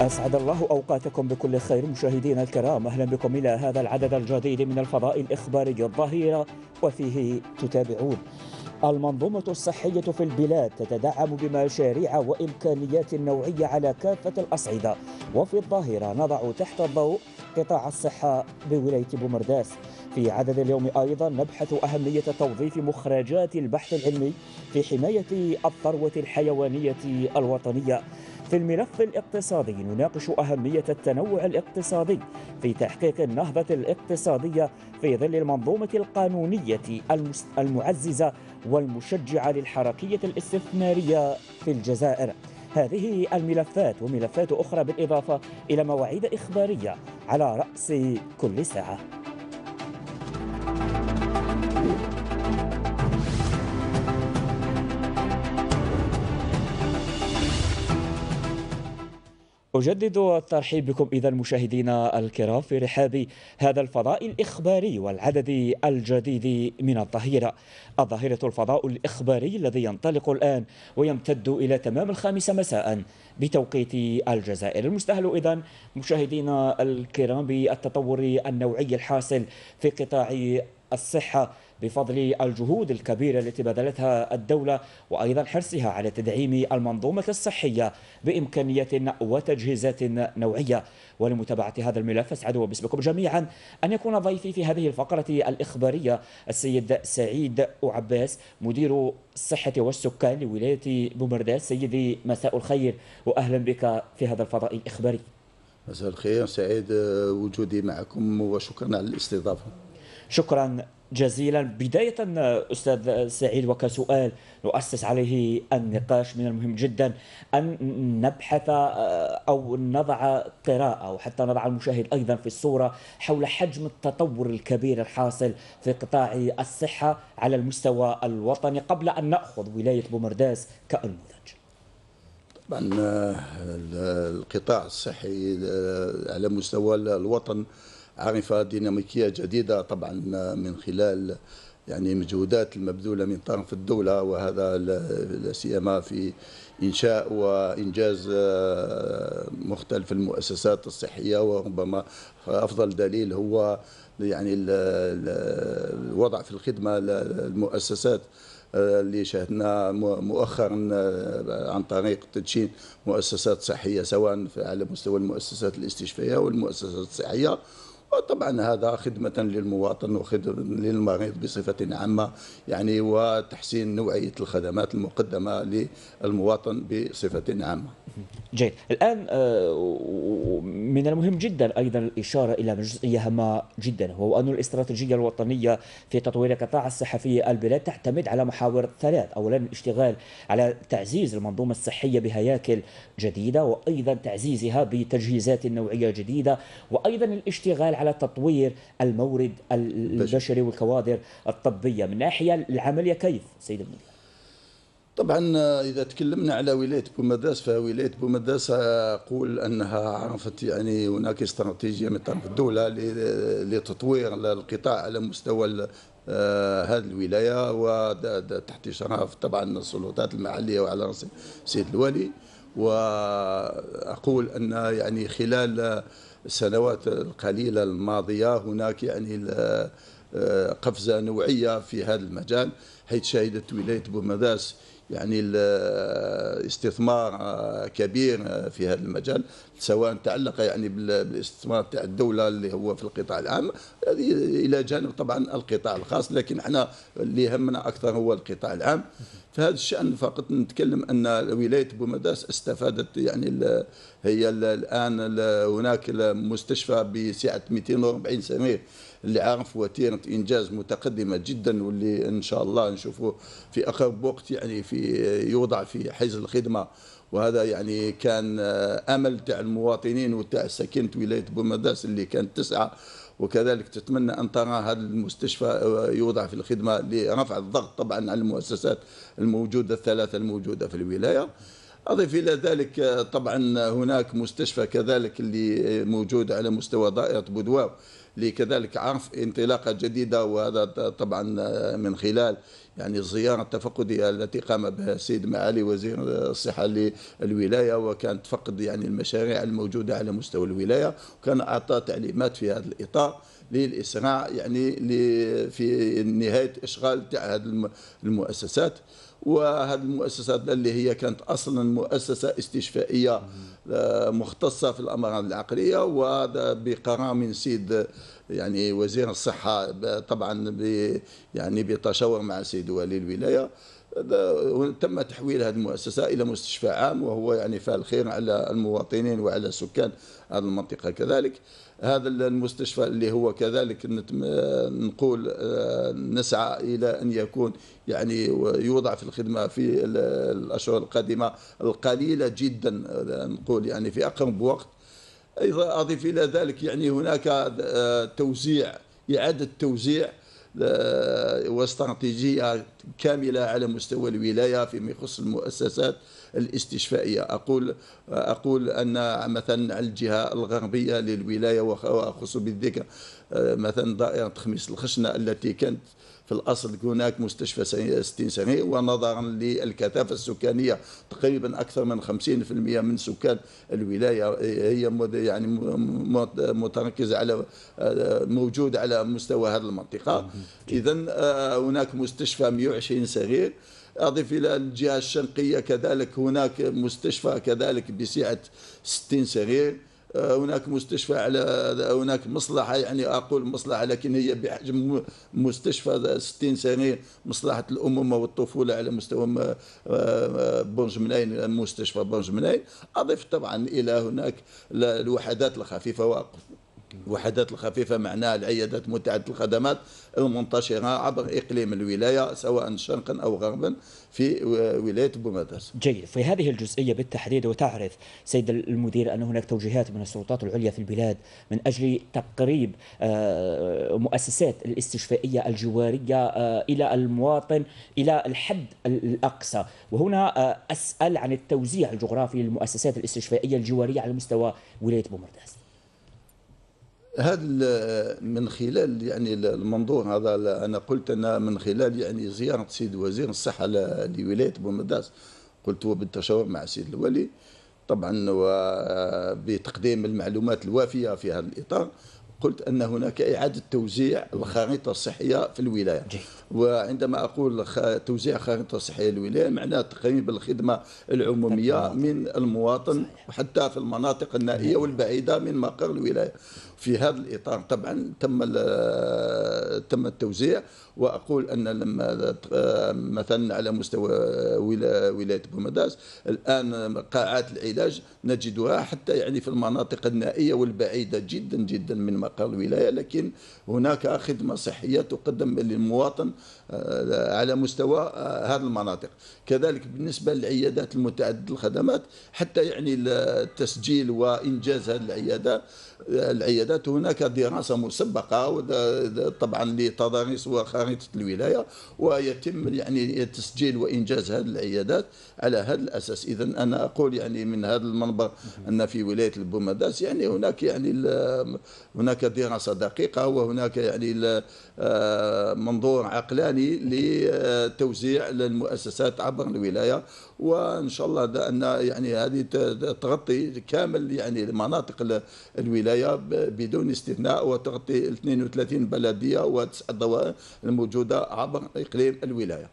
أسعد الله أوقاتكم بكل خير مشاهدينا الكرام أهلا بكم إلى هذا العدد الجديد من الفضاء الإخباري الظهيرة وفيه تتابعون المنظومة الصحية في البلاد تتدعم بمشاريع وإمكانيات نوعية على كافة الأصعدة وفي الظاهرة نضع تحت الضوء قطاع الصحة بولاية بومرداس في عدد اليوم أيضا نبحث أهمية توظيف مخرجات البحث العلمي في حماية الثروة الحيوانية الوطنية في الملف الاقتصادي نناقش أهمية التنوع الاقتصادي في تحقيق النهضة الاقتصادية في ظل المنظومة القانونية المعززة والمشجعة للحركية الاستثمارية في الجزائر هذه الملفات وملفات أخرى بالإضافة إلى مواعيد إخبارية على رأس كل ساعة أجدد الترحيب بكم إذا مشاهدينا الكرام في رحاب هذا الفضاء الإخباري والعدد الجديد من الظهيرة الظهيرة الفضاء الإخباري الذي ينطلق الآن ويمتد إلى تمام الخامسة مساء بتوقيت الجزائر المستهل إذا مشاهدينا الكرام بالتطور النوعي الحاصل في قطاع الصحة بفضل الجهود الكبيرة التي بذلتها الدولة وأيضا حرصها على تدعيم المنظومة الصحية بإمكانيات وتجهيزات نوعية ولمتابعة هذا الملف أسعد وباسمكم جميعا أن يكون ضيفي في هذه الفقرة الإخبارية السيد سعيد عباس مدير الصحة والسكان لولاية بومرداس سيدي مساء الخير وأهلا بك في هذا الفضاء الإخباري مساء الخير سعيد وجودي معكم وشكرا على الاستضافة شكرا جزيلا بداية أستاذ سعيد وكسؤال نؤسس عليه النقاش من المهم جدا أن نبحث أو نضع قراءة وحتى نضع المشاهد أيضا في الصورة حول حجم التطور الكبير الحاصل في قطاع الصحة على المستوى الوطني قبل أن نأخذ ولاية بومرداس كأنموذج طبعا آه، القطاع الصحي آه، على مستوى الوطن عرف ديناميكية جديدة طبعا من خلال يعني مجهودات المبذولة من طرف الدولة وهذا لا سيما في إنشاء وإنجاز آه، مختلف المؤسسات الصحية وربما أفضل دليل هو يعني الوضع في الخدمة المؤسسات آه، اللي شاهدنا مؤخرا آه، عن طريق تدشين مؤسسات صحيه سواء على مستوى المؤسسات الاستشفائيه والمؤسسات الصحيه وطبعا هذا خدمة للمواطن وخدمة للمريض بصفة عامة يعني وتحسين نوعية الخدمات المقدمة للمواطن بصفة عامة جيد الآن آه، من المهم جدا أيضا الإشارة إلى جزئية هامة جدا وهو أن الاستراتيجية الوطنية في تطوير القطاع الصحي في البلاد تعتمد على محاور ثلاث أولا الاشتغال على تعزيز المنظومة الصحية بهياكل جديدة وأيضا تعزيزها بتجهيزات نوعية جديدة وأيضا الاشتغال على تطوير المورد البشري والكوادر الطبيه من ناحيه العمليه كيف سيد المدير طبعا اذا تكلمنا على ولايه بومداس فولايه بومداس اقول انها عرفت يعني هناك استراتيجيه من طرف الدوله لتطوير القطاع على مستوى آه، هذه الولايه وتحت اشراف طبعا السلطات المحليه وعلى راس السيد الوالي واقول ان يعني خلال السنوات القليلة الماضية هناك يعني آه، آه، قفزة نوعية في هذا المجال حيث شهدت ولاية بومداس يعني آه، استثمار كبير في هذا المجال سواء تعلق يعني بالاستثمار تاع الدوله اللي هو في القطاع العام هذه الى جانب طبعا القطاع الخاص لكن احنا اللي يهمنا اكثر هو القطاع العام في هذا الشان فقط نتكلم ان ولايه بومداس استفادت يعني هي الان هناك مستشفى بسعه 240 سرير اللي عارف وتيره انجاز متقدمه جدا واللي ان شاء الله نشوفه في اقرب وقت يعني في يوضع في حيز الخدمه وهذا يعني كان آه، امل تاع المواطنين وتاع سكنت ولايه بومداس اللي كانت تسعى وكذلك تتمنى ان ترى هذا المستشفى آه، يوضع في الخدمه لرفع الضغط طبعا على المؤسسات الموجوده الثلاثه الموجوده في الولايه اضيف الى ذلك آه، طبعا هناك مستشفى كذلك اللي موجود على مستوى دائره بودواو لكذلك عرف انطلاقه جديده وهذا طبعا من خلال يعني الزيارة التفقدية التي قام بها السيد معالي وزير الصحة للولاية وكان تفقد يعني المشاريع الموجودة على مستوى الولاية وكان أعطى تعليمات في هذا الإطار للإسراع يعني في نهاية إشغال تاع هذه المؤسسات وهذه المؤسسات اللي هي كانت اصلا مؤسسه استشفائيه آه، مختصه في الامراض العقليه وهذا بقرار من سيد يعني وزير الصحة طبعا يعني بتشاور مع سيد ولي الولاية تم تحويل هذه المؤسسة إلى مستشفى عام وهو يعني فعل خير على المواطنين وعلى سكان هذه المنطقة كذلك هذا المستشفى اللي هو كذلك نقول آه، نسعى إلى أن يكون يعني يوضع في الخدمة في الأشهر القادمة القليلة جدا آه، نقول يعني في أقرب وقت أيضا أضيف إلى ذلك يعني هناك آه، توزيع إعادة توزيع آه، واستراتيجية كاملة على مستوى الولاية فيما يخص المؤسسات الاستشفائية أقول آه، أقول أن مثلا الجهة الغربية للولاية وأخص بالذكر مثلا دائرة خميس الخشنة التي كانت في الأصل هناك مستشفى 60 سنة ونظرا للكثافة السكانية تقريبا أكثر من 50% من سكان الولاية هي يعني متركزة على موجود على مستوى هذه المنطقة إذا آه، هناك مستشفى 120 سرير أضف إلى الجهة الشرقية كذلك هناك مستشفى كذلك بسعة 60 سرير آه، هناك مستشفى على هناك مصلحه يعني اقول مصلحه لكن هي بحجم مستشفى 60 سنه مصلحه الامومه والطفوله على مستوى آه، برج منين مستشفى برج منين اضف طبعا الى هناك الوحدات الخفيفه واقف الوحدات الخفيفة معناها العيادات متعددة الخدمات المنتشرة عبر إقليم الولاية سواء شرقا أو غربا في ولاية بومدرس جيد في هذه الجزئية بالتحديد وتعرف سيد المدير أن هناك توجيهات من السلطات العليا في البلاد من أجل تقريب آه، مؤسسات الاستشفائية الجوارية آه، إلى المواطن إلى الحد الأقصى وهنا آه، أسأل عن التوزيع الجغرافي للمؤسسات الاستشفائية الجوارية على مستوى ولاية بومرداس هذا من خلال يعني المنظور هذا انا قلت انا من خلال يعني زياره سيد وزير الصحه لولايه بومداس قلت وبالتشاور مع السيد الولي طبعا وبتقديم المعلومات الوافيه في هذا الاطار قلت ان هناك اعاده توزيع الخريطه الصحيه في الولايه جيد. وعندما اقول توزيع خريطه صحيه للولايه معناه تقريب الخدمه العموميه من المواطن وحتى في المناطق النائيه والبعيده من مقر الولايه في هذا الإطار طبعا تم تم التوزيع وأقول أن لما مثلا على مستوى ولاية بومداس الآن قاعات العلاج نجدها حتى يعني في المناطق النائية والبعيدة جدا جدا من مقر الولاية لكن هناك خدمة صحية تقدم للمواطن آه، على مستوى آه، هذه المناطق كذلك بالنسبة للعيادات المتعددة الخدمات حتى يعني التسجيل وإنجاز هذه العيادة آه، العيادات هناك دراسة مسبقة طبعا لتضاريس وخريطة الولاية ويتم يعني تسجيل وإنجاز هذه العيادات على هذا الأساس إذا أنا أقول يعني من هذا المنبر أن في ولاية البومداس يعني هناك يعني هناك دراسة دقيقة وهناك يعني منظور عقلاني يعني لتوزيع للمؤسسات عبر الولايه وان شاء الله ان يعني هذه تغطي كامل يعني مناطق الولايه بدون استثناء وتغطي 32 بلديه وتسع دوائر الموجوده عبر اقليم الولايه.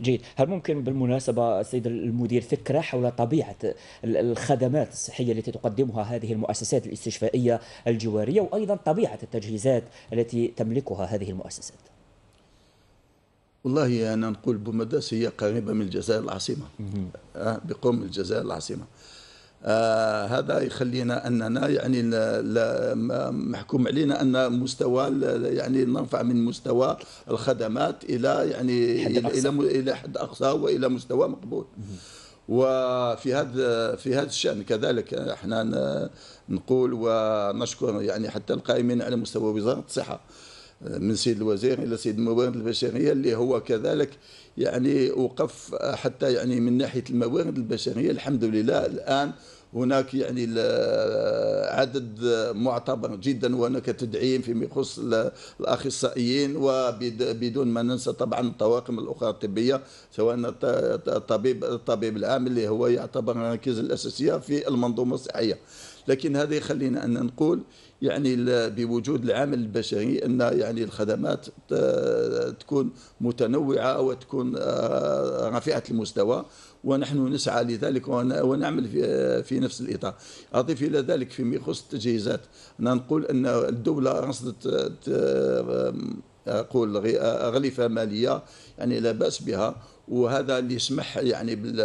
جيد، هل ممكن بالمناسبه السيد المدير فكره حول طبيعه الخدمات الصحيه التي تقدمها هذه المؤسسات الاستشفائيه الجواريه وايضا طبيعه التجهيزات التي تملكها هذه المؤسسات؟ والله أنا نقول بومداس هي قريبة من الجزائر العاصمة آه، بقوم الجزائر العاصمة آه هذا يخلينا اننا يعني لا لا محكوم علينا ان مستوى يعني نرفع من مستوى الخدمات الى يعني حد الى الى حد اقصى والى مستوى مقبول وفي هذا في هذا الشان كذلك احنا نقول ونشكر يعني حتى القائمين على مستوى وزاره الصحه من سيد الوزير الى سيد الموارد البشريه اللي هو كذلك يعني وقف حتى يعني من ناحيه الموارد البشريه الحمد لله الان هناك يعني عدد معتبر جدا وهناك تدعيم فيما يخص الاخصائيين وبدون ما ننسى طبعا الطواقم الاخرى الطبيه سواء الطبيب الطبيب العام اللي هو يعتبر الركيزه الاساسيه في المنظومه الصحيه لكن هذا يخلينا ان نقول يعني بوجود العامل البشري ان يعني الخدمات تكون متنوعه وتكون آه، رفيعه المستوى ونحن نسعى لذلك ونعمل في, آه، في نفس الإطار أضيف إلى ذلك فيما يخص التجهيزات أنا نقول أن الدولة رصدت آه، أقول أغلفة مالية يعني لا بأس بها وهذا اللي يسمح يعني بال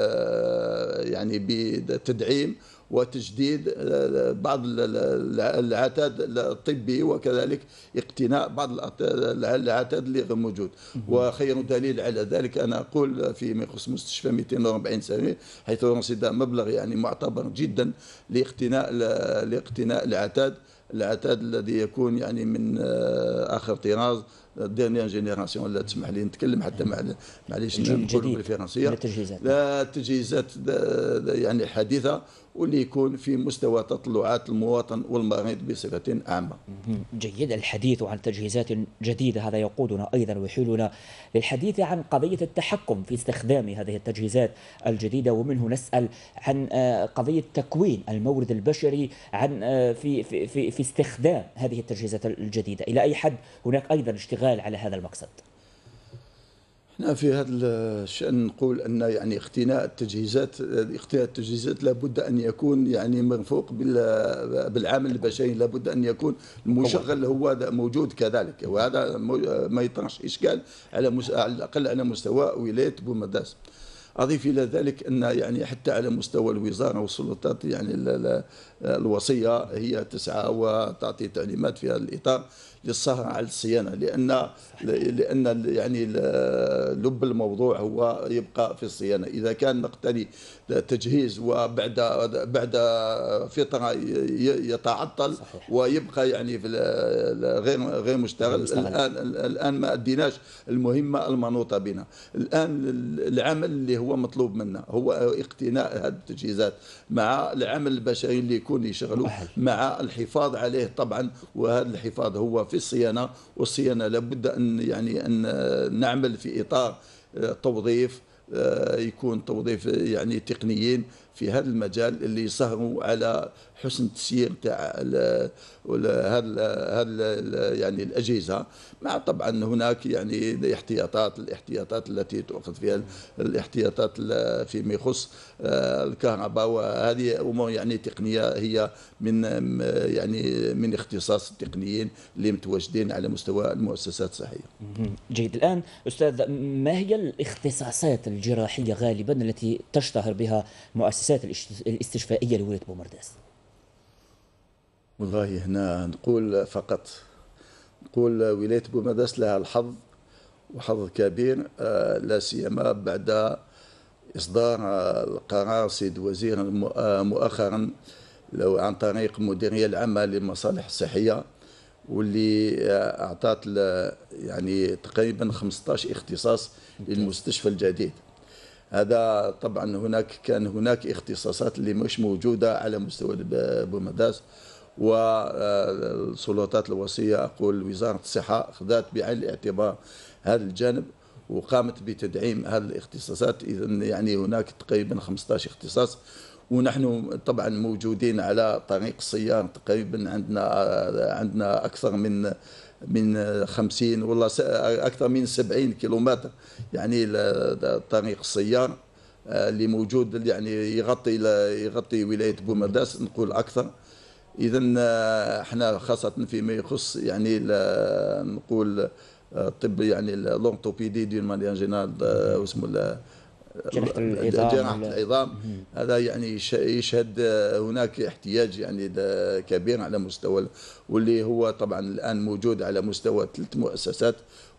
يعني بتدعيم وتجديد آه، آه، بعض العتاد الطبي وكذلك اقتناء بعض العتاد اللي موجود وخير دليل على ذلك انا اقول في يخص مستشفى 240 سنه حيث رصد مبلغ يعني معتبر جدا لاقتناء لاقتناء العتاد العتاد الذي يكون يعني من آه، اخر طراز ديرنيير جينيراسيون لا تسمح لي نتكلم حتى مع معليش نقول بالفرنسيه التجهيزات التجهيزات يعني حديثه واللي يكون في مستوى تطلعات المواطن والمريض بصفة عامة جيد الحديث عن تجهيزات جديدة هذا يقودنا أيضا ويحيلنا للحديث عن قضية التحكم في استخدام هذه التجهيزات الجديدة ومنه نسأل عن آه، قضية تكوين المورد البشري عن آه، في, في, في, في استخدام هذه التجهيزات الجديدة إلى أي حد هناك أيضا اشتغال على هذا المقصد احنا في هذا الشان نقول ان يعني اختناء التجهيزات اختناء التجهيزات لابد ان يكون يعني مرفوق بالعامل البشري لابد ان يكون المشغل هو موجود كذلك وهذا ما يطرحش اشكال على على الاقل على مستوى ولايه بومداس اضيف الى ذلك ان يعني حتى على مستوى الوزاره والسلطات يعني الوصيه هي تسعى وتعطي تعليمات في هذا الاطار للسهر على الصيانه لان لان يعني لب الموضوع هو يبقى في الصيانه اذا كان نقتني تجهيز وبعد بعد فتره يتعطل صحيح. ويبقى يعني في غير غير مشتغل الان الان ما اديناش المهمه المنوطه بنا الان العمل اللي هو مطلوب منا هو اقتناء هذه التجهيزات مع العمل البشري اللي يكون يشغلوا مع الحفاظ عليه طبعا وهذا الحفاظ هو في الصيانه والصيانه لابد ان يعني ان نعمل في اطار توظيف آه، يكون توظيف يعني تقنيين في هذا المجال اللي يسهموا على حسن التسيير تاع هذا هذا يعني الاجهزه مع طبعا هناك يعني الاحتياطات الاحتياطات التي تؤخذ فيها الاحتياطات فيما يخص آه، الكهرباء وهذه امور يعني تقنيه هي من يعني من اختصاص التقنيين اللي متواجدين على مستوى المؤسسات الصحيه. جيد الان استاذ ما هي الاختصاصات الجراحيه غالبا التي تشتهر بها مؤسسات الاستشفائيه لولايه بومرداس؟ والله هنا نقول فقط نقول ولاية بومداس لها الحظ وحظ كبير آه، لا سيما بعد إصدار آه، القرار سيد وزير آه، مؤخرا لو عن طريق المديرية العامة للمصالح الصحية واللي أعطت يعني تقريبا 15 اختصاص للمستشفى الجديد هذا طبعا هناك كان هناك اختصاصات اللي مش موجودة على مستوى بومداس والسلطات الوصية أقول وزارة الصحة أخذت بعين الاعتبار هذا الجانب وقامت بتدعيم هذه الاختصاصات إذا يعني هناك تقريبا 15 اختصاص ونحن طبعا موجودين على طريق السيار تقريبا عندنا عندنا أكثر من من 50 والله أكثر من 70 كيلومتر يعني طريق السيار اللي آه، موجود يعني يغطي يغطي ولايه بومداس نقول اكثر اذا آه، احنا خاصه فيما يخص يعني آه، نقول آه، الطب يعني لونتوبيدي دون مانيان جينال واسمه جراحه العظام جراحه العظام هذا يعني يشهد هناك احتياج يعني كبير على مستوى واللي هو طبعا الان موجود على مستوى ثلاث مؤسسات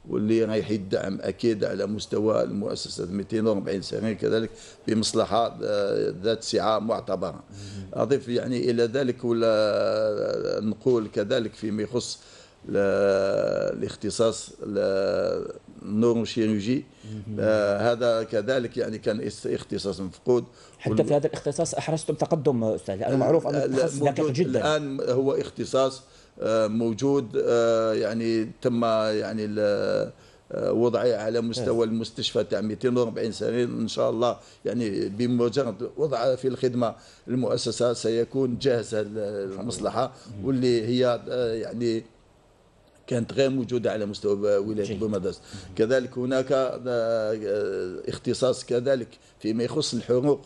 واللي رايح يدعم اكيد على مستوى المؤسسه 240 سنه كذلك بمصلحه آه، ذات سعه معتبره. اضيف يعني الى ذلك ولا نقول كذلك فيما يخص الاختصاص النوروشيروجي آه، هذا كذلك يعني كان اختصاص مفقود حتى في هذا الاختصاص احرزتم تقدم استاذ معروف انه جدا الان هو اختصاص آه، موجود آه، يعني تم يعني آه، وضعه على مستوى إيه. المستشفى تاع 240 سنه ان شاء الله يعني بمجرد وضع في الخدمه المؤسسه سيكون جاهز المصلحه إيه. واللي هي يعني كانت غير موجوده على مستوى ولايه بومداس إيه. كذلك هناك اختصاص كذلك فيما يخص الحروق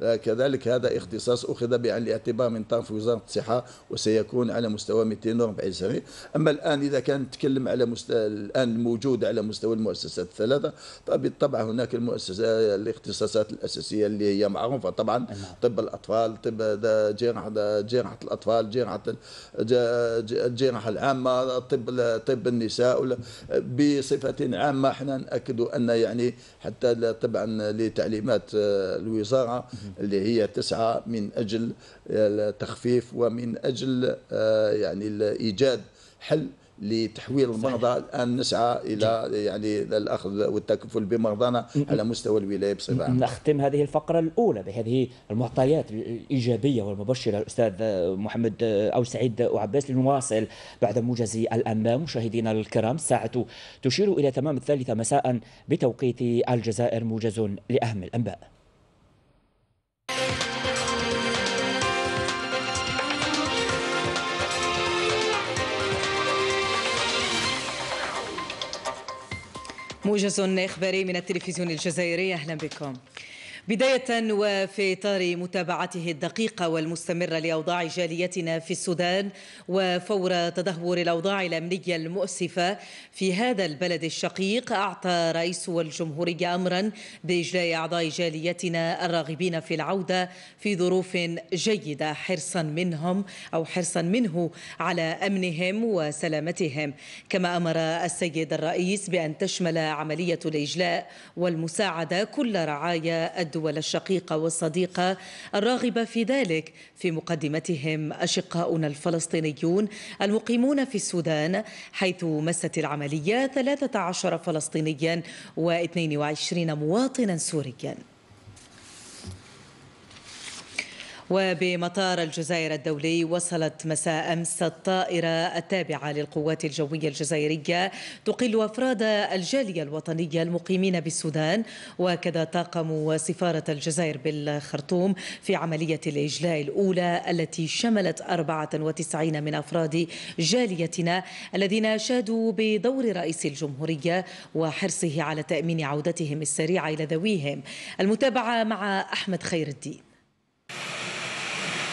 كذلك هذا اختصاص أخذ بعين الاعتبار من طرف وزارة الصحة وسيكون على مستوى 240 سنة أما الآن إذا كان نتكلم على مست... الآن الموجود على مستوى المؤسسات الثلاثة فبالطبع هناك المؤسسة الاختصاصات الأساسية اللي هي معروفة طبعا نعم. طب الأطفال طب جراحة جراحة الأطفال جراحة الجراحة العامة طب طب النساء بصفة عامة احنا نأكد أن يعني حتى طبعا لتعليمات آه، الوزارة اللي هي تسعى من أجل التخفيف ومن أجل آه، يعني إيجاد حل لتحويل المرضى الان نسعى الى يعني الاخذ والتكفل بمرضانا على مستوى الولايه بصفه عامه. نختم هذه الفقره الاولى بهذه المعطيات الايجابيه والمبشره الاستاذ محمد آه، او سعيد وعباس لنواصل بعد موجز الامام مشاهدينا الكرام الساعه تشير الى تمام الثالثه مساء بتوقيت الجزائر موجز لاهم الانباء. موجز إخباري من التلفزيون الجزائري أهلا بكم بداية وفي إطار متابعته الدقيقة والمستمرة لأوضاع جاليتنا في السودان وفور تدهور الأوضاع الأمنية المؤسفة في هذا البلد الشقيق أعطى رئيس الجمهورية أمرا بإجلاء أعضاء جاليتنا الراغبين في العودة في ظروف جيدة حرصا منهم أو حرصا منه على أمنهم وسلامتهم كما أمر السيد الرئيس بأن تشمل عملية الإجلاء والمساعدة كل رعايا الدول الشقيقة والصديقة الراغبة في ذلك في مقدمتهم أشقاؤنا الفلسطينيون المقيمون في السودان حيث مست العملية 13 فلسطينيا و22 مواطنا سوريا وبمطار الجزائر الدولي وصلت مساء أمس الطائرة التابعة للقوات الجوية الجزائرية تقل أفراد الجالية الوطنية المقيمين بالسودان وكذا طاقم سفارة الجزائر بالخرطوم في عملية الإجلاء الأولى التي شملت 94 من أفراد جاليتنا الذين شادوا بدور رئيس الجمهورية وحرصه على تأمين عودتهم السريعة إلى ذويهم المتابعة مع أحمد خير الدين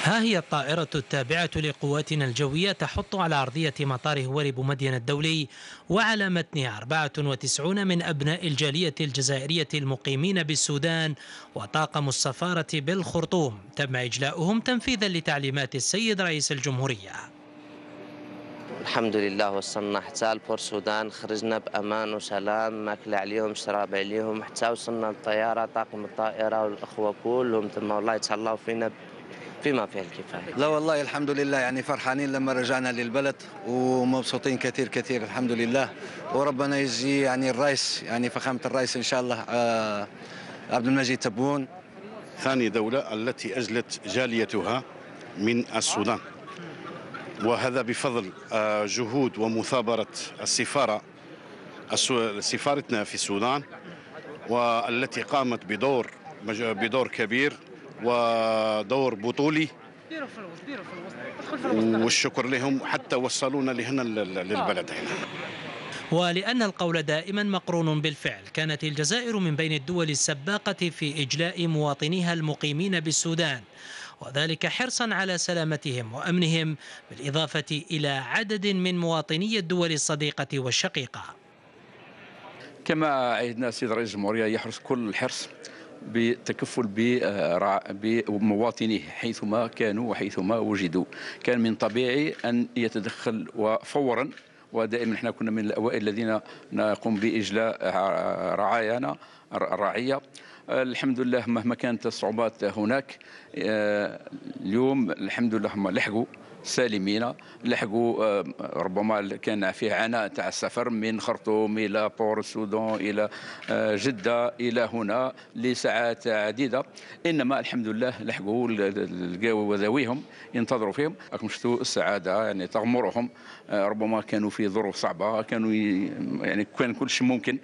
ها هي الطائرة التابعة لقواتنا الجوية تحط على أرضية مطار هواري بومدين الدولي وعلى متنها 94 من أبناء الجالية الجزائرية المقيمين بالسودان وطاقم السفارة بالخرطوم تم إجلاؤهم تنفيذا لتعليمات السيد رئيس الجمهورية الحمد لله وصلنا حتى البور السودان خرجنا بامان وسلام ماكله عليهم شراب عليهم حتى وصلنا للطياره طاقم الطائره والاخوه كلهم تما والله يتهلاو فينا بما فيها الكفايه. لا والله الحمد لله يعني فرحانين لما رجعنا للبلد ومبسوطين كثير كثير الحمد لله وربنا يجزي يعني الرئيس يعني فخامه الرئيس ان شاء الله آه عبد المجيد تبون. ثاني دوله التي اجلت جاليتها من السودان. وهذا بفضل آه، جهود ومثابره السفاره سفارتنا في السودان والتي قامت بدور بدور كبير ودور بطولي ديروا ديروا والشكر لهم حتى وصلونا لهنا للبلد هنا ولأن القول دائما مقرون بالفعل كانت الجزائر من بين الدول السباقة في إجلاء مواطنيها المقيمين بالسودان وذلك حرصا على سلامتهم وأمنهم بالإضافة إلى عدد من مواطني الدول الصديقة والشقيقة كما عهدنا السيد رئيس الجمهورية يحرص كل الحرص بالتكفل آه، بمواطنيه حيثما كانوا وحيثما وجدوا كان من طبيعي أن يتدخل وفورا ودائما احنا كنا من الاوائل الذين نقوم باجلاء رعايانا الرعيه الحمد لله مهما كانت الصعوبات هناك آه، اليوم الحمد لله هم لحقوا سالمين لحقوا آه، ربما كان فيه عناء تاع السفر من خرطوم الى بور السودان الى آه، جده الى هنا لساعات عديده انما الحمد لله لحقوا لقاو وذويهم ينتظروا فيهم راكم شفتوا السعاده يعني تغمرهم آه، ربما كانوا في ظروف صعبه كانوا يعني كان كل شيء ممكن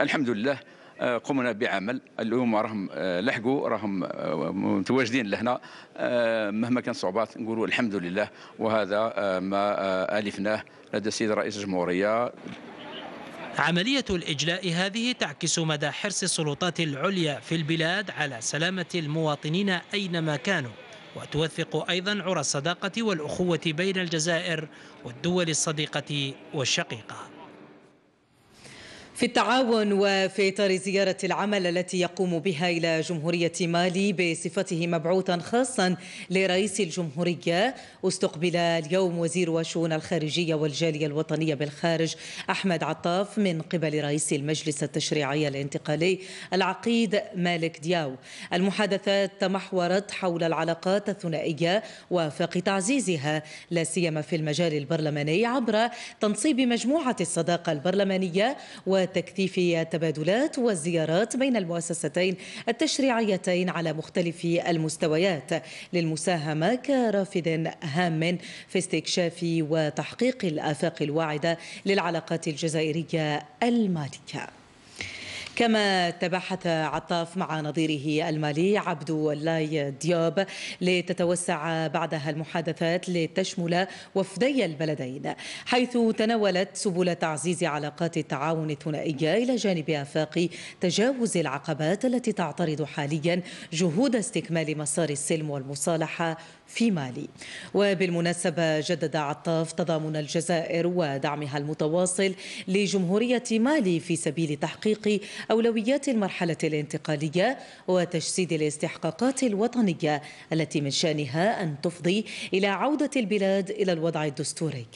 الحمد لله آه، قمنا بعمل اليوم راهم آه، لحقوا راهم آه، متواجدين لهنا مهما كان صعوبات نقولوا الحمد لله وهذا ما الفناه لدى السيد رئيس الجمهوريه عملية الإجلاء هذه تعكس مدى حرص السلطات العليا في البلاد على سلامة المواطنين أينما كانوا وتوثق أيضا عرى الصداقة والأخوة بين الجزائر والدول الصديقة والشقيقة في التعاون وفي إطار زيارة العمل التي يقوم بها إلى جمهورية مالي بصفته مبعوثا خاصا لرئيس الجمهورية استقبل اليوم وزير الشؤون الخارجية والجالية الوطنية بالخارج أحمد عطاف من قبل رئيس المجلس التشريعي الانتقالي العقيد مالك دياو المحادثات تمحورت حول العلاقات الثنائية وافاق تعزيزها لا سيما في المجال البرلماني عبر تنصيب مجموعة الصداقة البرلمانية و وتكثيف التبادلات والزيارات بين المؤسستين التشريعيتين على مختلف المستويات للمساهمة كرافد هام في استكشاف وتحقيق الآفاق الواعدة للعلاقات الجزائرية المالكة كما تباحث عطاف مع نظيره المالي عبد اللاي دياب لتتوسع بعدها المحادثات لتشمل وفدي البلدين حيث تناولت سبل تعزيز علاقات التعاون الثنائية إلى جانب آفاق تجاوز العقبات التي تعترض حاليا جهود استكمال مسار السلم والمصالحة في مالي وبالمناسبة جدد عطاف تضامن الجزائر ودعمها المتواصل لجمهورية مالي في سبيل تحقيق أولويات المرحلة الانتقالية وتجسيد الاستحقاقات الوطنية التي من شأنها أن تفضي إلى عودة البلاد إلى الوضع الدستوري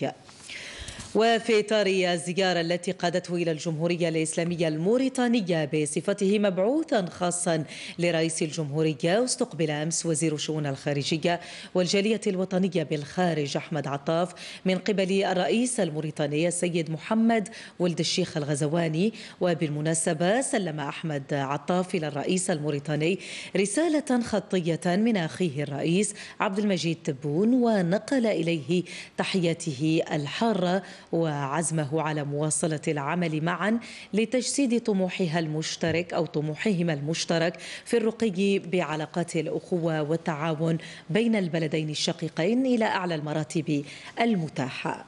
وفي إطار الزيارة التي قادته إلى الجمهورية الإسلامية الموريتانية بصفته مبعوثا خاصا لرئيس الجمهورية استقبل أمس وزير الشؤون الخارجية والجالية الوطنية بالخارج أحمد عطاف من قبل الرئيس الموريتاني السيد محمد ولد الشيخ الغزواني وبالمناسبة سلم أحمد عطاف إلى الرئيس الموريتاني رسالة خطية من أخيه الرئيس عبد المجيد تبون ونقل إليه تحياته الحارة وعزمه على مواصلة العمل معا لتجسيد طموحها المشترك أو طموحهما المشترك في الرقي بعلاقات الأخوة والتعاون بين البلدين الشقيقين إلى أعلى المراتب المتاحة.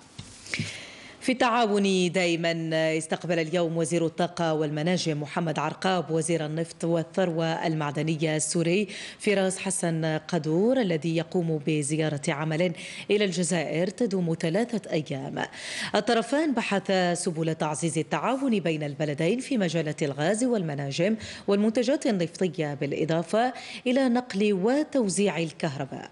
في التعاون دائما استقبل اليوم وزير الطاقة والمناجم محمد عرقاب وزير النفط والثروة المعدنية السوري فراس حسن قدور الذي يقوم بزيارة عمل إلى الجزائر تدوم ثلاثة أيام الطرفان بحثا سبل تعزيز التعاون بين البلدين في مجالات الغاز والمناجم والمنتجات النفطية بالإضافة إلى نقل وتوزيع الكهرباء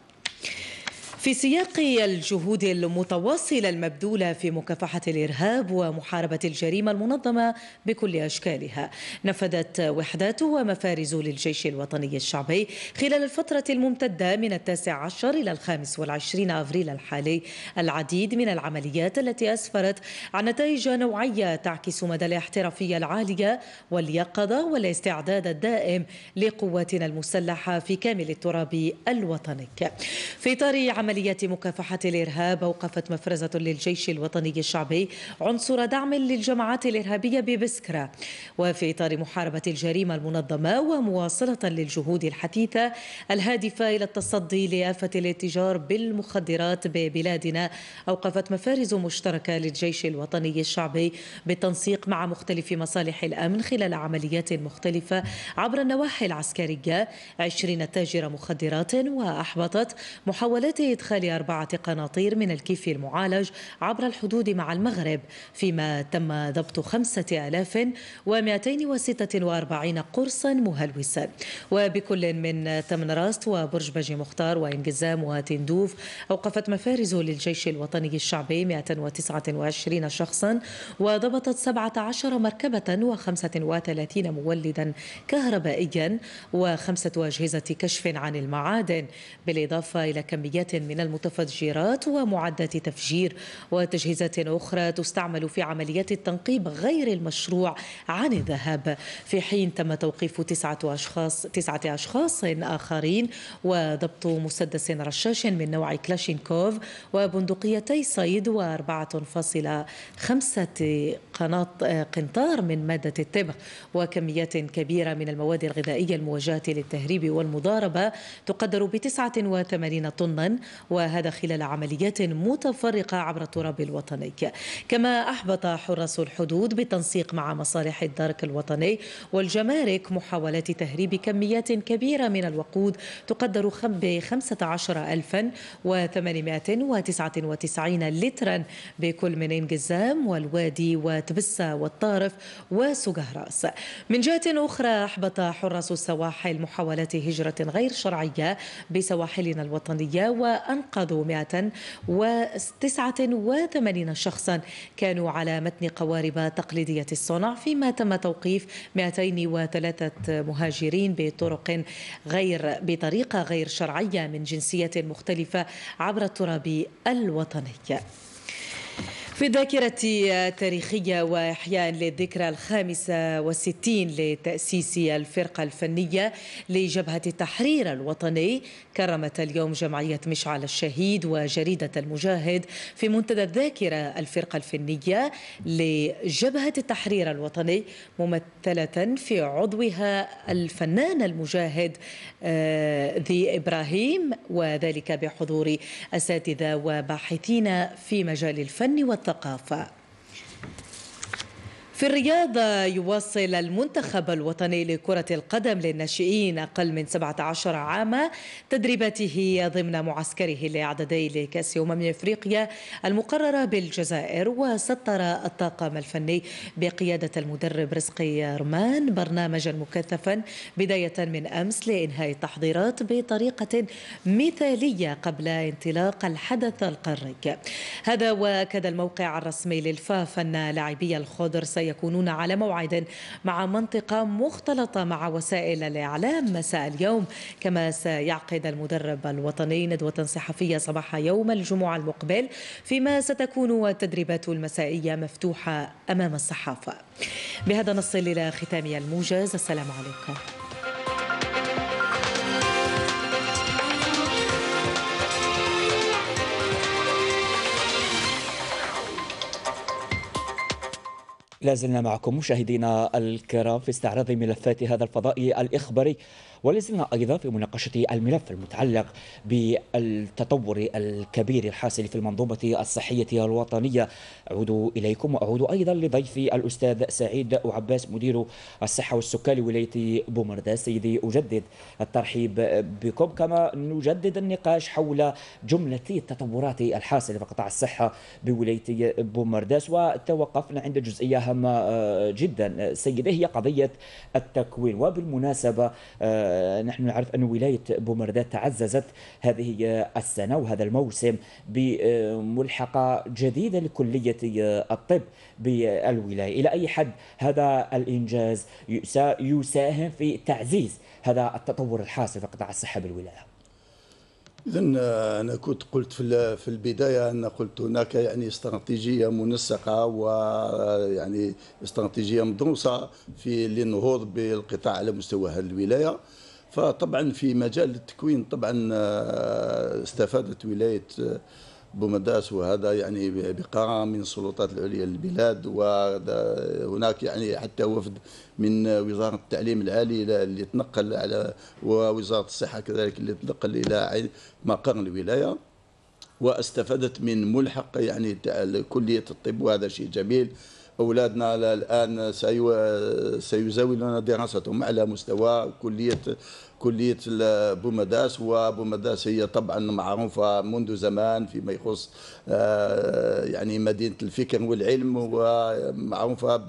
في سياق الجهود المتواصلة المبذولة في مكافحة الإرهاب ومحاربة الجريمة المنظمة بكل أشكالها نفذت وحدات ومفارز للجيش الوطني الشعبي خلال الفترة الممتدة من التاسع عشر إلى الخامس والعشرين أفريل الحالي العديد من العمليات التي أسفرت عن نتائج نوعية تعكس مدى الاحترافية العالية واليقظة والاستعداد الدائم لقواتنا المسلحة في كامل التراب الوطني في إطار عمل عمليات مكافحة الإرهاب أوقفت مفرزة للجيش الوطني الشعبي عنصر دعم للجماعات الإرهابية ببسكرة وفي إطار محاربة الجريمة المنظمة ومواصلة للجهود الحثيثة الهادفة إلى التصدي لآفة الاتجار بالمخدرات ببلادنا أوقفت مفارز مشتركة للجيش الوطني الشعبي بالتنسيق مع مختلف مصالح الأمن خلال عمليات مختلفة عبر النواحي العسكرية 20 تاجر مخدرات وأحبطت محاولات إدخال أربعة قناطير من الكيف المعالج عبر الحدود مع المغرب فيما تم ضبط 5246 قرصا مهلوسا وبكل من تمنراست وبرج بجي مختار وإنجزام وتندوف أوقفت مفارز للجيش الوطني الشعبي 129 شخصا وضبطت 17 مركبة و35 مولدا كهربائيا وخمسة أجهزة كشف عن المعادن بالإضافة إلى كميات من من المتفجرات ومعدات تفجير وتجهيزات أخرى تستعمل في عمليات التنقيب غير المشروع عن الذهاب في حين تم توقيف تسعة أشخاص تسعة أشخاص آخرين وضبط مسدس رشاش من نوع كلاشينكوف وبندقيتي صيد و4.5 قناط قنطار من مادة التبغ وكميات كبيرة من المواد الغذائية الموجهة للتهريب والمضاربة تقدر ب 89 طنا وهذا خلال عمليات متفرقة عبر التراب الوطني كما أحبط حراس الحدود بالتنسيق مع مصالح الدرك الوطني والجمارك محاولات تهريب كميات كبيرة من الوقود تقدر ب 15899 لترا بكل من انجزام والوادي وتبسة والطارف وسجهراس من جهة أخرى أحبط حراس السواحل محاولات هجرة غير شرعية بسواحلنا الوطنية و أنقذوا 189 شخصا كانوا على متن قوارب تقليدية الصنع فيما تم توقيف 203 مهاجرين بطرق غير بطريقة غير شرعية من جنسية مختلفة عبر التراب الوطني في ذاكرة تاريخية وإحياء للذكرى الخامسة والستين لتأسيس الفرقة الفنية لجبهة التحرير الوطني كرمت اليوم جمعية مشعل الشهيد وجريدة المجاهد في منتدى الذاكرة الفرقة الفنية لجبهة التحرير الوطني ممثلة في عضوها الفنان المجاهد آه، ذي إبراهيم وذلك بحضور أساتذة وباحثين في مجال الفن والثقافة الثقافه في الرياضة يواصل المنتخب الوطني لكرة القدم للناشئين أقل من 17 عاما تدريباته ضمن معسكره لعددي لكأس أمم أفريقيا المقررة بالجزائر وسطر الطاقم الفني بقيادة المدرب رزقي رمان برنامجا مكثفا بداية من أمس لإنهاء التحضيرات بطريقة مثالية قبل انطلاق الحدث القاري هذا وأكد الموقع الرسمي للفاف أن لاعبي الخضر سي يكونون على موعد مع منطقة مختلطة مع وسائل الإعلام مساء اليوم كما سيعقد المدرب الوطني ندوة صحفية صباح يوم الجمعة المقبل فيما ستكون التدريبات المسائية مفتوحة أمام الصحافة بهذا نصل إلى ختام الموجز السلام عليكم لازلنا معكم مشاهدينا الكرام في استعراض ملفات هذا الفضاء الإخباري ولسنا أيضا في مناقشة الملف المتعلق بالتطور الكبير الحاصل في المنظومة الصحية الوطنية أعود إليكم وأعود أيضا لضيفي الأستاذ سعيد وعباس مدير الصحة والسكان لولاية بومردا سيدي أجدد الترحيب بكم كما نجدد النقاش حول جملة التطورات الحاصلة في قطاع الصحة بولاية بومرداس وتوقفنا عند جزئية هامة جدا سيدي هي قضية التكوين وبالمناسبة نحن نعرف أن ولاية بومرداد تعززت هذه السنة وهذا الموسم بملحقة جديدة لكلية الطب بالولاية إلى أي حد هذا الإنجاز يساهم في تعزيز هذا التطور الحاصل في قطاع الصحة بالولاية إذا أنا كنت قلت في في البداية أن قلت هناك يعني استراتيجية منسقة ويعني استراتيجية مدروسة في للنهوض بالقطاع على مستوى الولاية فطبعا في مجال التكوين طبعا آه، استفادت ولايه آه، بومداس وهذا يعني بقرار من السلطات العليا للبلاد وهناك يعني حتى وفد من وزارة التعليم العالي اللي تنقل على ووزارة الصحة كذلك اللي تنقل إلى مقر الولاية واستفادت من ملحق يعني كلية الطب وهذا شيء جميل أولادنا الآن سيزاولون دراستهم على مستوى كلية كلية بومداس وبومداس هي طبعا معروفة منذ زمان فيما يخص آه، يعني مدينة الفكر والعلم ومعروفة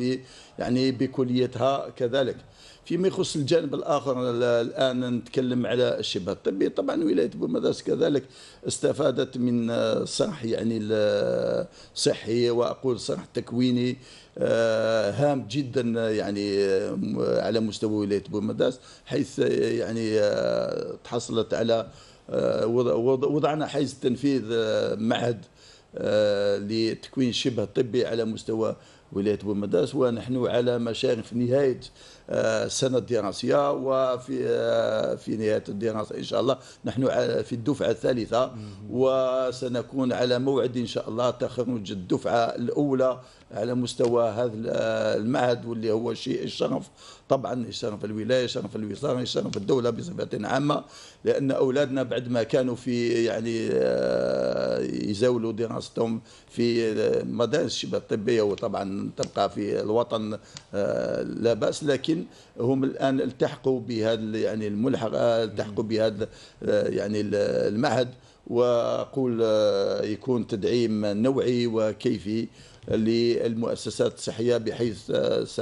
يعني بكليتها كذلك فيما يخص الجانب الاخر الان نتكلم على الشبه الطبي طبعا ولايه بومداس كذلك استفادت من صرح يعني الصحي واقول صرح تكويني آه، هام جدا يعني على مستوى ولايه بومداس حيث يعني آه، تحصلت على آه، وضعنا حيز تنفيذ معهد لتكوين شبه طبي على مستوى ولايه بومداس ونحن على مشارف نهايه السنه آه، الدراسيه وفي آه، في نهايه الدراسه ان شاء الله نحن في الدفعه الثالثه وسنكون على موعد ان شاء الله تخرج الدفعه الاولى على مستوى هذا المعهد واللي هو شيء الشرف طبعا الشرف الولايه الشرف الوزاره الشرف الدوله بصفه عامه لان اولادنا بعد ما كانوا في يعني آه، يزاولوا دراستهم في مدارس الشبه الطبيه وطبعا تبقى في الوطن آه، لا باس لكن هم الان التحقوا بهذا يعني الملحق آه، التحقوا بهذا يعني المعهد واقول يكون تدعيم نوعي وكيفي للمؤسسات الصحية بحيث آه، س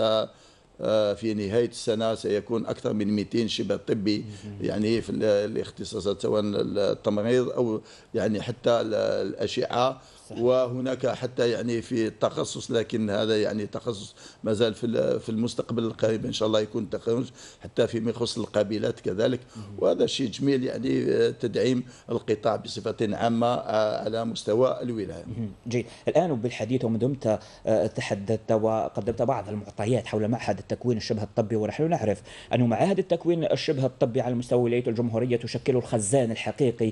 آه، في نهاية السنة سيكون أكثر من 200 شبه طبي يعني في الاختصاصات سواء التمريض أو يعني حتى الأشعة صح. وهناك حتى يعني في التخصص لكن هذا يعني تخصص ما زال في في المستقبل القريب ان شاء الله يكون تخصص حتى فيما يخص القبيلات كذلك وهذا شيء جميل يعني آه، تدعيم القطاع بصفه عامه آه، على مستوى الولايه. جيد، الان وبالحديث وما دمت آه، تحدثت وقدمت بعض المعطيات حول معهد التكوين الشبه الطبي ونحن نعرف أن معاهد التكوين الشبه الطبي على مستوى ولايه الجمهوريه تشكل الخزان الحقيقي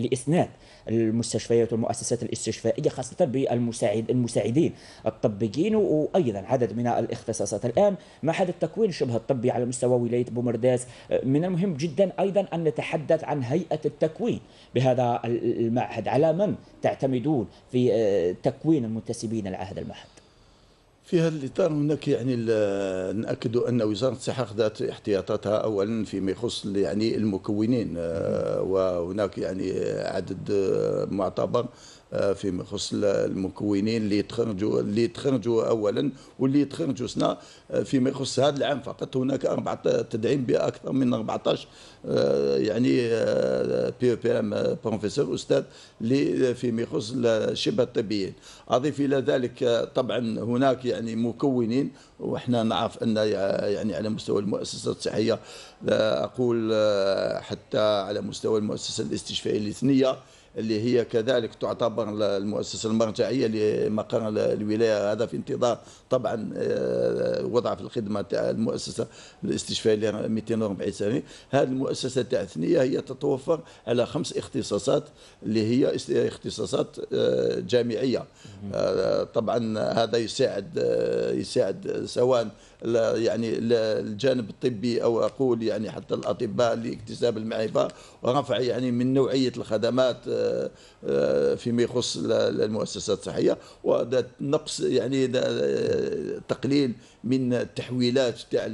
لاسناد المستشفيات والمؤسسات الاستشفائية خاصة بالمساعد المساعدين الطبيين وأيضا عدد من الاختصاصات الآن ما حد التكوين شبه الطبي على مستوى ولاية بومرداس من المهم جدا أيضا أن نتحدث عن هيئة التكوين بهذا المعهد على من تعتمدون في آه، تكوين المنتسبين لعهد المعهد في هذا الاطار هناك يعني ناكد ان وزاره الصحه اخذت احتياطاتها اولا فيما يخص يعني المكونين آه، وهناك يعني عدد آه، معتبر آه، فيما يخص المكونين اللي تخرجوا اللي تخرجوا اولا واللي تخرجوا سنه آه، فيما يخص هذا العام فقط هناك اربع تدعيم باكثر من 14 آه، يعني بي بي ام بروفيسور استاذ اللي فيما يخص الشبه الطبيين اضيف الى ذلك طبعا هناك يعني مكونين وحنا نعرف ان يعني على مستوى المؤسسات الصحيه اقول حتى على مستوى المؤسسه الاستشفائيه الاثنيه اللي هي كذلك تعتبر المؤسسه المرجعيه لمقر الولايه هذا في انتظار طبعا آه، وضع في الخدمه تاع المؤسسه الاستشفائيه اللي 240 سنه هذه المؤسسه تاع الثنيه هي تتوفر على خمس اختصاصات اللي هي اختصاصات آه، جامعيه آه، طبعا هذا يساعد يساعد سواء يعني الجانب الطبي او اقول يعني حتى الاطباء لاكتساب المعرفه ورفع يعني من نوعيه الخدمات آه، آه، فيما يخص المؤسسات الصحيه وهذا نقص يعني آه، تقليل من التحويلات تاع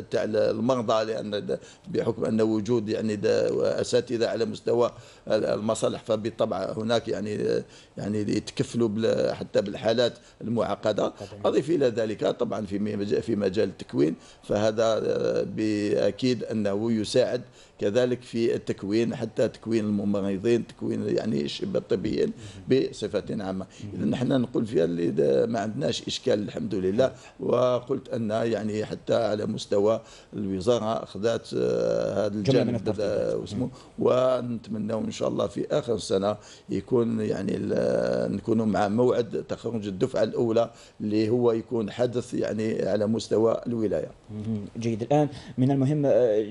تاع المرضى لان بحكم ان وجود يعني اساتذه على مستوى المصالح فبالطبع هناك يعني يعني يتكفلوا حتى بالحالات المعقده اضيف الى ذلك طبعا في في مجال مجال التكوين فهذا آه، بأكيد أنه يساعد كذلك في التكوين حتى تكوين الممرضين تكوين يعني الشباب الطبيين بصفة عامة إذا نحن نقول فيها اللي ما عندناش إشكال الحمد لله وقلت أن يعني حتى على مستوى الوزارة أخذت آه، هذا الجانب آه، واسمه ونتمنى إن شاء الله في آخر السنة يكون يعني آه، نكونوا مع موعد تخرج الدفعة الأولى اللي هو يكون حدث يعني على مستوى الولاية جيد الآن من المهم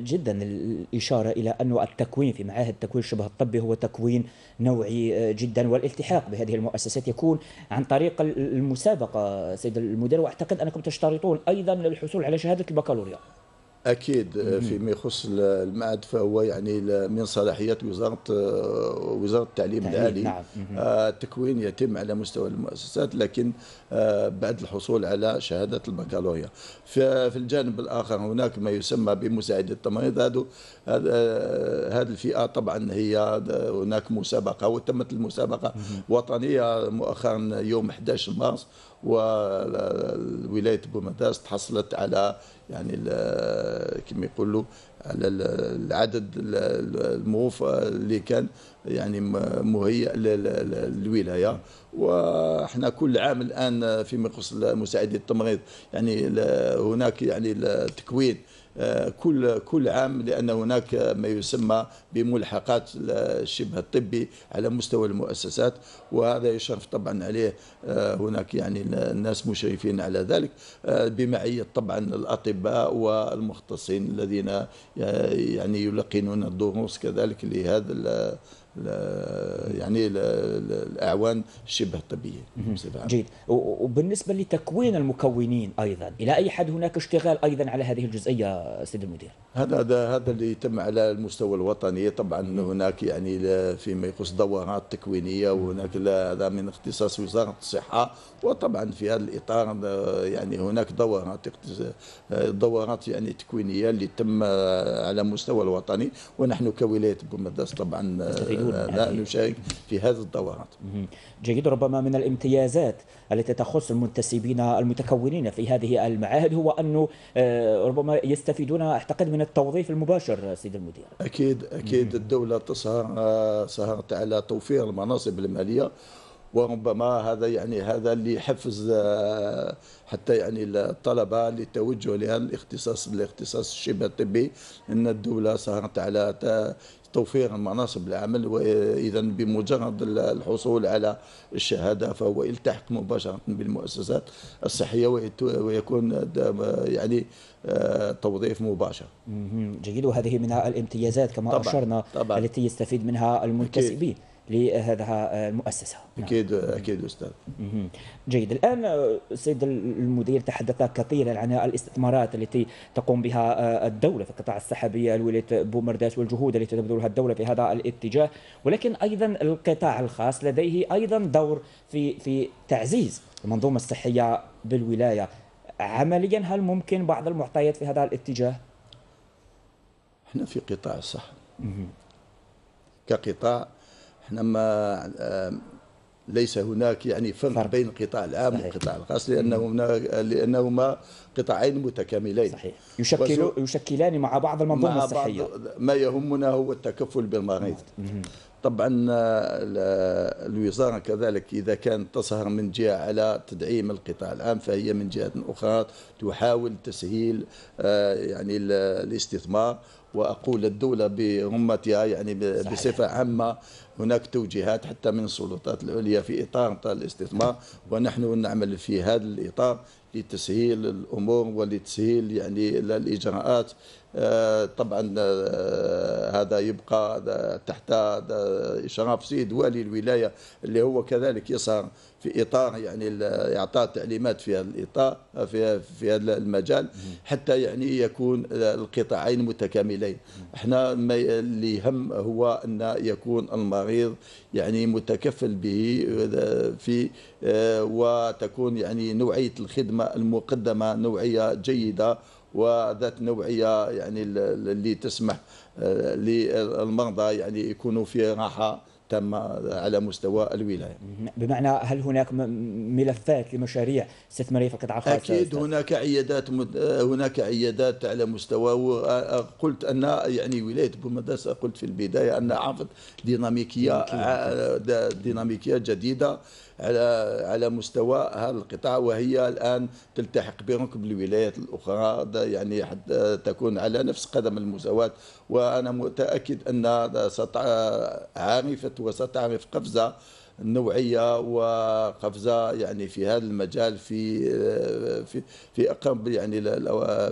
جدا الإشارة أشار إلى أن التكوين في معاهد التكوين شبه الطبي هو تكوين نوعي آه، جدا والالتحاق بهذه المؤسسات يكون عن طريق المسابقة سيد المدير وأعتقد أنكم تشترطون أيضا للحصول على شهادة البكالوريا اكيد آه، فيما يخص المعهد فهو يعني من صلاحيات وزاره آه، وزاره التعليم العالي نعم. آه، التكوين يتم على مستوى المؤسسات لكن بعد الحصول على شهاده البكالوريا في الجانب الاخر هناك ما يسمى بمساعد التمريض هذا هذه الفئه طبعا هي هناك مسابقه وتمت المسابقه وطنيه مؤخرا يوم 11 مارس وولايه بومداس تحصلت على يعني كما يقولوا على العدد الموف اللي كان يعني مهيئ للولايه وحنا كل عام الان فيما يخص مساعدي التمريض يعني هناك يعني التكوين كل كل عام لان هناك ما يسمى بملحقات الشبه الطبي على مستوى المؤسسات وهذا يشرف طبعا عليه آه، هناك يعني الناس مشرفين على ذلك آه، بمعيه طبعا الاطباء والمختصين الذين آه، يعني يلقنون الدروس كذلك لهذا يعني الاعوان شبه طبيه جيد وبالنسبه لتكوين المكونين ايضا الى اي حد هناك اشتغال ايضا على هذه الجزئيه سيد المدير هذا هذا هذا اللي يتم على المستوى الوطني طبعا م. هناك يعني فيما يخص دورات تكوينيه وهناك هذا من اختصاص وزاره الصحه وطبعا في هذا الاطار يعني هناك دورات دورات يعني تكوينيه اللي تم على مستوى الوطني ونحن كولايه بومداس طبعا لا يعني. نشارك في هذا الدورات جيد ربما من الامتيازات التي تخص المنتسبين المتكونين في هذه المعاهد هو أنه آه، ربما يستفيدون أعتقد من التوظيف المباشر سيد المدير أكيد أكيد الدولة تسهر آه، سهرت على توفير المناصب المالية وربما هذا يعني هذا اللي يحفز آه، حتى يعني الطلبه للتوجه لهذا الاختصاص الاختصاص الشبه الطبي ان الدوله سهرت على توفير المناصب العمل واذا بمجرد الحصول على الشهاده فهو يلتحق مباشره بالمؤسسات الصحيه ويكون يعني آه، توظيف مباشر. جيد وهذه من الامتيازات كما طبعًا اشرنا طبعًا التي يستفيد منها المنتسبين. لهذه آه، المؤسسه نعم. اكيد اكيد استاذ جيد الان السيد آه، المدير تحدث كثيرا عن الاستثمارات التي تقوم بها آه، الدوله في القطاع السحابي الولايه بومرداس والجهود التي تبذلها الدوله في هذا الاتجاه ولكن ايضا القطاع الخاص لديه ايضا دور في في تعزيز المنظومه الصحيه بالولايه عمليا هل ممكن بعض المعطيات في هذا الاتجاه؟ احنا في قطاع الصحه كقطاع احنا ما ليس هناك يعني فرق, فرق. بين القطاع العام والقطاع الخاص لانهما لانهما قطاعين متكاملين صحيح يشكل يشكلان مع بعض المنظومه مع الصحيه بعض ما يهمنا هو التكفل بالمريض طبعا آه، الوزاره كذلك اذا كانت تسهر من جهه على تدعيم القطاع العام فهي من جهه اخرى تحاول تسهيل آه، يعني الاستثمار واقول الدوله برمتها يعني بصفه عامه هناك توجيهات حتى من السلطات العليا في إطار الاستثمار ونحن نعمل في هذا الإطار لتسهيل الأمور ولتسهيل يعني الإجراءات آه، طبعا آه، هذا يبقى تحت اشراف سيد والي الولايه اللي هو كذلك يسهر في اطار يعني اعطاء تعليمات في هذا الاطار في في هذا المجال حتى يعني يكون آه، القطاعين متكاملين احنا اللي يهم هو ان يكون المريض يعني متكفل به في وتكون يعني نوعيه الخدمه المقدمه نوعيه جيده وذات نوعيه يعني اللي تسمح آه، للمرضى يعني يكونوا في راحه تامه على مستوى الولايه. نعم. بمعنى هل هناك ملفات لمشاريع استثماريه في القطاع الخاص؟ اكيد هناك عيادات مد... آه، هناك عيادات على مستوى آه، قلت ان يعني ولايه بومداسه قلت في البدايه انها عرفت ديناميكيه ديناميكيه جديده على على مستوى هذا القطاع وهي الان تلتحق بركب الولايات الاخرى يعني حتى تكون على نفس قدم المساواه وانا متاكد ان عارفه وستعرف قفزه نوعيه وقفزه يعني في هذا المجال في في في اقرب يعني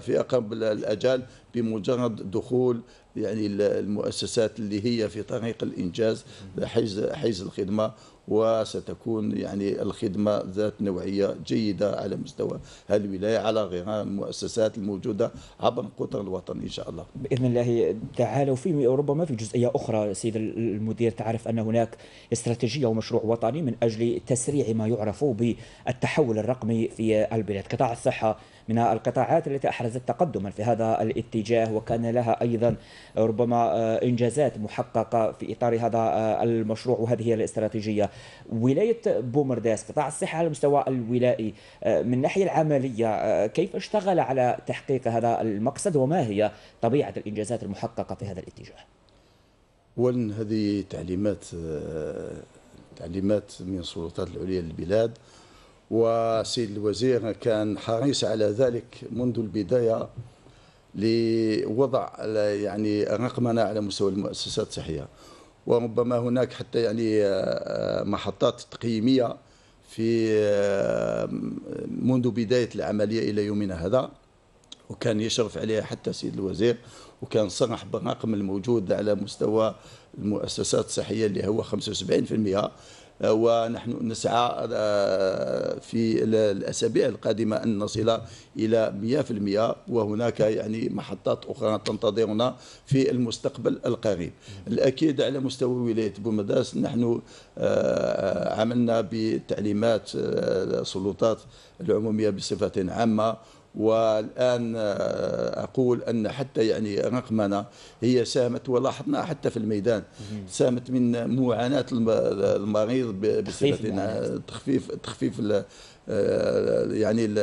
في اقرب الاجال بمجرد دخول يعني المؤسسات اللي هي في طريق الانجاز حيز حيز الخدمه وستكون يعني الخدمة ذات نوعية جيدة على مستوى هذه الولاية على غير المؤسسات الموجودة عبر قطر الوطن إن شاء الله بإذن الله تعالى وفي ربما في جزئية أخرى سيد المدير تعرف أن هناك استراتيجية ومشروع وطني من أجل تسريع ما يعرف بالتحول الرقمي في البلاد قطاع الصحة من القطاعات التي أحرزت تقدما في هذا الاتجاه وكان لها أيضا ربما آه، إنجازات محققة في إطار هذا آه، المشروع وهذه الاستراتيجية ولاية بومرداس قطاع الصحة على المستوى الولائي آه، من الناحية العملية كيف اشتغل على تحقيق هذا المقصد وما هي طبيعة الإنجازات المحققة في هذا الاتجاه أولا هذه تعليمات تعليمات من السلطات العليا للبلاد وسيد الوزير كان حريص على ذلك منذ البداية لوضع يعني رقمنة على مستوى المؤسسات الصحية وربما هناك حتى يعني آه، آه، محطات تقييمية في آه، منذ بداية العملية إلى يومنا هذا وكان يشرف عليها حتى سيد الوزير وكان صرح بالرقم الموجود على مستوى المؤسسات الصحية اللي هو 75% ونحن نسعى آه، في الأسابيع القادمة أن نصل إلى 100% وهناك يعني محطات أخرى تنتظرنا في المستقبل القريب الأكيد على مستوى ولاية بومداس نحن آه، عملنا بتعليمات السلطات آه، العمومية بصفة عامة والآن آه، أقول أن حتى يعني رقمنة هي ساهمت ولاحظنا حتى في الميدان ساهمت من معاناة المريض بصفة تخفيف تخفيف آه، يعني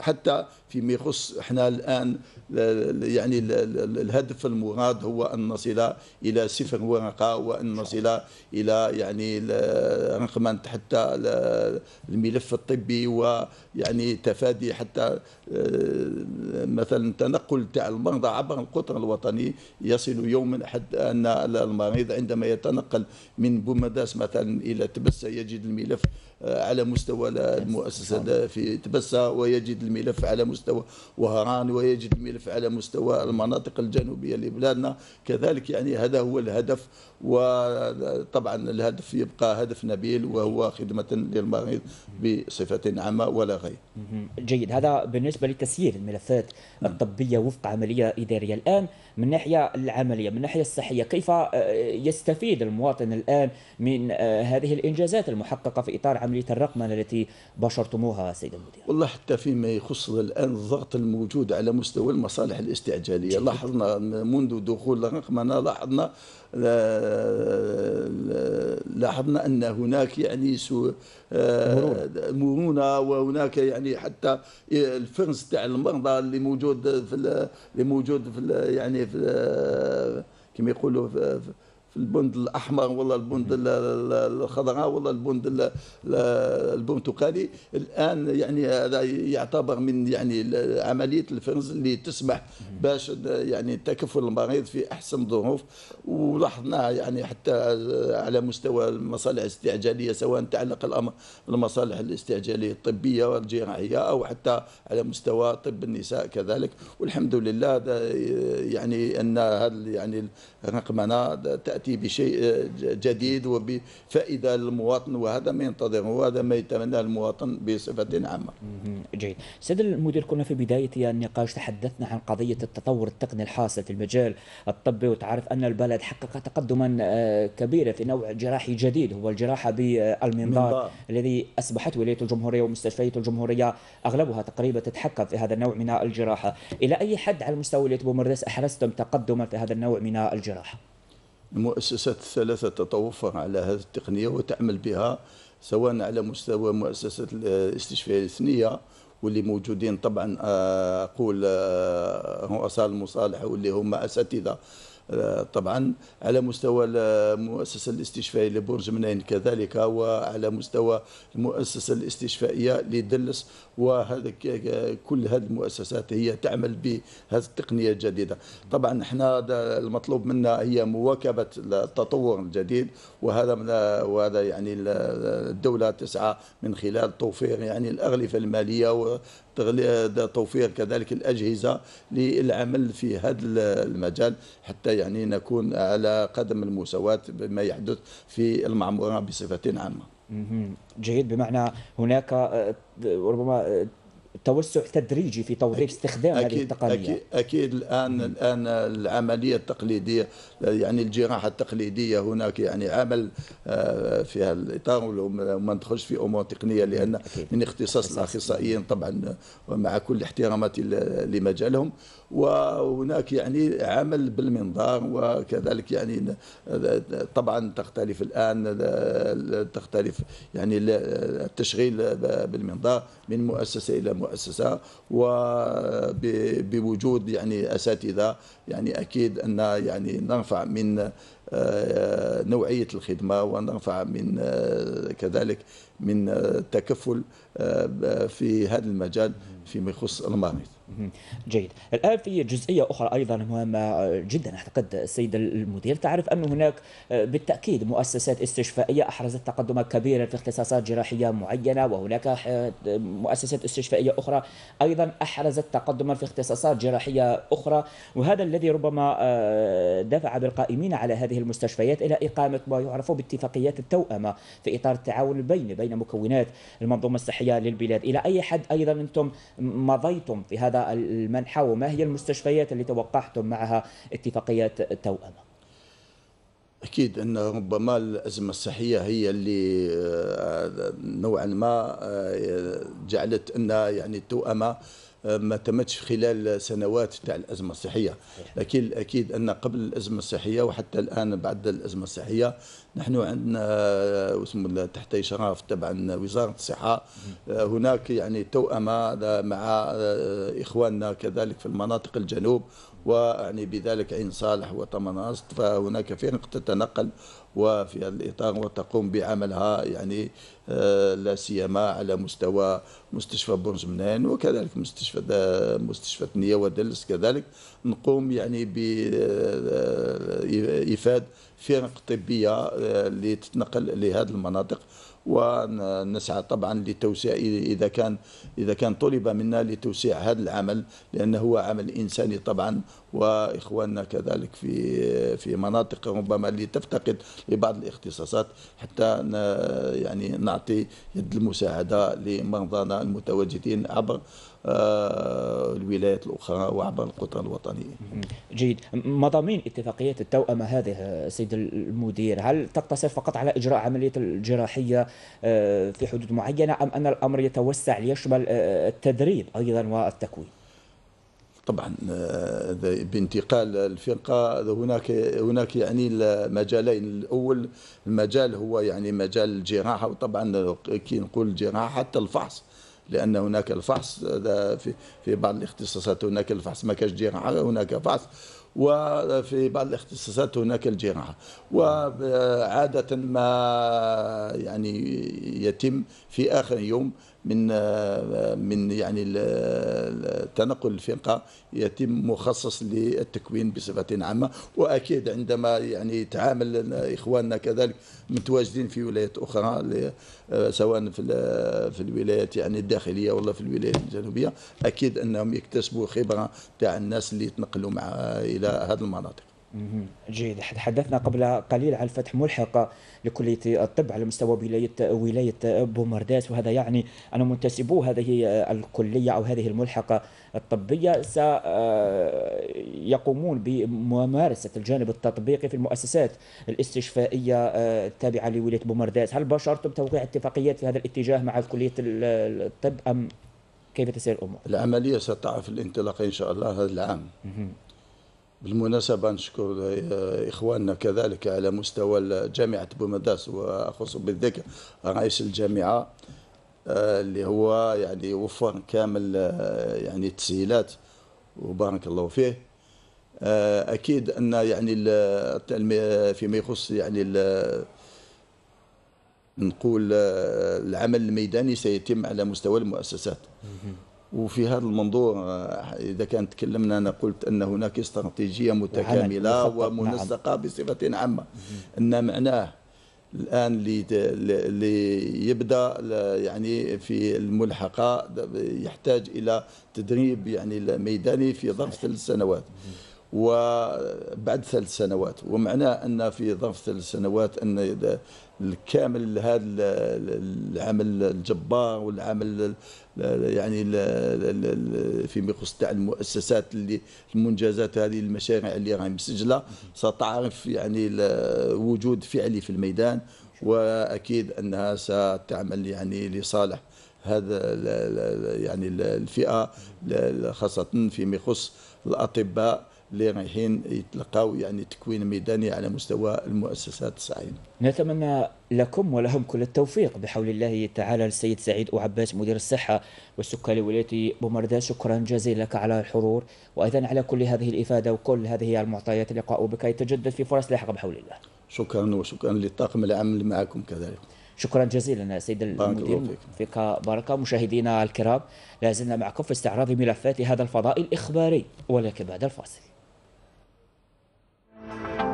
حتى فيما يخص احنا الان يعني الهدف المراد هو ان نصل الى صفر ورقه وان نصل الى يعني رقما حتى الملف الطبي و يعني تفادي حتى آه، مثلا تنقل تاع المرضى عبر القطر الوطني يصل يوما حتى ان المريض عندما يتنقل من بومداس مثلا الى تبسه يجد الملف آه، على مستوى المؤسسه في تبسه ويجد الملف على مستوى وهران ويجد الملف على مستوى المناطق الجنوبيه لبلادنا كذلك يعني هذا هو الهدف وطبعا الهدف يبقى هدف نبيل وهو خدمة للمريض بصفة عامة ولا غير جيد هذا بالنسبة لتسيير الملفات نعم. الطبية وفق عملية إدارية الآن من ناحية العملية من ناحية الصحية كيف آه، يستفيد المواطن الآن من آه، هذه الإنجازات المحققة في إطار عملية الرقمنة التي بشرتموها سيد المدير والله حتى فيما يخص الآن الضغط الموجود على مستوى المصالح الاستعجالية لاحظنا منذ دخول الرقمنة لاحظنا لاحظنا ان هناك يعني سو آه، مرونه وهناك يعني حتى الفرنس تاع المرضى اللي موجود في اللي موجود في يعني في كما يقولوا في البند الاحمر ولا البند الخضراء ولا البند البرتقالي الان يعني هذا يعتبر من يعني عمليه الفرز اللي تسمح باش يعني تكفل المريض في احسن ظروف ولاحظناها يعني حتى على مستوى المصالح الاستعجاليه سواء تعلق الامر بالمصالح الاستعجاليه الطبيه والجراحيه او حتى على مستوى طب النساء كذلك والحمد لله يعني ان هذا يعني الرقمنه تاتي يأتي بشيء آه، جديد وبفائدة للمواطن وهذا ما ينتظره وهذا ما يتمناه المواطن بصفة عامة جيد سيد المدير كنا في بداية النقاش يعني تحدثنا عن قضية التطور التقني الحاصل في المجال الطبي وتعرف أن البلد حقق تقدما آه، كبيرا في نوع جراحي جديد هو الجراحة بالمنظار الذي أصبحت ولاية الجمهورية ومستشفيات الجمهورية أغلبها تقريبا تتحكم في هذا النوع من الجراحة إلى أي حد على مستوى ولاية بومرداس أحرزتم تقدما في هذا النوع من الجراحة المؤسسات الثلاثة تتوفر على هذه التقنية وتعمل بها سواء على مستوى مؤسسة الاستشفاء الثنية واللي موجودين طبعا آه، أقول رؤساء آه، المصالحة واللي هم أساتذة آه، طبعا على مستوى المؤسسة الاستشفائية لبرج منين كذلك وعلى مستوى المؤسسة الاستشفائية لدلس وهذا كل هذه المؤسسات هي تعمل بهذه التقنية الجديدة طبعا احنا المطلوب منا هي مواكبة التطور الجديد وهذا من وهذا يعني الدولة تسعى من خلال توفير يعني الأغلفة المالية توفير كذلك الأجهزة للعمل في هذا المجال حتى يعني نكون على قدم المساواة بما يحدث في المعمورة بصفة عامة جيد بمعنى هناك آه، ربما آه، توسع تدريجي في توظيف استخدام أكيد هذه التقنيه أكيد, اكيد الان الان العمليه التقليديه يعني الجراحه التقليديه هناك يعني عمل آه، في الاطار وما ندخلش في امور تقنيه لان أكيد. من اختصاص الاخصائيين طبعا ومع كل احتراماتي لمجالهم وهناك يعني عمل بالمنظار وكذلك يعني طبعا تختلف الآن تختلف يعني التشغيل بالمنظار من مؤسسة إلى مؤسسة وبوجود يعني أساتذة يعني أكيد أن يعني نرفع من آه، نوعية الخدمة ونرفع من آه، كذلك من التكفل آه، في هذا المجال فيما يخص المريض جيد الان في جزئيه اخرى ايضا مهمه آه، جدا اعتقد السيد المدير تعرف ان هناك آه، بالتاكيد مؤسسات استشفائيه احرزت تقدما كبيرا في اختصاصات جراحيه معينه وهناك آه، مؤسسات استشفائيه اخرى ايضا احرزت تقدما في اختصاصات جراحيه اخرى وهذا الذي ربما دفع بالقائمين على هذه المستشفيات الى اقامه ما يعرف باتفاقيات التوأمه في اطار التعاون البيني بين مكونات المنظومه الصحيه للبلاد الى اي حد ايضا انتم مضيتم في هذا هذا المنحة وما هي المستشفيات اللي توقعتم معها اتفاقية توأمة أكيد أن ربما الأزمة الصحية هي اللي آه، نوعا ما آه، جعلت أن يعني التوأمة آه، ما تمتش خلال سنوات تاع الازمه الصحيه لكن اكيد ان قبل الازمه الصحيه وحتى الان بعد الازمه الصحيه نحن عندنا آه، اسم تحت اشراف تبع وزاره الصحه آه، هناك يعني توأمه آه، مع اخواننا كذلك في المناطق الجنوب ويعني بذلك عين صالح وطمناست فهناك فرق تتنقل وفي هذا الاطار وتقوم بعملها يعني آه، لا سيما على مستوى مستشفى بورنج منان وكذلك مستشفى مستشفى ثنيه ودلس كذلك نقوم يعني ب بايفاد آه، آه، فرق طبيه لتتنقل لهذه المناطق ونسعى طبعا لتوسيع إذا كان إذا كان طلب منا لتوسيع هذا العمل لأنه هو عمل إنساني طبعا وإخواننا كذلك في في مناطق ربما اللي تفتقد لبعض الاختصاصات حتى يعني نعطي يد المساعدة لمرضانا المتواجدين عبر آه، الولايات الأخرى وعبر القطر الوطنيه. جيد مضامين اتفاقية التوأمة هذه سيد المدير هل تقتصر فقط على إجراء عملية الجراحية آه، في حدود معينة أم أن الأمر يتوسع ليشمل آه، التدريب أيضا والتكوين طبعا بانتقال الفرقه هناك هناك يعني المجالين الاول المجال هو يعني مجال الجراحه وطبعا كي نقول الجراحه حتى الفحص لان هناك الفحص في بعض الاختصاصات هناك الفحص ما كاش دير هناك فحص وفي بعض الاختصاصات هناك الجراحة وعادة ما يعني يتم في آخر يوم من من يعني تنقل الفرقه يتم مخصص للتكوين بصفه عامه واكيد عندما يعني يتعامل اخواننا كذلك متواجدين في ولايات اخرى سواء في في الولايات يعني الداخليه ولا في الولايات الجنوبيه اكيد انهم يكتسبوا خبره تاع الناس اللي يتنقلوا مع الى هذه المناطق جيد تحدثنا قبل قليل عن فتح ملحق لكلية الطب على مستوى ولاية ولاية بومرداس وهذا يعني أن منتسبو هذه الكلية أو هذه الملحقة الطبية سيقومون آه، بممارسة الجانب التطبيقي في المؤسسات الاستشفائية آه، التابعة لولاية بومرداس هل بشرتم توقيع اتفاقيات في هذا الاتجاه مع كلية الطب أم كيف تسير الأمور؟ العملية ستعرف الانطلاق إن شاء الله هذا العام بالمناسبة نشكر إخواننا كذلك على مستوى جامعة بومداس وأخص بالذكر رئيس الجامعة اللي هو يعني وفر كامل يعني التسهيلات وبارك الله فيه أكيد أن يعني فيما يخص يعني نقول العمل الميداني سيتم على مستوى المؤسسات وفي هذا المنظور آه، اذا كان تكلمنا انا قلت ان هناك استراتيجيه متكامله نعم. ومنسقه نعم. بصفه عامه ان معناه الان ليبدا يعني في الملحقه يحتاج الى تدريب يعني ميداني في ظرف ثلاث سنوات وبعد ثلاث سنوات ومعناه ان في ظرف ثلاث سنوات ان الكامل لهذا العمل الجبار والعمل يعني فيما يخص تاع المؤسسات اللي المنجزات هذه المشاريع اللي راهي مسجله ستعرف يعني وجود فعلي في الميدان واكيد انها ستعمل يعني لصالح هذا يعني الفئه خاصه فيما يخص الاطباء اللي رايحين يتلقاو يعني تكوين ميداني على مستوى المؤسسات الصحيه. نتمنى لكم ولهم كل التوفيق بحول الله تعالى السيد سعيد وعباس مدير الصحه والسكان لولايه بومردا شكرا جزيلا لك على الحضور وايضا على كل هذه الافاده وكل هذه المعطيات اللقاء بك يتجدد في فرص لاحقه بحول الله. شكرا وشكرا للطاقم العام اللي معكم كذلك. شكرا جزيلا سيد المدير فيك بركه مشاهدينا الكرام لا زلنا معكم في استعراض ملفات هذا الفضاء الاخباري ولكن بعد الفاصل Thank you.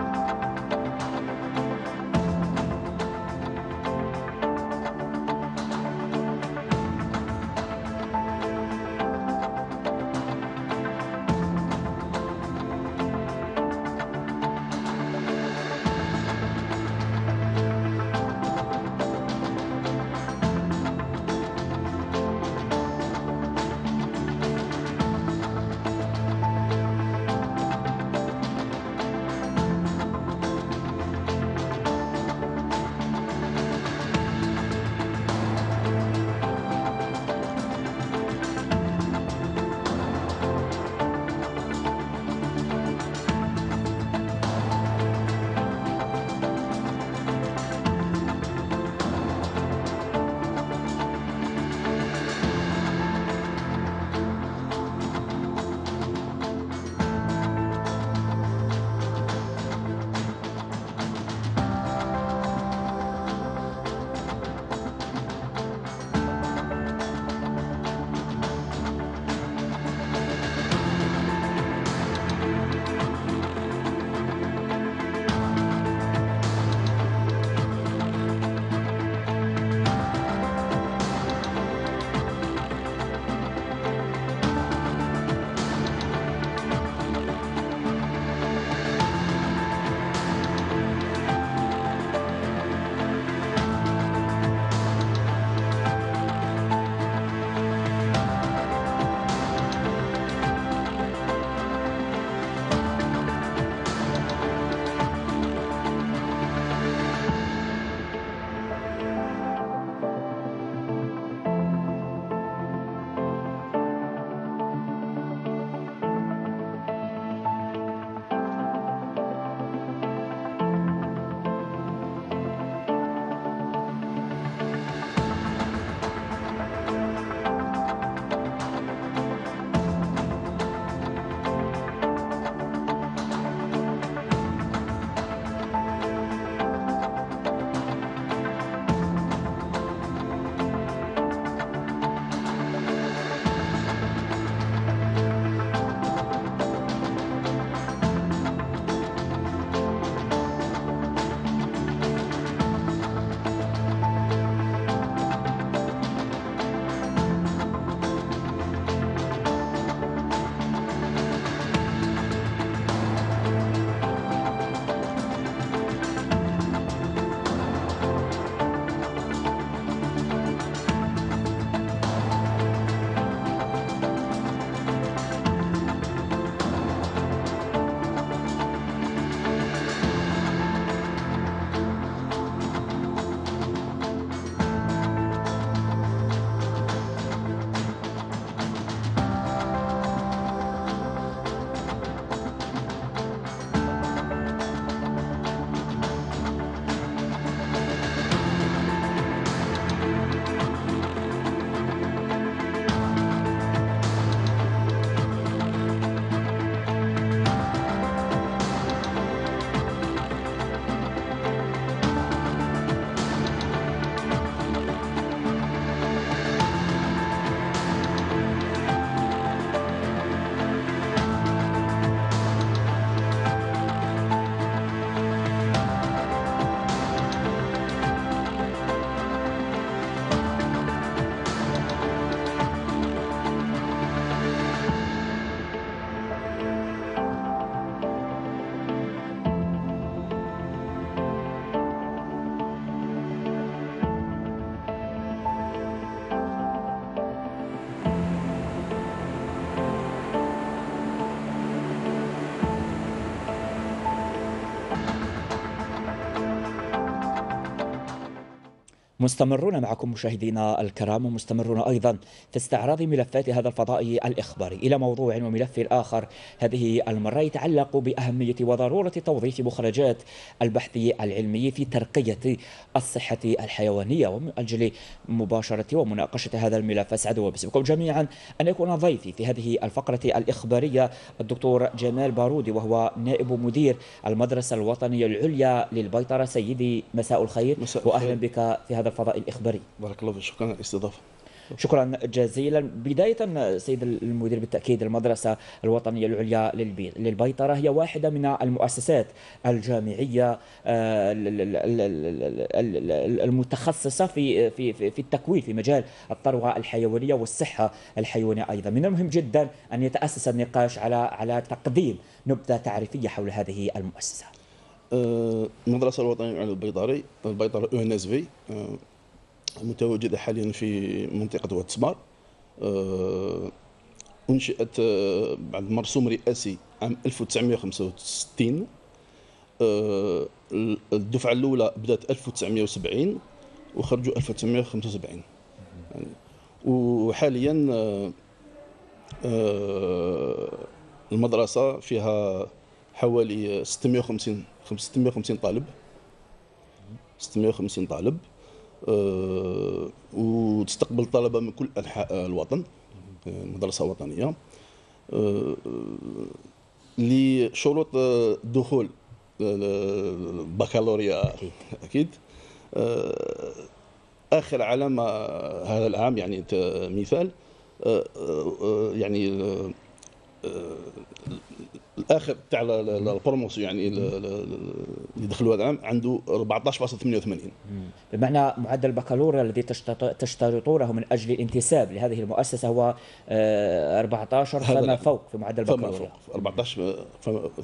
مستمرون معكم مشاهدينا الكرام ومستمرون أيضا في استعراض ملفات هذا الفضاء الإخباري إلى موضوع وملف آخر هذه المرة يتعلق بأهمية وضرورة توظيف مخرجات البحثية العلمية في ترقية الصحة الحيوانية ومن أجل مباشرة ومناقشة هذا الملف أسعد وبسمكم جميعا أن يكون ضيفي في هذه الفقرة الإخبارية الدكتور جمال بارودي وهو نائب مدير المدرسة الوطنية العليا للبيطرة سيدي مساء الخير مساء وأهلا بك في هذا الفضاء الإخباري بارك الله فيك شكرا على الاستضافة شكرا جزيلا بداية سيد المدير بالتأكيد المدرسة الوطنية العليا للبيطرة هي واحدة من المؤسسات الجامعية المتخصصة في في في التكوين في مجال الثروة الحيوانية والصحة الحيوانية أيضا من المهم جدا أن يتأسس النقاش على على تقديم نبذة تعريفية حول هذه المؤسسة المدرسة الوطنية للبيطري البيطرة يونس متواجدة حاليا في منطقة واد سمار آه، أنشئت آه، بعد مرسوم رئاسي عام 1965 آه، الدفعة الأولى بدأت 1970 وخرجوا 1975 يعني وحاليا المدرسة فيها حوالي 650 650 طالب 650 طالب آه، وتستقبل طلبه من كل انحاء الوطن آه، مدرسه وطنيه آه، لشروط الدخول البكالوريا اكيد اخر علامه هذا العام يعني مثال يعني الاخر تاع البروموس يعني اللي دخلوا هذا العام عنده 14.88 بمعنى معدل البكالوريا الذي تشترطونه من اجل الانتساب لهذه المؤسسه هو 14 آه، فما فوق في معدل البكالوريا فما فوق 14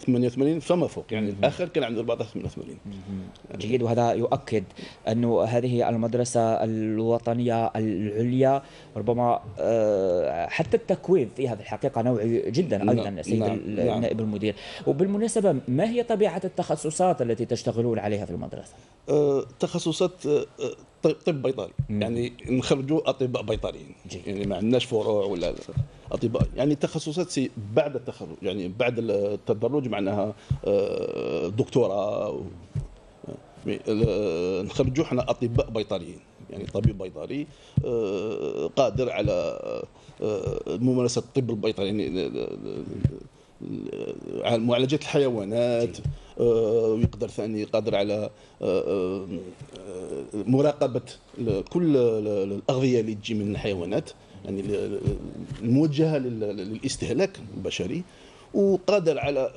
88 فما فوق يعني الاخر كان عنده 14.88 جيد وهذا يؤكد انه هذه المدرسه الوطنيه العليا ربما آه، حتى التكوين فيها في الحقيقه نوعي جدا ايضا نعم. سيد نعم. النائب المدير وبالمناسبة ما هي طبيعة التخصصات التي تشتغلون عليها في المدرسة؟ أه، تخصصات أه، طب بيطري نعم. يعني نخرجوا اطباء بيطريين يعني ما عندناش فروع ولا اطباء يعني تخصصات سي بعد التخرج يعني بعد التدرج معناها أه، دكتوراه نخرجوا حنا اطباء بيطريين يعني طبيب بيطري قادر على ممارسه الطب البيطري يعني معالجه الحيوانات ويقدر آه، ثاني قادر على آه، آه، مراقبه كل الاغذيه اللي تجي من الحيوانات يعني الموجهه للاستهلاك البشري وقادر على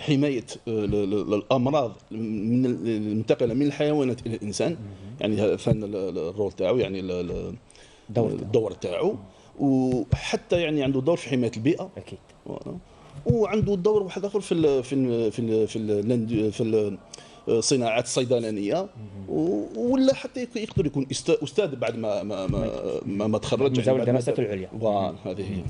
حمايه الامراض من المنتقله من الحيوانات الى الانسان يعني فن الرول تاعو يعني الدور تاعو وحتى يعني عنده دور في حمايه البيئه اكيد وعنده دور واحد اخر في ال في ال في ال في ال في, الـ في, ال في, صناعات صيدلانيه ولا حتى يقدر يكون استاذ بعد ما ما ما, ما تخرج يعني من الدراسات العليا هذه هي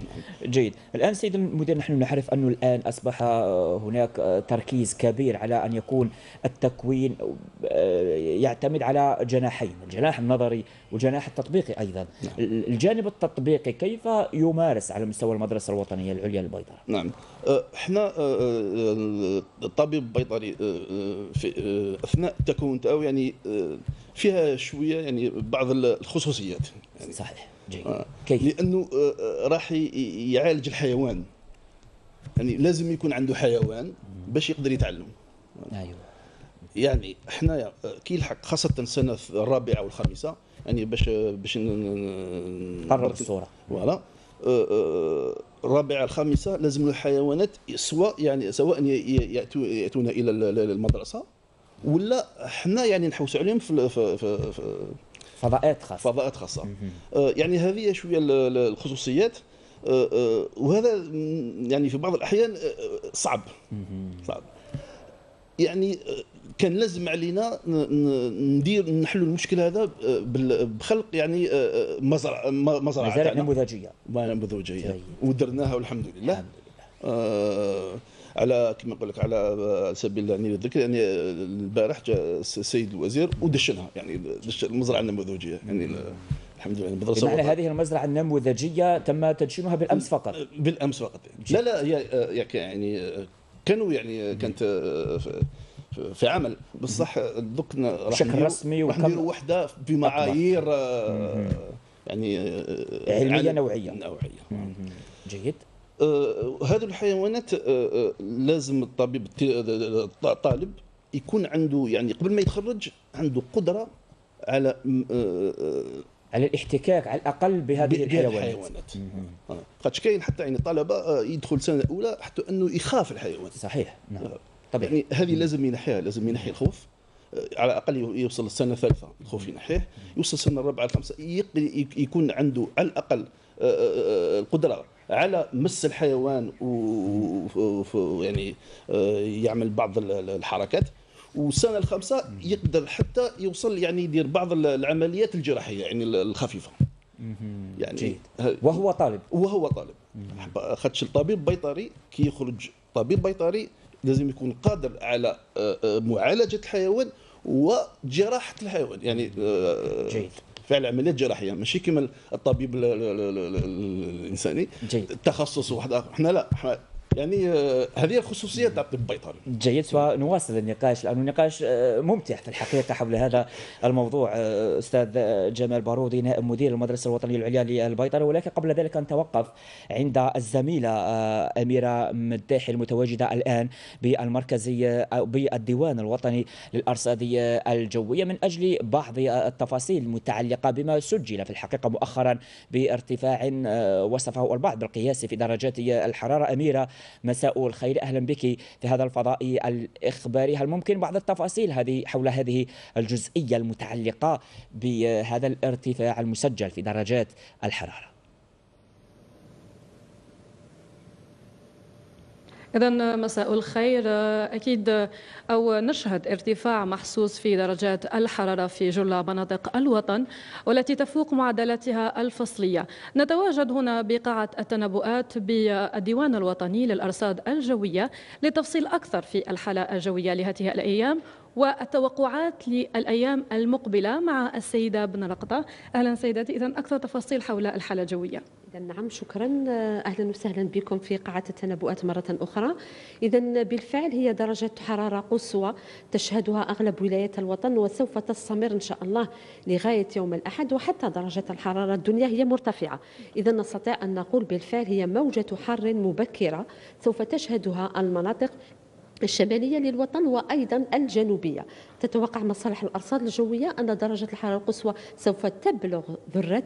جيد الان سيد المدير نحن نعرف انه الان اصبح آه، هناك آه، تركيز كبير على ان يكون التكوين آه، يعتمد على جناحين الجناح النظري والجناح التطبيقي ايضا نعم. الجانب التطبيقي كيف يمارس على مستوى المدرسه الوطنيه العليا البيضاء نعم أه، حنا أه، أه، الطبيب البيطري في اثناء التكون تاعو يعني فيها شويه يعني بعض الخصوصيات يعني صحيح جيد آه. كيف؟ لانه راح يعالج الحيوان يعني لازم يكون عنده حيوان باش يقدر يتعلم ايوه يعني احنا كي الحق خاصه السنه الرابعه والخامسه يعني باش باش نقرب الصوره فوالا الرابعه الخامسه لازم الحيوانات سواء يعني سواء ياتون الى المدرسه ولا حنا يعني نحوسوا عليهم في, في فضاءات خاصه فضاءات خاصه آه، يعني هذه شويه الخصوصيات آه، آه، وهذا يعني في بعض الاحيان صعب صعب يعني كان لازم علينا ندير نحلوا المشكل هذا آه، بخلق يعني آه، آه، مزرعه مزرعه مزارع نموذجيه نموذجيه ودرناها والحمد لله الحمد لله آه على كما نقول لك على سبيل يعني الذكر يعني البارح جاء السيد الوزير ودشنها يعني دش المزرعه النموذجيه يعني الحمد لله المدرسه يعني بمعنى هذه المزرعه النموذجيه تم تدشينها بالامس فقط بالامس فقط لا لا يعني كانوا يعني كانت في عمل بصح دوك بشكل رسمي راح نديروا وحده بمعايير آه، يعني آه، علميه نوعيه نوعيه جيد آه، هذه الحيوانات لازم الطبيب الطالب يكون عنده يعني قبل ما يتخرج عنده قدره على على الاحتكاك على الاقل بهذه الحيوانات خاطش كاين حتى يعني طلبه يدخل سنه اولى حتى انه يخاف الحيوان صحيح نعم طبيعي يعني هذه لازم ينحيها لازم ينحي الخوف آه، على الاقل يوصل السنه الثالثه الخوف ينحيه يوصل السنه الرابعه الخامسه يكون عنده على الاقل آه، آه، القدره على مس الحيوان و يعني يعمل بعض الحركات والسنه الخامسه يقدر حتى يوصل يعني يدير بعض العمليات الجراحيه يعني الخفيفه يعني وهو طالب وهو طالب خدش الطبيب بيطري كي يخرج طبيب بيطري لازم يكون قادر على آه، آه، معالجه الحيوان وجراحه الحيوان يعني آه، جيد فعل عمليات جراحيه ماشي كما الطبيب الانساني جيد التخصص واحد اخر حنا لا يعني آه، هذه الخصوصيه تاع الطب البيطري جيد سنواصل النقاش لانه نقاش آه، ممتع في الحقيقه حول هذا الموضوع آه، استاذ جمال بارودي نائب مدير المدرسه الوطنيه العليا للبيطري ولكن قبل ذلك نتوقف عند الزميله اميره مداحي المتواجده الان بالمركزيه بالديوان الوطني للارصاديه الجويه من اجل بعض التفاصيل المتعلقه بما سجل في الحقيقه مؤخرا بارتفاع وصفه البعض بالقياس في درجات الحراره اميره مساء الخير أهلا بك في هذا الفضاء الإخباري هل ممكن بعض التفاصيل هذه حول هذه الجزئية المتعلقة بهذا الارتفاع المسجل في درجات الحرارة إذا مساء الخير أكيد أو نشهد ارتفاع محسوس في درجات الحرارة في جل مناطق الوطن والتي تفوق معدلاتها الفصلية نتواجد هنا بقاعة التنبؤات بالديوان الوطني للأرصاد الجوية لتفصيل أكثر في الحالة الجوية لهذه الأيام والتوقعات للأيام المقبلة مع السيدة بن رقده أهلا سيداتي إذا أكثر تفاصيل حول الحالة الجوية نعم شكرا اهلا وسهلا بكم في قاعه التنبؤات مره اخرى اذا بالفعل هي درجه حراره قصوى تشهدها اغلب ولايات الوطن وسوف تستمر ان شاء الله لغايه يوم الاحد وحتى درجه الحراره الدنيا هي مرتفعه اذا نستطيع ان نقول بالفعل هي موجه حر مبكره سوف تشهدها المناطق الشمالية للوطن وأيضا الجنوبية تتوقع مصالح الأرصاد الجوية أن درجة الحرارة القصوى سوف تبلغ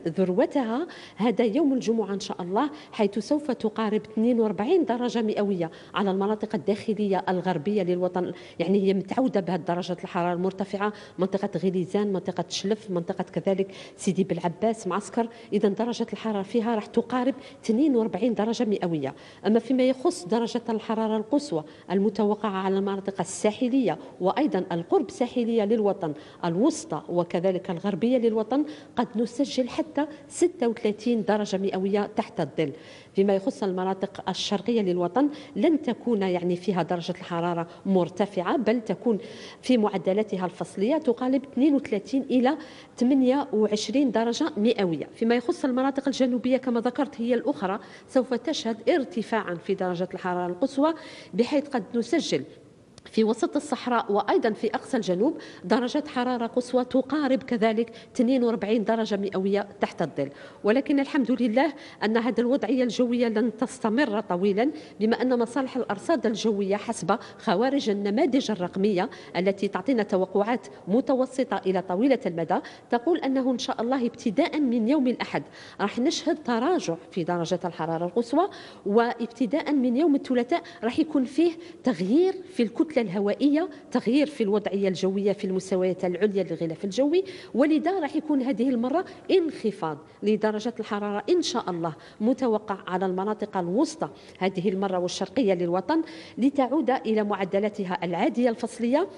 ذروتها هذا يوم الجمعة إن شاء الله حيث سوف تقارب 42 درجة مئوية على المناطق الداخلية الغربية للوطن يعني هي متعودة بهذه درجة الحرارة المرتفعة منطقة غليزان منطقة شلف منطقة كذلك سيدي بلعباس معسكر إذا درجة الحرارة فيها راح تقارب 42 درجة مئوية أما فيما يخص درجة الحرارة القصوى المتوقعة على المناطق الساحلية وأيضا القرب ساحل الساحلية للوطن الوسطى وكذلك الغربية للوطن قد نسجل حتى 36 درجة مئوية تحت الظل فيما يخص المناطق الشرقية للوطن لن تكون يعني فيها درجة الحرارة مرتفعة بل تكون في معدلاتها الفصلية تقالب 32 إلى 28 درجة مئوية فيما يخص المناطق الجنوبية كما ذكرت هي الأخرى سوف تشهد ارتفاعا في درجة الحرارة القصوى بحيث قد نسجل في وسط الصحراء وأيضا في أقصى الجنوب درجات حرارة قصوى تقارب كذلك 42 درجة مئوية تحت الظل ولكن الحمد لله أن هذه الوضعية الجوية لن تستمر طويلا بما أن مصالح الأرصاد الجوية حسب خوارج النماذج الرقمية التي تعطينا توقعات متوسطة إلى طويلة المدى تقول أنه إن شاء الله ابتداء من يوم الأحد راح نشهد تراجع في درجة الحرارة القصوى وابتداء من يوم الثلاثاء راح يكون فيه تغيير في الكتلة الكتلة الهوائية تغيير في الوضعية الجوية في المستويات العليا للغلاف الجوي ولذا راح يكون هذه المرة انخفاض لدرجة الحرارة إن شاء الله متوقع على المناطق الوسطى هذه المرة والشرقية للوطن لتعود إلى معدلاتها العادية الفصلية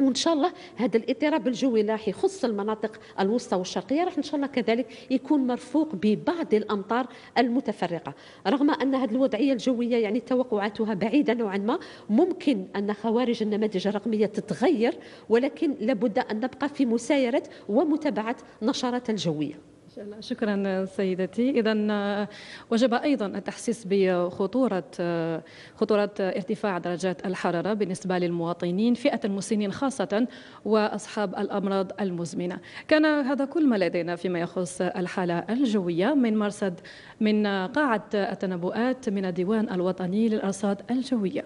وان شاء الله هذا الاضطراب الجوي اللي راح يخص المناطق الوسطى والشرقيه راح ان شاء الله كذلك يكون مرفوق ببعض الامطار المتفرقه رغم ان هذه الوضعيه الجويه يعني توقعاتها بعيده نوعا ما ممكن ان خوارج النماذج الرقميه تتغير ولكن لابد ان نبقى في مسايره ومتابعه نشرات الجويه شاء الله شكرا سيدتي اذا آه، وجب ايضا التحسيس بخطوره آه، خطوره ارتفاع درجات الحراره بالنسبه للمواطنين فئه المسنين خاصه واصحاب الامراض المزمنه كان هذا كل ما لدينا فيما يخص الحاله الجويه من مرصد من قاعه التنبؤات من الديوان الوطني للارصاد الجويه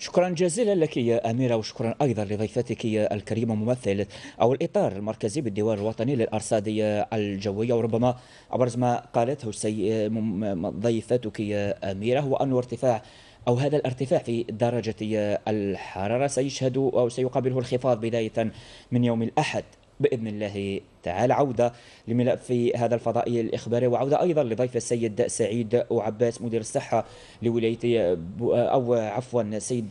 شكرا جزيلا لك يا أميرة وشكرا أيضا لضيفتك الكريمة ممثل أو الإطار المركزي بالديوان الوطني للأرصادية الجوية وربما أبرز ما قالته ضيفتك يا أميرة هو أن ارتفاع أو هذا الارتفاع في درجة الحرارة سيشهد أو سيقابله انخفاض بداية من يوم الأحد بإذن الله تعال عودة لملف هذا الفضائي الإخباري وعودة أيضا لضيف السيد سعيد وعباس مدير الصحة لولاية أو عفوا سيد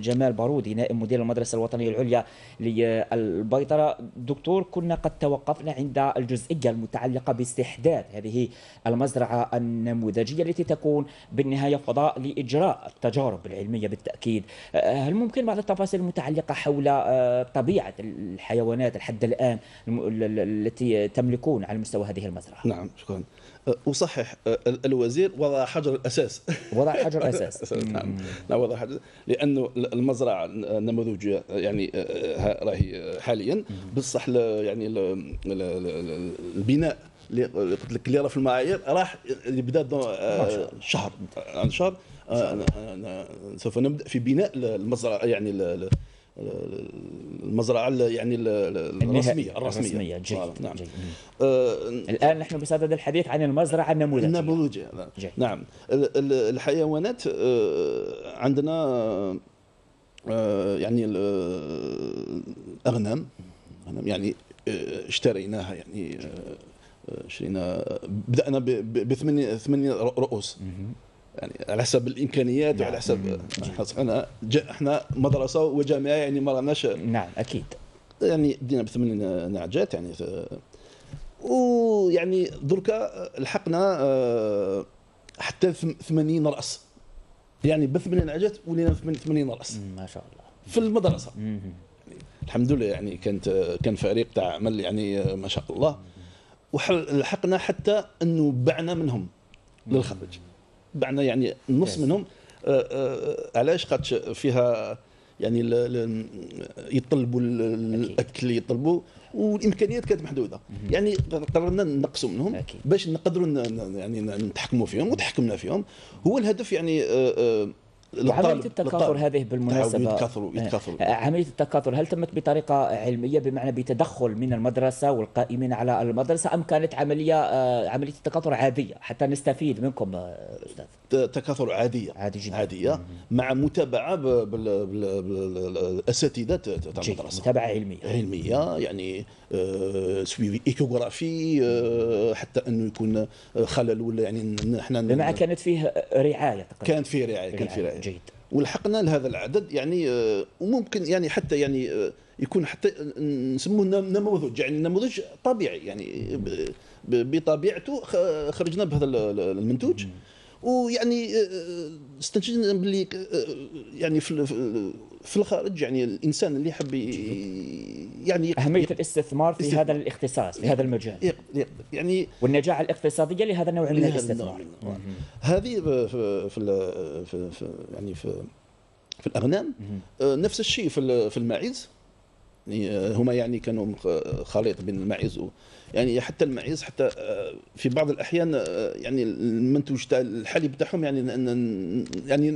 جمال بارودي نائب مدير المدرسة الوطنية العليا للبيطرة دكتور كنا قد توقفنا عند الجزئية المتعلقة باستحداث هذه المزرعة النموذجية التي تكون بالنهاية فضاء لإجراء التجارب العلمية بالتأكيد هل ممكن بعض التفاصيل المتعلقة حول طبيعة الحيوانات الحد الآن التي تملكون على مستوى هذه المزرعه. نعم شكرا. أه، اصحح أه، الوزير وضع حجر الاساس. وضع حجر الاساس. نعم وضع حجر لانه المزرعه النموذجيه يعني أه، راهي حاليا بصح يعني البناء اللي قلت لك اللي راه في المعايير راح يبدا شهر عن شهر سوف نبدا في بناء المزرعه يعني المزرعه يعني الرسميه الرسميه, الرسمية جيد نعم جيد. آه الان نحن بصدد الحديث عن المزرعه النموذجيه النموذجيه نعم الحيوانات آه، عندنا آه، يعني الاغنام يعني آه، اشتريناها يعني شرينا بدانا بثمانيه رؤوس يعني على حسب الامكانيات نعم. وعلى حسب نعم. احنا احنا مدرسه وجامعه يعني ما راناش نعم اكيد يعني دينا بثمان نعجات يعني ويعني دركا لحقنا آه، حتى 80 راس يعني بثمان نعجات ولينا 80 راس ما شاء الله في المدرسه يعني الحمد لله يعني كانت كان فريق تاع عمل يعني آه، ما شاء الله ولحقنا حتى انه بعنا منهم للخارج بعنا يعني نص منهم أه، أه، أه، علاش خاطش فيها يعني يطلبوا الاكل يطلبوا والامكانيات كانت محدوده يعني قررنا نقصوا منهم باش نقدروا يعني نتحكموا فيهم وتحكمنا فيهم هو الهدف يعني عمليه التكاثر هذه بالمناسبه نعم، يتكاثروا إيه. يتكاثروا آه، عمليه التكاثر هل تمت بطريقه علميه بمعنى بتدخل من المدرسه والقائمين على المدرسه ام كانت عمليه آه، عمليه التكاثر عاديه حتى نستفيد منكم آه، استاذ تكاثر عاديه عادي جدا عاديه مع متابعه بالاساتذه تاع المدرسه متابعه علميه علميه يعني سويفي ايكوغرافي حتى انه يكون خلل ولا يعني احنا بمعنى كانت فيه رعايه تقريبا كانت فيه رعاية. كانت فيه رعايه جيد ولحقنا لهذا العدد يعني آه، وممكن يعني حتى يعني آه، يكون حتى آه، نسموه نموذج يعني نموذج طبيعي يعني بطبيعته خرجنا بهذا المنتوج ويعني استنتجنا باللي يعني في في الخارج يعني الانسان اللي يحب يعني اهميه الاستثمار في استثمار. هذا الاختصاص في هذا المجال يقدر يعني والنجاعه الاقتصاديه لهذا النوع من الاستثمار هذه في, في, في يعني في في الاغنام آه، نفس الشيء في في الماعز يعني، آه، هما يعني كانوا خليط بين الماعز يعني حتى المعيز حتى آه، في بعض الاحيان آه، يعني المنتوج تاع الحليب تاعهم يعني يعني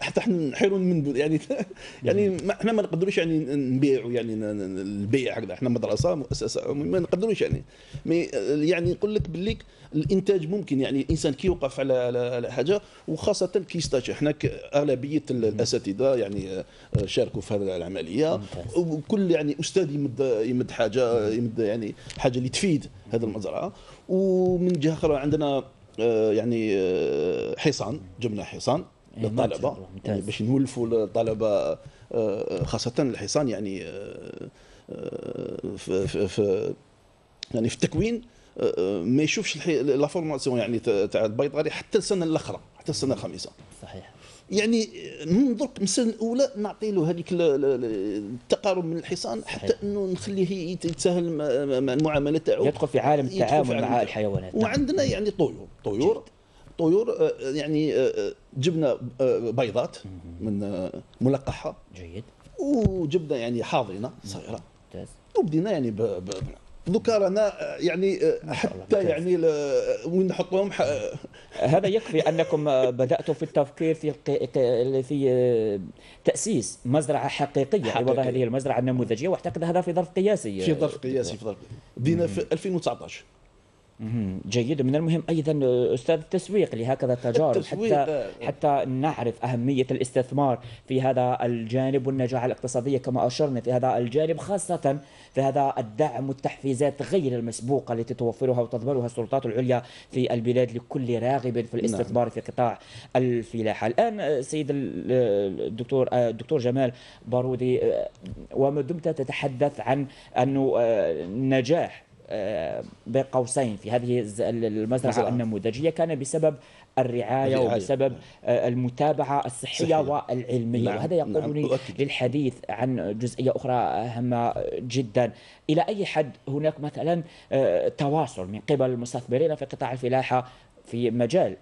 حتى احنا نحيروا من يعني يعني احنا ما نقدروش يعني نبيعوا يعني البيع هكذا احنا مدرسه مؤسسه ما نقدروش يعني مي آه، يعني نقول لك باللي الانتاج ممكن يعني الانسان كي يوقف على على حاجه وخاصه كي يستاج احنا اغلبيه الاساتذه يعني شاركوا في هذه العمليه وكل يعني استاذ يمد يمد حاجه يمد يعني حاجه اللي تفيد تفيد هذه المزرعه ومن جهه اخرى عندنا آه، يعني آه، حصان جبنا حصان إيه، للطلبه يعني باش نولفوا الطلبه آه، خاصه الحصان يعني في, في يعني في التكوين ما يشوفش لا فورماسيون يعني تاع البيطري حتى السنه الاخرى حتى السنه الخامسه صحيح يعني من درك المساله الاولى نعطي له هذيك التقارب من الحصان صحيح. حتى انه نخليه يتساهل مع المعامله تاعو يدخل في عالم التعامل مع الحيوانات نعم. وعندنا يعني طيور طيور جد. طيور آه، يعني آه، آه، جبنا بيضات من ملقحه جيد وجبنا يعني حاضنه صغيره ممتاز وبدينا يعني ب... ب... دوكا رانا آه، يعني آه، حتى يعني آه، وين نحطوهم هذا يكفي انكم بداتوا في التفكير في في تاسيس مزرعه حقيقيه عوض هذه المزرعه النموذجيه واعتقد هذا في ظرف قياسي في ظرف قياسي في ظرف بدينا في 2019 جيد من المهم ايضا استاذ التسويق لهكذا التجارب حتى آه، يعني. حتى نعرف اهميه الاستثمار في هذا الجانب والنجاعه الاقتصاديه كما اشرنا في هذا الجانب خاصه في هذا الدعم والتحفيزات غير المسبوقه التي توفرها وتضمنها السلطات العليا في البلاد لكل راغب في نعم. الاستثمار في قطاع الفلاحه الان سيد الدكتور آه، الدكتور جمال بارودي آه، وما دمت تتحدث عن انه نجاح بين قوسين في هذه المزرعة نعم. النموذجية كان بسبب الرعاية وبسبب آه، المتابعة الصحية والعلمية نعم. وهذا يقودني نعم. للحديث عن جزئية أخرى آه، هامة آه، جدا إلى أي حد هناك مثلا تواصل من قبل المستثمرين في قطاع الفلاحة في مجال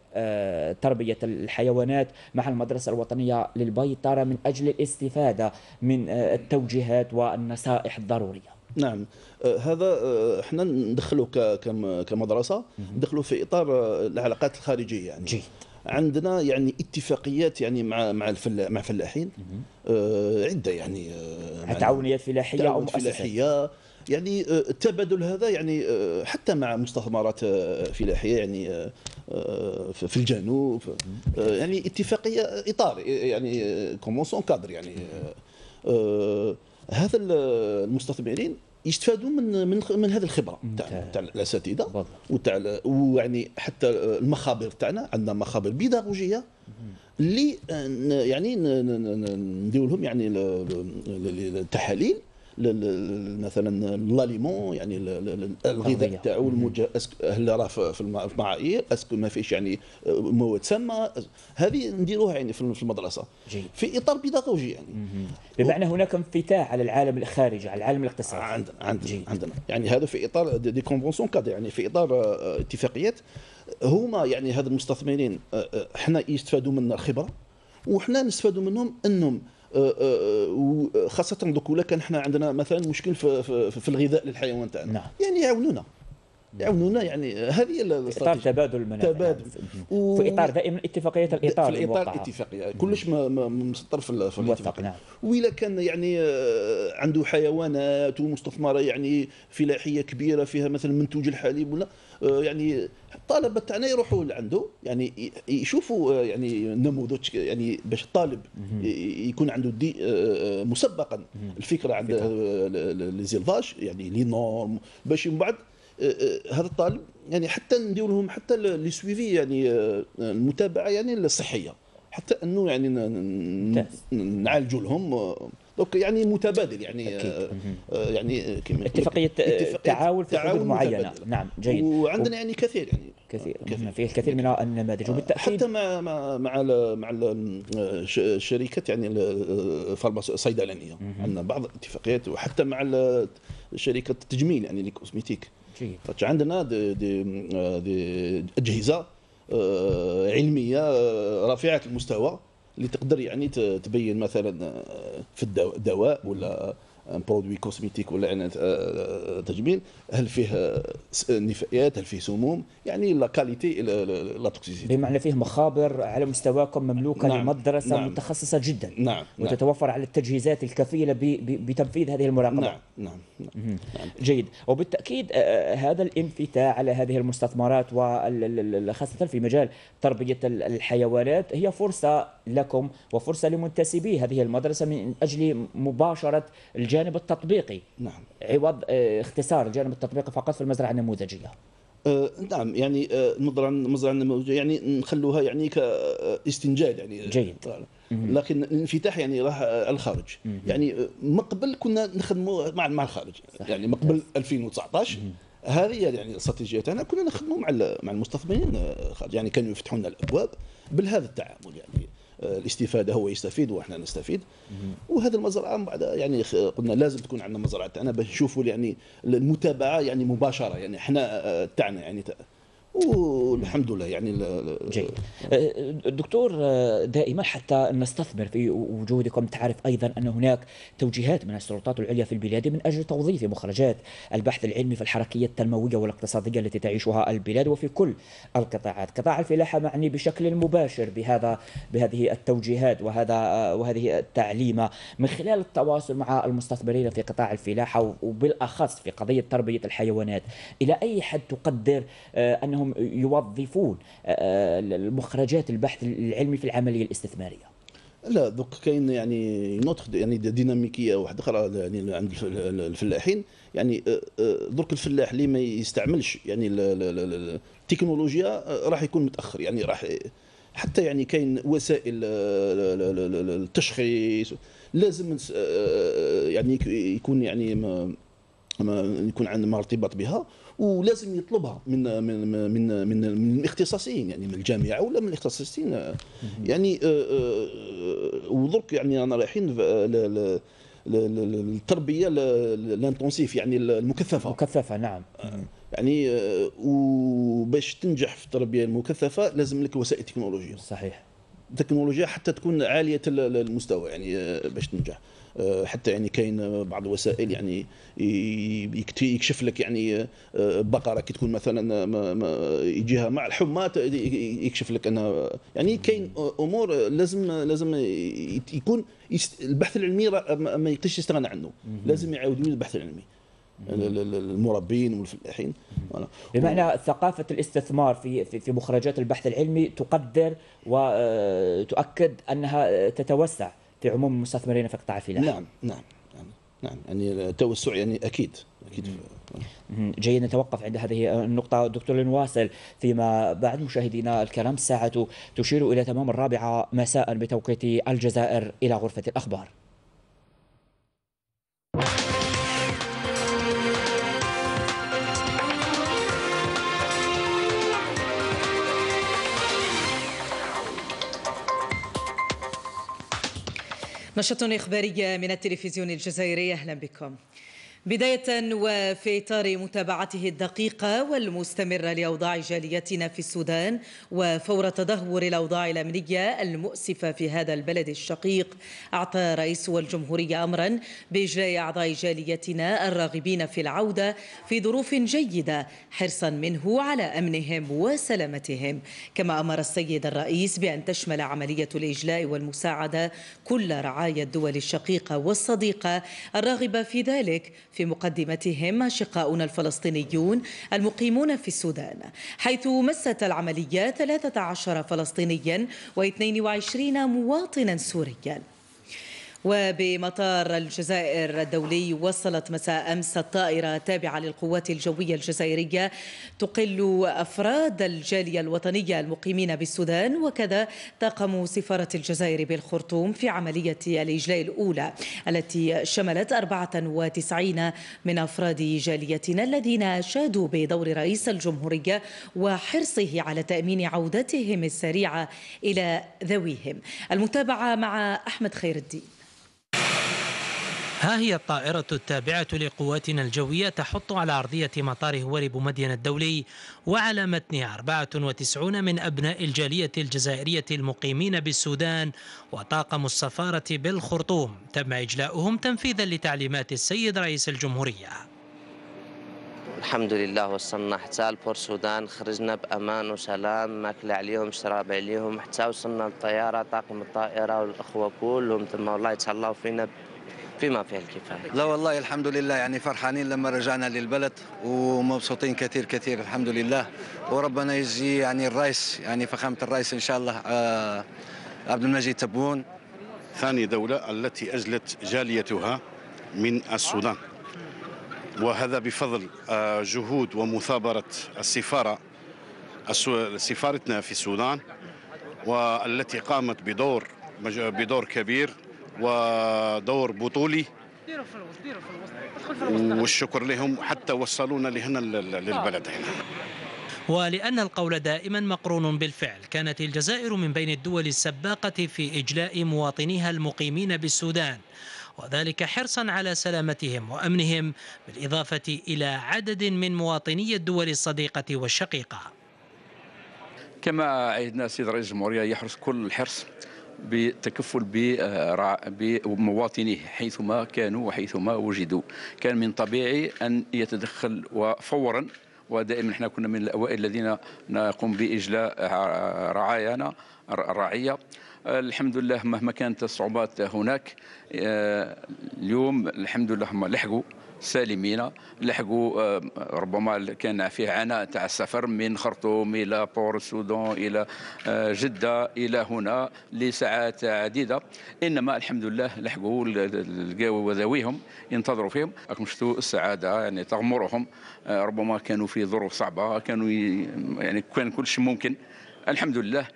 تربية الحيوانات مع المدرسة الوطنية للبيطرة من أجل الاستفادة من التوجيهات والنصائح الضرورية نعم أه، هذا أه، احنا ندخلو كمدرسه ندخلو في اطار أه، العلاقات الخارجيه يعني جي. عندنا يعني اتفاقيات يعني مع مع مع فلاحين آه عده يعني آه يعني تعاونيات فلاحيه او مؤسسات فلاحيه يعني التبادل هذا يعني حتى مع مستثمرات فلاحيه يعني في الجنوب يعني اتفاقيه اطار يعني كومونسون كادر يعني هذا المستثمرين يستفادوا من من من هذه الخبره تاع تاع الاساتذه وتاع ويعني حتى المخابر تاعنا عندنا مخابر بيداغوجيه اللي آه، يعني ندير لهم يعني التحاليل مثلا لاليمون يعني الغذاء تاعو هل راه في المعايير اسكو ما فيش يعني آه، مواد سامه هذه نديروها يعني في المدرسه جيد. في اطار بيداغوجي يعني بمعنى هناك انفتاح على العالم الخارجي على العالم الاقتصادي عندنا آه، عندنا جيد. عندنا يعني هذا في اطار دي كونفونسيون كادر يعني في اطار آه، اتفاقيات هما يعني هذ المستثمرين حنا يستفادوا منا الخبره وحنا نستفادوا منهم انهم أه، أه، أه، وخاصه دوك ولا كان حنا عندنا مثلا مشكل في, في, في الغذاء للحيوان تاعنا نعم. يعني يعاونونا يعاونونا يعني هذه اطار تبادل المنافع تبادل و... في اطار دائما اتفاقيات الاطار في الاطار الاتفاقيه كلش مسطر في, في الاتفاق نعم واذا كان يعني آه، عنده حيوانات ومستثمره يعني فلاحيه كبيره فيها مثلا منتوج الحليب ولا آه، يعني الطلبه تاعنا يروحوا لعنده يعني يشوفوا آه، يعني نموذج يعني باش الطالب يكون عنده دي مسبقا الفكره عند لي يعني لي نورم باش من بعد آه، آه، هذا الطالب يعني حتى ندير لهم حتى لي سويفي يعني آه، المتابعه يعني الصحيه حتى انه يعني نعالجوا لهم دونك يعني متبادل يعني أكيد. يعني كما اتفاقيه تعاون في حدود معينه نعم جيد وعندنا يعني كثير يعني كثير, كثير. فيه الكثير من النماذج وبالتاكيد حتى مع مع مع مع الشركات يعني الصيدلانيه عندنا بعض الاتفاقيات وحتى مع شركه التجميل يعني الكوزميتيك جيد طيب، عندنا دي دي دي اجهزه آه، علميه آه، رفيعه المستوى اللي تقدر يعني تبين مثلا آه، في الدواء ولا ان برودوي كوسميتيك ولا عناد آه، آه، آه، تجميل هل فيه نفايات هل فيه سموم يعني لا كاليتي لا توكسيسيتي بمعنى فيه مخابر على مستواكم مملوكه نعم. لمدرسه نعم. متخصصه جدا نعم. نعم. وتتوفر نعم. على التجهيزات الكفيله بتنفيذ هذه المراقبه نعم نعم, نعم. جيد وبالتاكيد هذا الانفتاح على هذه المستثمرات وخاصه في مجال تربيه الحيوانات هي فرصه لكم وفرصه لمنتسبي هذه المدرسه من اجل مباشره الجانب التطبيقي نعم عوض آه، اختصار الجانب التطبيقي فقط في المزرعه النموذجيه آه نعم يعني آه المزرعه النموذجية يعني نخلوها يعني كاستنجاد يعني جيد لكن الانفتاح يعني راح على الخارج مم. يعني مقبل كنا نخدموا مع مع الخارج صح. يعني مقبل 2019 هذه يعني الاستراتيجيه تاعنا كنا نخدموا مع مع المستثمرين آه، الخارج يعني كانوا يفتحوا لنا الابواب بهذا التعامل يعني آه، الاستفاده هو يستفيد واحنا نستفيد وهذا المزرعه بعد يعني قلنا لازم تكون عندنا مزرعه تاعنا باش نشوفوا يعني المتابعه يعني مباشره يعني احنا آه، آه، تاعنا يعني والحمد لله يعني جيد أه، دكتور أه، دائما حتى نستثمر في وجودكم تعرف ايضا ان هناك توجيهات من السلطات العليا في البلاد من اجل توظيف مخرجات البحث العلمي في الحركيه التنمويه والاقتصاديه التي تعيشها البلاد وفي كل القطاعات، قطاع الفلاحه معني بشكل مباشر بهذا بهذه التوجيهات وهذا أه، وهذه التعليمه من خلال التواصل مع المستثمرين في قطاع الفلاحه وبالاخص في قضيه تربيه الحيوانات، الى اي حد تقدر انه انهم يوظفون المخرجات البحث العلمي في العمليه الاستثماريه لا دوك كاين يعني نوتخ يعني ديناميكيه واحده اخرى يعني عند الفلاحين يعني درك الفلاح اللي ما يستعملش يعني التكنولوجيا راح يكون متاخر يعني راح حتى يعني كاين وسائل التشخيص لازم يعني يكون يعني ما ما يكون عندنا ارتباط بها ولازم يطلبها من من من من, من الاختصاصيين يعني من الجامعه ولا من الاختصاصيين يعني آه، آه، ودرك يعني انا رايحين للتربيه لانتونسيف يعني المكثفه مكثفه نعم آه، يعني وباش تنجح في التربيه المكثفه لازم لك وسائل تكنولوجيه صحيح تكنولوجيا حتى تكون عاليه المستوى يعني باش تنجح آه، حتى يعني كاين بعض الوسائل يعني يكشف لك يعني آه، بقره كي تكون مثلا يجيها مع الحمى يكشف لك انها يعني كاين امور لازم لازم يكون البحث العلمي ما يقدرش يستغنى عنه لازم يعاودوا البحث العلمي المربين والفلاحين بمعنى ثقافة الاستثمار في في مخرجات البحث العلمي تقدر وتؤكد آه، أنها تتوسع في عموم المستثمرين في قطاع الفلاحه نعم،, نعم نعم نعم يعني توسع يعني اكيد اكيد جيد نتوقف عند هذه النقطة دكتور لنواصل فيما بعد مشاهدينا الكرام الساعة تشير إلى تمام الرابعة مساء بتوقيت الجزائر إلى غرفة الأخبار. نشرة إخبارية من التلفزيون الجزائري أهلا بكم بداية وفي إطار متابعته الدقيقة والمستمرة لأوضاع جاليتنا في السودان وفور تدهور الأوضاع الأمنية المؤسفة في هذا البلد الشقيق أعطى رئيس الجمهورية أمرا بإجراء أعضاء جاليتنا الراغبين في العودة في ظروف جيدة حرصا منه على أمنهم وسلامتهم كما أمر السيد الرئيس بأن تشمل عملية الإجلاء والمساعدة كل رعايا الدول الشقيقة والصديقة الراغبة في ذلك في مقدمتهم أشقاؤنا الفلسطينيون المقيمون في السودان حيث مست العملية 13 فلسطينيا و22 مواطنا سوريا وبمطار الجزائر الدولي وصلت مساء أمس الطائرة التابعة للقوات الجوية الجزائرية تقل أفراد الجالية الوطنية المقيمين بالسودان وكذا طاقم سفارة الجزائر بالخرطوم في عملية الإجلاء الأولى التي شملت 94 من أفراد جاليتنا الذين شادوا بدور رئيس الجمهورية وحرصه على تأمين عودتهم السريعة إلى ذويهم المتابعة مع أحمد خير الدين ها هي الطائرة التابعة لقواتنا الجوية تحط على أرضية مطار هوارب مدين الدولي وعلى متنها 94 من أبناء الجالية الجزائرية المقيمين بالسودان وطاقم السفارة بالخرطوم تم إجلاؤهم تنفيذا لتعليمات السيد رئيس الجمهورية الحمد لله وصلنا حتى لبور السودان خرجنا بامان وسلام ماكله عليهم شراب عليهم حتى وصلنا للطياره طاقم الطائره والاخوه كلهم تما والله يتهلاو فينا بما فيها الكفايه. لا والله الحمد لله يعني فرحانين لما رجعنا للبلد ومبسوطين كثير كثير الحمد لله وربنا يجزي يعني الرئيس يعني فخامه الرئيس ان شاء الله آه عبد المجيد تبون ثاني دوله التي اجلت جاليتها من السودان وهذا بفضل آه، جهود ومثابره السفاره سفارتنا في السودان والتي قامت بدور بدور كبير ودور بطولي ديروا ديروا ادخل في الوسط والشكر لهم حتى وصلونا لهنا للبلد هنا ولأن القول دائما مقرون بالفعل كانت الجزائر من بين الدول السباقة في إجلاء مواطنيها المقيمين بالسودان وذلك حرصا على سلامتهم وأمنهم بالإضافة إلى عدد من مواطني الدول الصديقة والشقيقة كما أيدنا السيد رئيس الجمهورية يحرص كل الحرص بالتكفل آه، بمواطنيه حيثما كانوا وحيثما وجدوا كان من طبيعي أن يتدخل وفورا ودائما احنا كنا من الاوائل الذين نقوم باجلاء آه، رعايانا الرعيه الحمد لله مهما كانت الصعوبات هناك آه، اليوم الحمد لله هم لحقوا سالمين لحقوا آه، ربما كان فيه عناء تاع السفر من خرطوم الى بور السودان الى آه، جده الى هنا لساعات عديده انما الحمد لله لحقوا لقاو وذويهم ينتظروا فيهم راكم شفتوا السعاده يعني تغمرهم آه، ربما كانوا في ظروف صعبه كانوا يعني كان كل شيء ممكن الحمد لله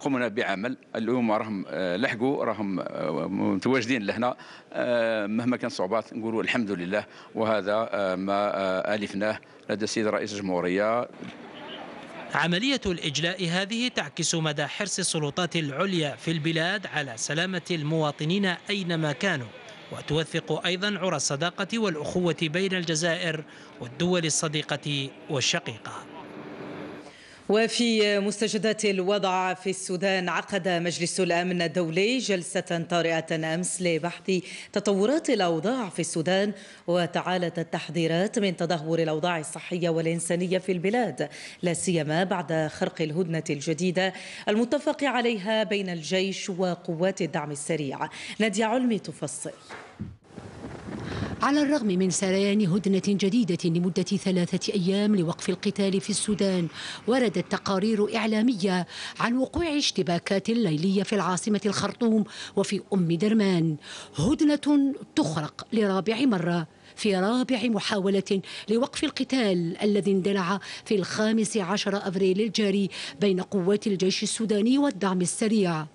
قمنا بعمل اليوم راهم آه، لحقوا راهم آه، متواجدين لهنا آه، مهما كان صعوبات نقولوا الحمد لله وهذا ما ألفناه لدى السيد رئيس الجمهورية عملية الإجلاء هذه تعكس مدى حرص السلطات العليا في البلاد على سلامة المواطنين أينما كانوا وتوثق أيضا عرى الصداقة والأخوة بين الجزائر والدول الصديقة والشقيقة وفي مستجدات الوضع في السودان عقد مجلس الامن الدولي جلسه طارئه امس لبحث تطورات الاوضاع في السودان وتعالت التحذيرات من تدهور الاوضاع الصحيه والانسانيه في البلاد لا سيما بعد خرق الهدنه الجديده المتفق عليها بين الجيش وقوات الدعم السريع ناديه علمي تفصل على الرغم من سريان هدنة جديدة لمدة ثلاثة أيام لوقف القتال في السودان وردت تقارير إعلامية عن وقوع اشتباكات ليلية في العاصمة الخرطوم وفي أم درمان هدنة تخرق لرابع مرة في رابع محاولة لوقف القتال الذي اندلع في الخامس عشر أفريل الجاري بين قوات الجيش السوداني والدعم السريع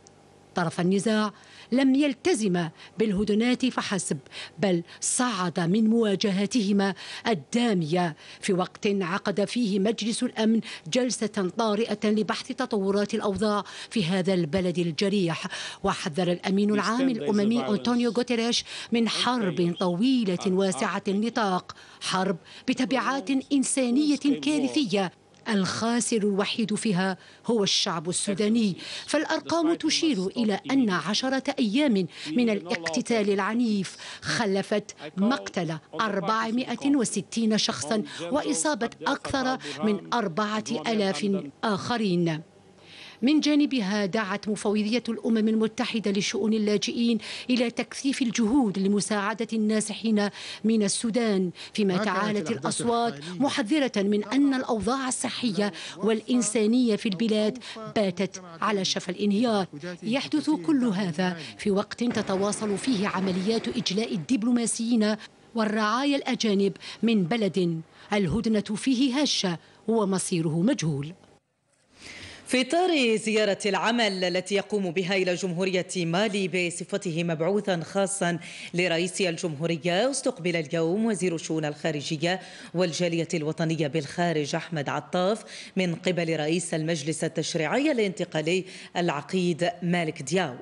طرف النزاع لم يلتزم بالهدنات فحسب بل صعد من مواجهتهما الدامية في وقت عقد فيه مجلس الأمن جلسة طارئة لبحث تطورات الأوضاع في هذا البلد الجريح وحذر الأمين العام الأممي أنطونيو غوتيريش من حرب طويلة واسعة النطاق حرب بتبعات إنسانية كارثية الخاسر الوحيد فيها هو الشعب السوداني فالأرقام تشير إلى أن عشرة أيام من الاقتتال العنيف خلفت مقتل 460 شخصا وإصابة أكثر من 4000 آخرين من جانبها دعت مفوضية الأمم المتحدة لشؤون اللاجئين إلى تكثيف الجهود لمساعدة النازحين من السودان فيما تعالت الأصوات محذرة من أن الأوضاع الصحية والإنسانية في البلاد باتت على شفا الانهيار يحدث كل هذا في وقت تتواصل فيه عمليات إجلاء الدبلوماسيين والرعايا الأجانب من بلد الهدنة فيه هشة ومصيره مجهول في إطار زيارة العمل التي يقوم بها إلى جمهورية مالي بصفته مبعوثا خاصا لرئيس الجمهورية استقبل اليوم وزير الشؤون الخارجية والجالية الوطنية بالخارج أحمد عطاف من قبل رئيس المجلس التشريعي الانتقالي العقيد مالك دياو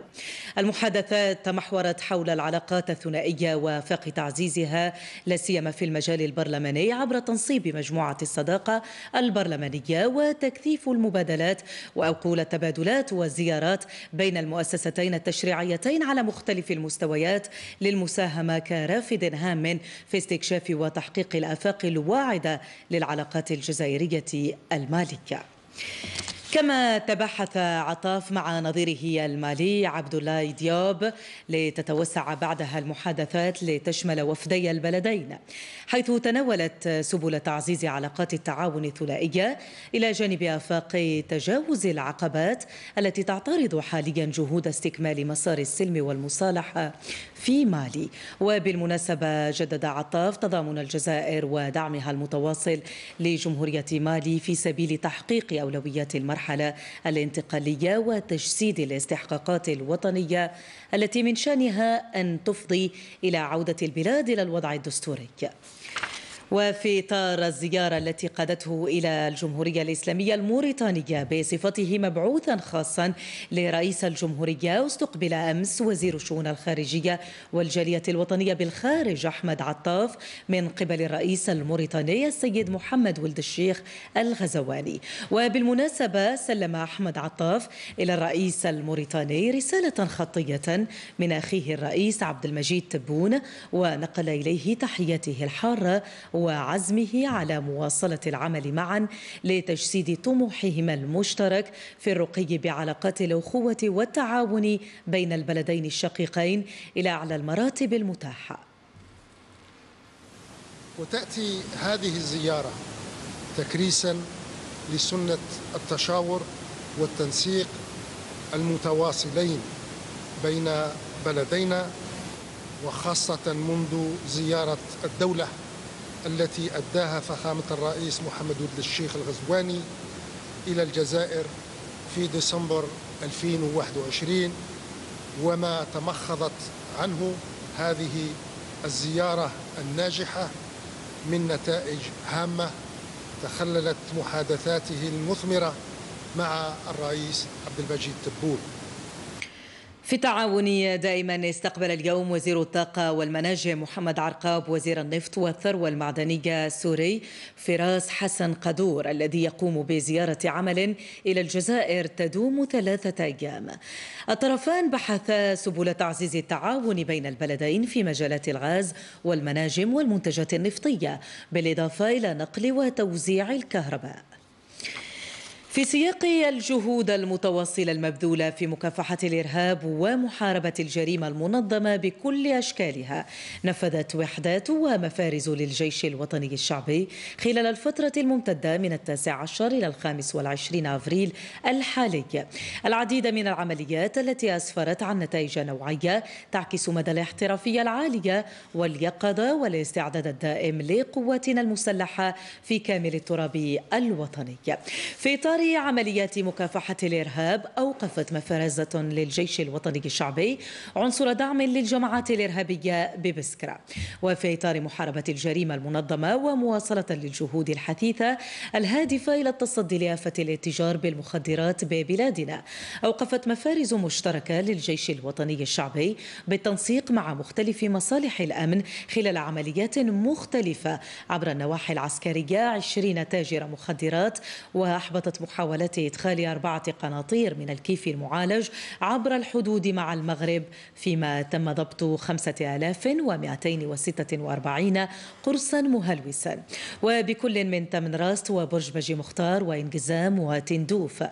المحادثات تمحورت حول العلاقات الثنائية وفاق تعزيزها لا سيما في المجال البرلماني عبر تنصيب مجموعة الصداقة البرلمانية وتكثيف المبادلات وأقول تبادلات وزيارات بين المؤسستين التشريعيتين على مختلف المستويات للمساهمة كرافد هام في استكشاف وتحقيق الآفاق الواعدة للعلاقات الجزائرية المالكة كما تباحث عطاف مع نظيره المالي عبد الله دياب لتتوسع بعدها المحادثات لتشمل وفدي البلدين حيث تناولت سبل تعزيز علاقات التعاون الثنائيه الى جانب افاق تجاوز العقبات التي تعترض حاليا جهود استكمال مسار السلم والمصالحه في مالي وبالمناسبة جدد عطاف تضامن الجزائر ودعمها المتواصل لجمهورية مالي في سبيل تحقيق أولويات المرحلة الانتقالية وتجسيد الاستحقاقات الوطنية التي من شأنها أن تفضي إلى عودة البلاد إلى الوضع الدستوري وفي إطار الزيارة التي قادته إلى الجمهورية الإسلامية الموريتانية بصفته مبعوثا خاصا لرئيس الجمهورية استقبل أمس وزير الشؤون الخارجية والجالية الوطنية بالخارج أحمد عطاف من قبل الرئيس الموريتاني السيد محمد ولد الشيخ الغزواني وبالمناسبة سلم أحمد عطاف إلى الرئيس الموريتاني رسالة خطية من أخيه الرئيس عبد المجيد تبون ونقل إليه تحياته الحارة وعزمه على مواصلة العمل معا لتجسيد طموحهما المشترك في الرقي بعلاقات الأخوة والتعاون بين البلدين الشقيقين إلى أعلى المراتب المتاحة وتأتي هذه الزيارة تكريسا لسنة التشاور والتنسيق المتواصلين بين بلدينا وخاصة منذ زيارة الدولة التي أداها فخامة الرئيس محمد ود الشيخ الغزواني إلى الجزائر في ديسمبر 2021 وما تمخضت عنه هذه الزيارة الناجحة من نتائج هامة تخللت محادثاته المثمرة مع الرئيس عبد المجيد تبول في تعاون دائما استقبل اليوم وزير الطاقة والمناجم محمد عرقاب وزير النفط والثروة المعدنية السوري فراس حسن قدور الذي يقوم بزيارة عمل إلى الجزائر تدوم ثلاثة أيام الطرفان بحثا سبل تعزيز التعاون بين البلدين في مجالات الغاز والمناجم والمنتجات النفطية بالإضافة إلى نقل وتوزيع الكهرباء في سياق الجهود المتواصلة المبذولة في مكافحة الإرهاب ومحاربة الجريمة المنظمة بكل أشكالها نفذت وحدات ومفارز للجيش الوطني الشعبي خلال الفترة الممتدة من التاسع عشر إلى الخامس والعشرين أفريل الحالي العديد من العمليات التي أسفرت عن نتائج نوعية تعكس مدى الاحترافية العالية واليقظة والاستعداد الدائم لقواتنا المسلحة في كامل التراب الوطني في إطار جاري عمليات مكافحة الإرهاب أوقفت مفرزة للجيش الوطني الشعبي عنصر دعم للجماعات الإرهابية ببسكرة وفي إطار محاربة الجريمة المنظمة ومواصلة للجهود الحثيثة الهادفة إلى التصدي لآفة الاتجار بالمخدرات ببلادنا أوقفت مفارز مشتركة للجيش الوطني الشعبي بالتنسيق مع مختلف مصالح الأمن خلال عمليات مختلفة عبر النواحي العسكرية 20 تاجر مخدرات وأحبطت محاولة إدخال أربعة قناطير من الكيف المعالج عبر الحدود مع المغرب فيما تم ضبط 5246 قرصا مهلوسا وبكل من تمنراست وبرج بجي مختار وإنجزام وتندوف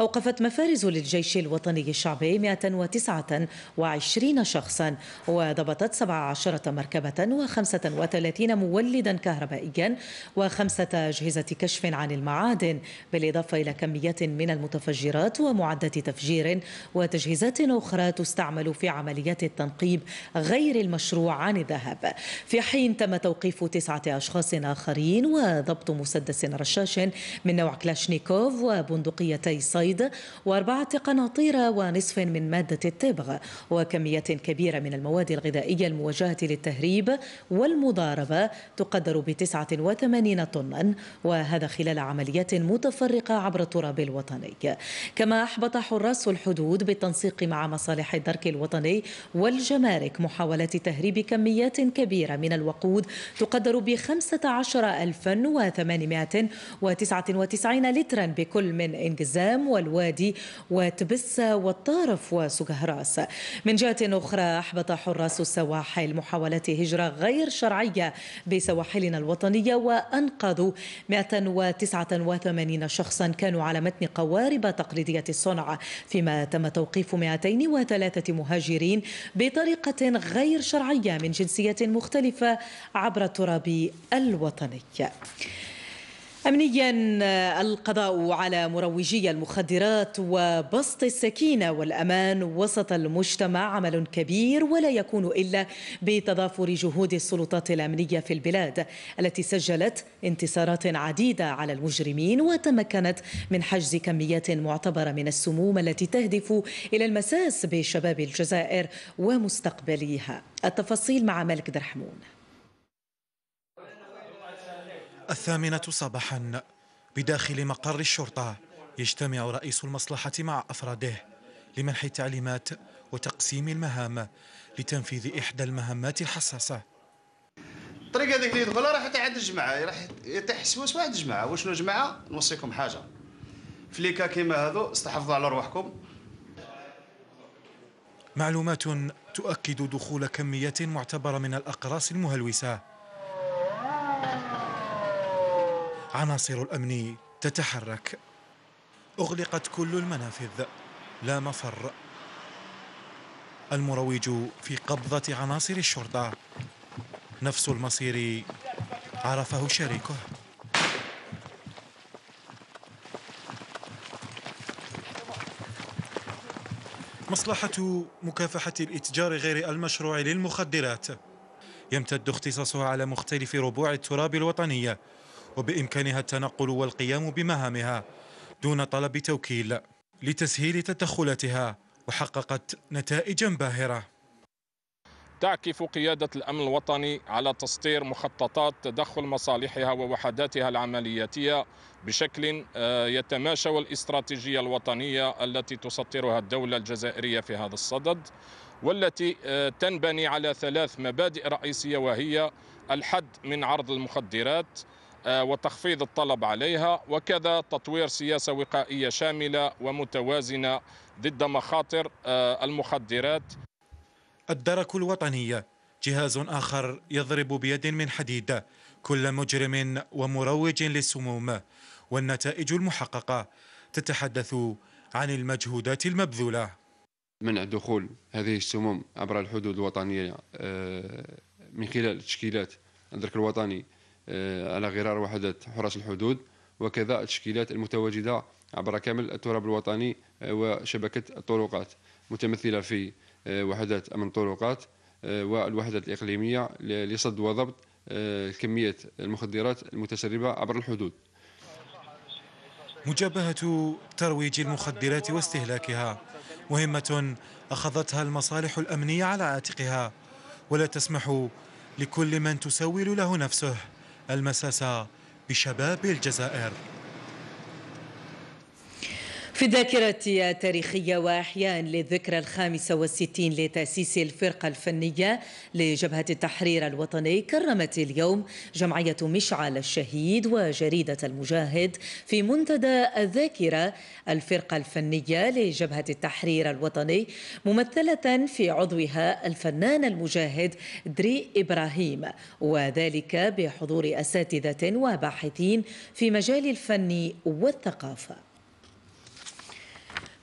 أوقفت مفارز للجيش الوطني الشعبي 129 شخصا وضبطت 17 مركبة و35 مولدا كهربائيا وخمسة أجهزة كشف عن المعادن بالإضافة إلى إلى كميات من المتفجرات ومعدات تفجير وتجهيزات أخرى تستعمل في عمليات التنقيب غير المشروع عن الذهب في حين تم توقيف تسعة أشخاص آخرين وضبط مسدس رشاش من نوع كلاشنيكوف وبندقيتي صيد وأربعة قناطير ونصف من مادة التبغ وكميات كبيرة من المواد الغذائية الموجهة للتهريب والمضاربة تقدر ب 89 طنا وهذا خلال عمليات متفرقة عبر عبر التراب الوطني كما أحبط حراس الحدود بالتنسيق مع مصالح الدرك الوطني والجمارك محاولات تهريب كميات كبيرة من الوقود تقدر ب 15899 لترا بكل من انجزام والوادي وتبسة والطارف وسجهراس من جهة أخرى أحبط حراس السواحل محاولات هجرة غير شرعية بسواحلنا الوطنية وأنقذوا 189 شخصا كان كانوا على متن قوارب تقليدية الصنع فيما تم توقيف 203 مهاجرين بطريقة غير شرعية من جنسية مختلفة عبر التراب الوطني أمنيا آه، القضاء على مروجي المخدرات وبسط السكينة والأمان وسط المجتمع عمل كبير ولا يكون إلا بتضافر جهود السلطات الأمنية في البلاد التي سجلت انتصارات عديدة على المجرمين وتمكنت من حجز كميات معتبرة من السموم التي تهدف إلى المساس بشباب الجزائر ومستقبليها التفاصيل مع ملك درحمون الثامنة صباحا بداخل مقر الشرطة يجتمع رئيس المصلحة مع أفراده لمنح التعليمات وتقسيم المهام لتنفيذ إحدى المهمات الحساسة الطريق هذيك اللي يدخلها راح تعد الجماعة راح يطيح سواس واحد الجماعة وشنو جماعة نوصيكم حاجة فليكا كيما هذو استحفظوا على روحكم معلومات تؤكد دخول كميات معتبرة من الأقراص المهلوسة عناصر الأمن تتحرك أغلقت كل المنافذ لا مفر المروج في قبضة عناصر الشرطة نفس المصير عرفه شريكه مصلحة مكافحة الاتجار غير المشروع للمخدرات يمتد اختصاصها على مختلف ربوع التراب الوطنية وبإمكانها التنقل والقيام بمهامها دون طلب توكيل لتسهيل تدخلاتها وحققت نتائجا باهرة تعكف قيادة الأمن الوطني على تسطير مخططات تدخل مصالحها ووحداتها العملياتية بشكل آه، يتماشى والاستراتيجية الوطنية التي تسطرها الدولة الجزائرية في هذا الصدد والتي آه، تنبني على ثلاث مبادئ رئيسية وهي الحد من عرض المخدرات آه، وتخفيض الطلب عليها وكذا تطوير سياسة وقائية شاملة ومتوازنة ضد مخاطر آه، المخدرات الدرك الوطني جهاز آخر يضرب بيد من حديد كل مجرم ومروج للسموم والنتائج المحققة تتحدث عن المجهودات المبذولة منع دخول هذه السموم عبر الحدود الوطنية آه، من خلال تشكيلات الدرك الوطني آه، على غرار وحدة حراس الحدود وكذا التشكيلات المتواجدة عبر كامل التراب الوطني آه، وشبكة الطرقات متمثلة في آه، وحدة أمن الطرقات والوحدات الإقليمية لصد وضبط كمية المخدرات المتسربة عبر الحدود مجابهة ترويج المخدرات واستهلاكها مهمة أخذتها المصالح الأمنية على عاتقها ولا تسمح لكل من تسول له نفسه المساسة بشباب الجزائر في ذاكرة تاريخية وأحياء للذكرى الخامسة والستين لتأسيس الفرقة الفنية لجبهة التحرير الوطني كرمت اليوم جمعية مشعل الشهيد وجريدة المجاهد في منتدى الذاكرة الفرقة الفنية لجبهة التحرير الوطني ممثلة في عضوها الفنان المجاهد دري إبراهيم وذلك بحضور أساتذة وباحثين في مجال الفن والثقافة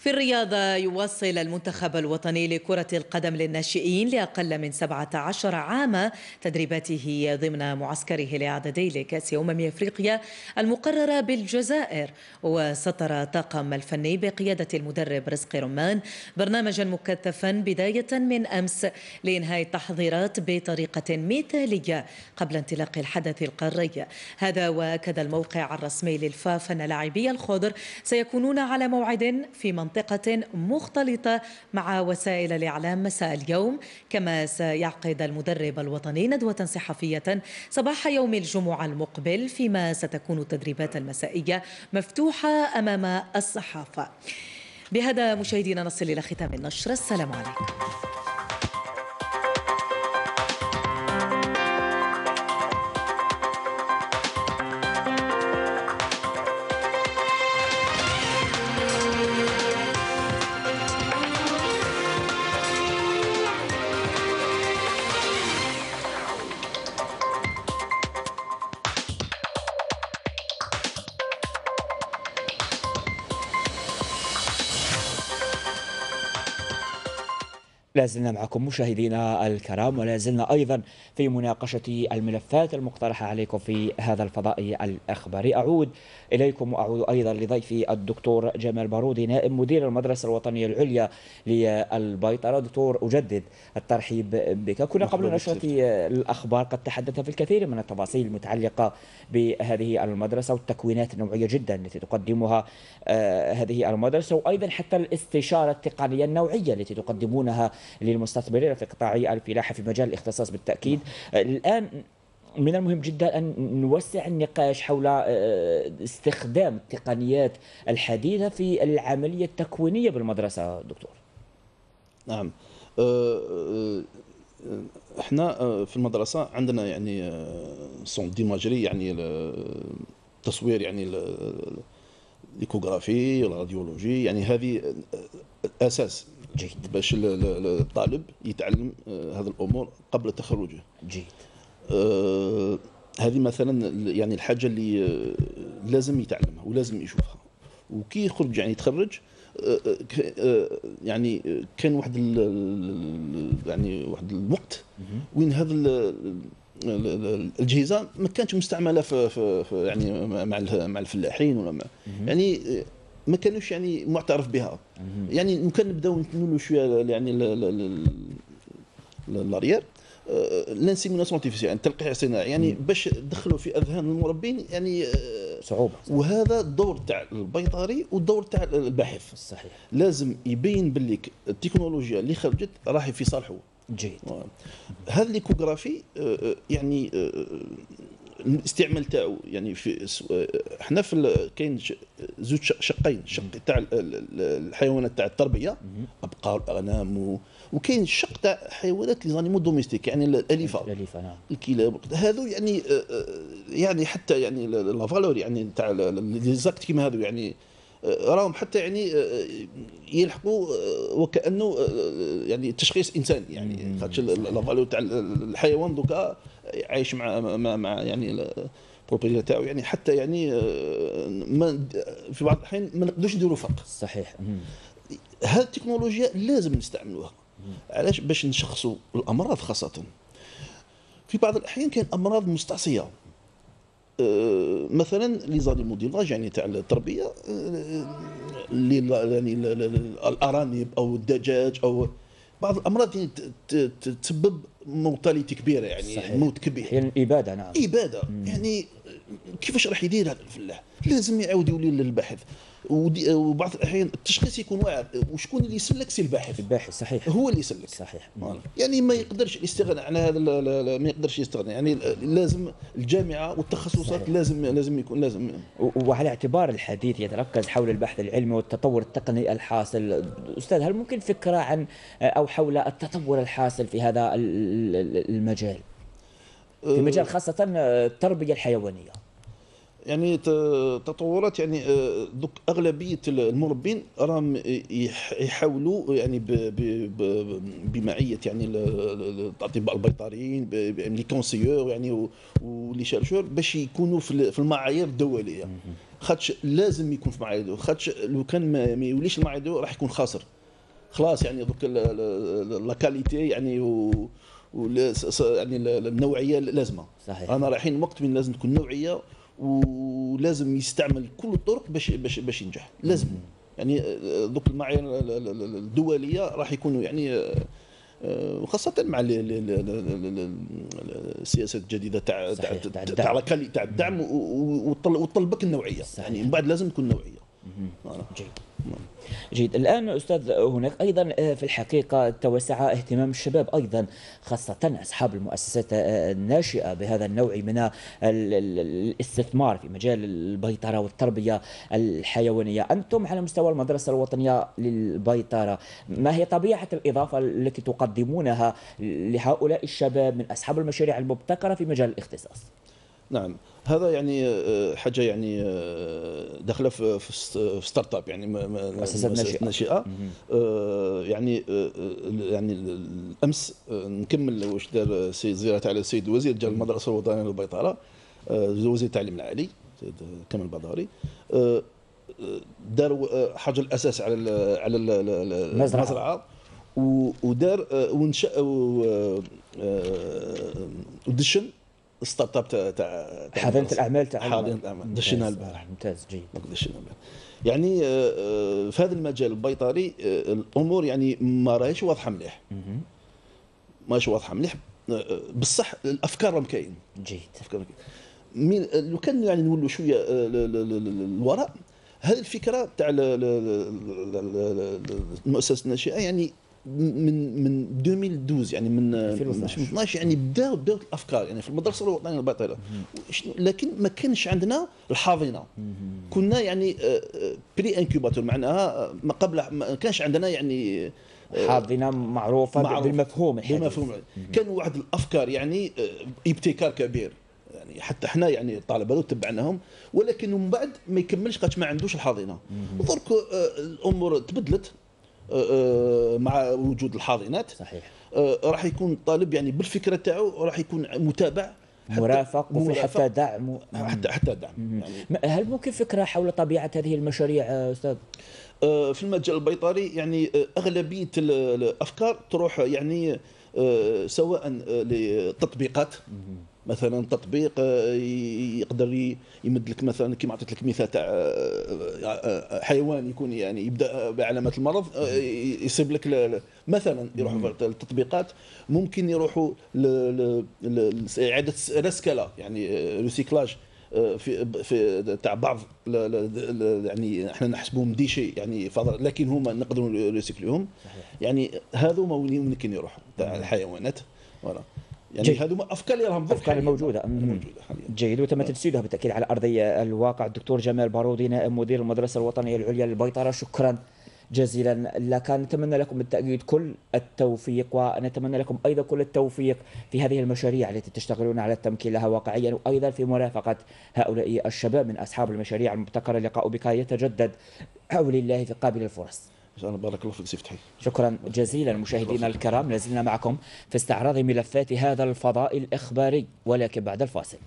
في الرياضة يواصل المنتخب الوطني لكرة القدم للناشئين لأقل من 17 عاما تدريباته ضمن معسكره الإعدادي لكأس أمم أفريقيا المقررة بالجزائر وسطر طاقم الفني بقيادة المدرب رزق رمان برنامجا مكثفا بداية من أمس لإنهاء التحضيرات بطريقة مثالية قبل انطلاق الحدث القاري هذا وأكد الموقع الرسمي للفاف أن لاعبي الخضر سيكونون على موعد في منطقة منطقة مختلطة مع وسائل الإعلام مساء اليوم كما سيعقد المدرب الوطني ندوة صحفية صباح يوم الجمعة المقبل فيما ستكون التدريبات المسائية مفتوحة أمام الصحافة بهذا مشاهدينا نصل إلى ختام النشرة السلام عليكم لا زلنا معكم مشاهدينا الكرام ولا زلنا أيضا في مناقشة الملفات المقترحة عليكم في هذا الفضاء الأخباري أعود إليكم وأعود أيضا لضيفي الدكتور جمال بارودي نائب مدير المدرسة الوطنية العليا للبيطرة دكتور أجدد الترحيب بك كنا قبل نشرة الأخبار قد تحدثنا في الكثير من التفاصيل المتعلقة بهذه المدرسة والتكوينات النوعية جدا التي تقدمها آه، هذه المدرسة وأيضا حتى الاستشارة التقنية النوعية التي تقدمونها للمستثمرين في قطاع الفلاحه في مجال الاختصاص بالتاكيد الان من المهم جدا ان نوسع النقاش حول آه، استخدام التقنيات الحديثه في العمليه التكوينيه بالمدرسه دكتور. نعم آه، آه، احنا في المدرسه عندنا يعني سون ديماجري يعني التصوير يعني الايكوغرافي الراديولوجي يعني هذه الاساس جيد باش الطالب يتعلم آه، هذه الامور قبل تخرجه جيد آه، هذه مثلا يعني الحاجه اللي آه، لازم يتعلمها ولازم يشوفها وكي يخرج يعني يتخرج يعني كان واحد يعني واحد الوقت وين هذا الاجهزه ما كانتش مستعمله في, يعني مع مع الفلاحين ولا يعني ما كانوش يعني معترف بها يعني ممكن نبداو نتنولوا شويه يعني لاريير لانسيميناسيون أه، ارتيفيسيال يعني التلقيح الصناعي يعني باش دخلوا في اذهان المربين يعني أه، صعوبه وهذا الدور تاع البيطري والدور تاع الباحث صحيح لازم يبين باللي التكنولوجيا اللي خرجت راهي في صالحه جيد أه، هذا ليكوغرافي يعني استعمال تاعو يعني في حنا في كاين زوج شقين شق تاع الحيوانات تاع التربيه ابقار اغنام وكاين شق تاع حيوانات لي زانيمو دوميستيك يعني الاليفه الاليفه نعم الكلاب هذو يعني آه، آه، يعني حتى يعني لا فالور يعني تاع لي زاكت كيما هذو يعني آه، راهم حتى يعني يلحقوا وكانه يعني تشخيص انساني يعني خاطر لا فالور تاع الحيوان دوكا عايش مع مع, مع يعني البروبريتي تاعو يعني حتى يعني آه، ما في بعض الاحيان ما نقدرش نديروا فرق صحيح هذه التكنولوجيا لازم نستعملوها علاش باش نشخصوا الامراض خاصه في بعض الاحيان كاين امراض مستعصيه آه، مثلا لي زالي يعني تاع التربيه اللي آه، يعني الارانب او الدجاج او بعض الامراض يعني تسبب موتاليتي كبيره يعني صحيح. موت كبير يعني اباده نعم اباده مم. يعني كيفاش راح يدير هذا الفلاح لازم يعاود يولي للبحث وبعض الاحيان التشخيص يكون واعر وشكون اللي يسلك سي الباحث الباحث صحيح هو اللي يسلك صحيح يعني ما يقدرش الاستغناء عن هذا لا لا لا ما يقدرش يستغنى يعني لازم الجامعه والتخصصات صحيح. لازم لازم يكون لازم وعلى اعتبار الحديث يتركز يعني حول البحث العلمي والتطور التقني الحاصل استاذ هل ممكن فكره عن او حول التطور الحاصل في هذا المجال في أه. مجال خاصه التربيه الحيوانيه يعني تطورات يعني آه، دوك اغلبيه المربين راهم يحاولوا يعني بمعيه يعني الاطباء البيطريين يعني لي كونسيور يعني ولي شارجور باش يكونوا في المعايير الدوليه خاطش لازم يكون في معايير خاطش لو كان ما يوليش المعايير راح يكون خاسر خلاص يعني دوك لا كاليتي يعني و يعني النوعيه لازمه صحيح انا رايحين وقت من لازم تكون نوعيه ولازم يستعمل كل الطرق باش باش باش ينجح لازم يعني دوك المعايير الدوليه راح يكونوا يعني وخاصة مع السياسات الجديدة تاع تاع تاع الدعم وطلبك النوعية يعني من بعد لازم تكون نوعية جيد جيد الآن أستاذ هناك أيضا آه، في الحقيقة توسع اهتمام الشباب أيضا خاصة أصحاب المؤسسات آه، الناشئة بهذا النوع من الاستثمار في مجال البيطرة والتربية الحيوانية أنتم على مستوى المدرسة الوطنية للبيطرة ما هي طبيعة الإضافة التي تقدمونها لهؤلاء الشباب من أصحاب المشاريع المبتكرة في مجال الاختصاص؟ نعم هذا يعني آه، حاجه يعني آه، داخله في في ستارت اب يعني مؤسسه ناشئه, ناشئة آه، يعني يعني الامس نكمل واش دار السيد زياره على السيد الوزير جا المدرسه الوطنيه للبيطره وزير التعليم العالي كمال آه دار حاجه الاساس على الـ على المزرعه ودار ونشا ودشن ستارت اب تاع تا حاضنه الاعمال تاع حاضنه الاعمال دشيناها البارح ممتاز جيد يعني آه، آه، في هذا المجال البيطري آه، الامور يعني ما راهيش واضحه مليح ماهيش واضحه مليح بصح الافكار راهم كاين جيد الافكار من لو كان يعني نولوا شويه للوراء هذه الفكره تاع المؤسسه الناشئه يعني من من 2012 يعني من 2012 يعني بداوا بداوا الافكار يعني في المدرسه الوطنيه الباطله لكن ما كانش عندنا الحاضنه كنا يعني بري آه، انكوباتور آه، معناها آه، ما قبل ما كانش عندنا يعني حاضنه معروفه معروف بالمفهوم الحديث. بالمفهوم كان واحد الافكار يعني ابتكار كبير يعني حتى حنا يعني الطلبه لو تبعناهم ولكن من بعد ما يكملش قاش ما عندوش الحاضنه درك الامور تبدلت آه، آه، مع وجود الحاضنات صحيح آه، راح يكون الطالب يعني بالفكره تاعو راح يكون متابع مرافق وفي حتى دعم حتى حتى دعم يعني هل ممكن فكره حول طبيعه هذه المشاريع استاذ؟ في المجال البيطري يعني اغلبيه الافكار تروح يعني سواء لتطبيقات مثلا تطبيق آه، يقدر يمد لك مثلا كما عطيت لك مثال تاع آه، آه، حيوان يكون يعني يبدا بعلامات المرض يصيب لك مثلا يروحوا التطبيقات ممكن يروحوا لاعاده رسكله يعني ريسيكلاج في في تاع بعض يعني احنا نحسبهم ديشي يعني لكن هما نقدروا ريسيكليهم يعني هذو ممكن يروحوا تاع الحيوانات فوالا يعني جيد. هذوما افكار اللي راهم افكار موجوده موجوده جيد وتم تجسيدها بالتاكيد على ارضيه الواقع الدكتور جمال بارودي نائب مدير المدرسه الوطنيه العليا للبيطره شكرا جزيلا لك نتمنى لكم بالتأكيد كل التوفيق ونتمنى لكم أيضا كل التوفيق في هذه المشاريع التي تشتغلون على التمكين لها واقعيا وأيضا في مرافقة هؤلاء الشباب من أصحاب المشاريع المبتكرة اللقاء بك يتجدد حول الله في قابل الفرص أنا بارك الله فيك سيفتحي شكرا جزيلا مشاهدينا الكرام لازلنا معكم في استعراض ملفات هذا الفضاء الإخباري ولكن بعد الفاصل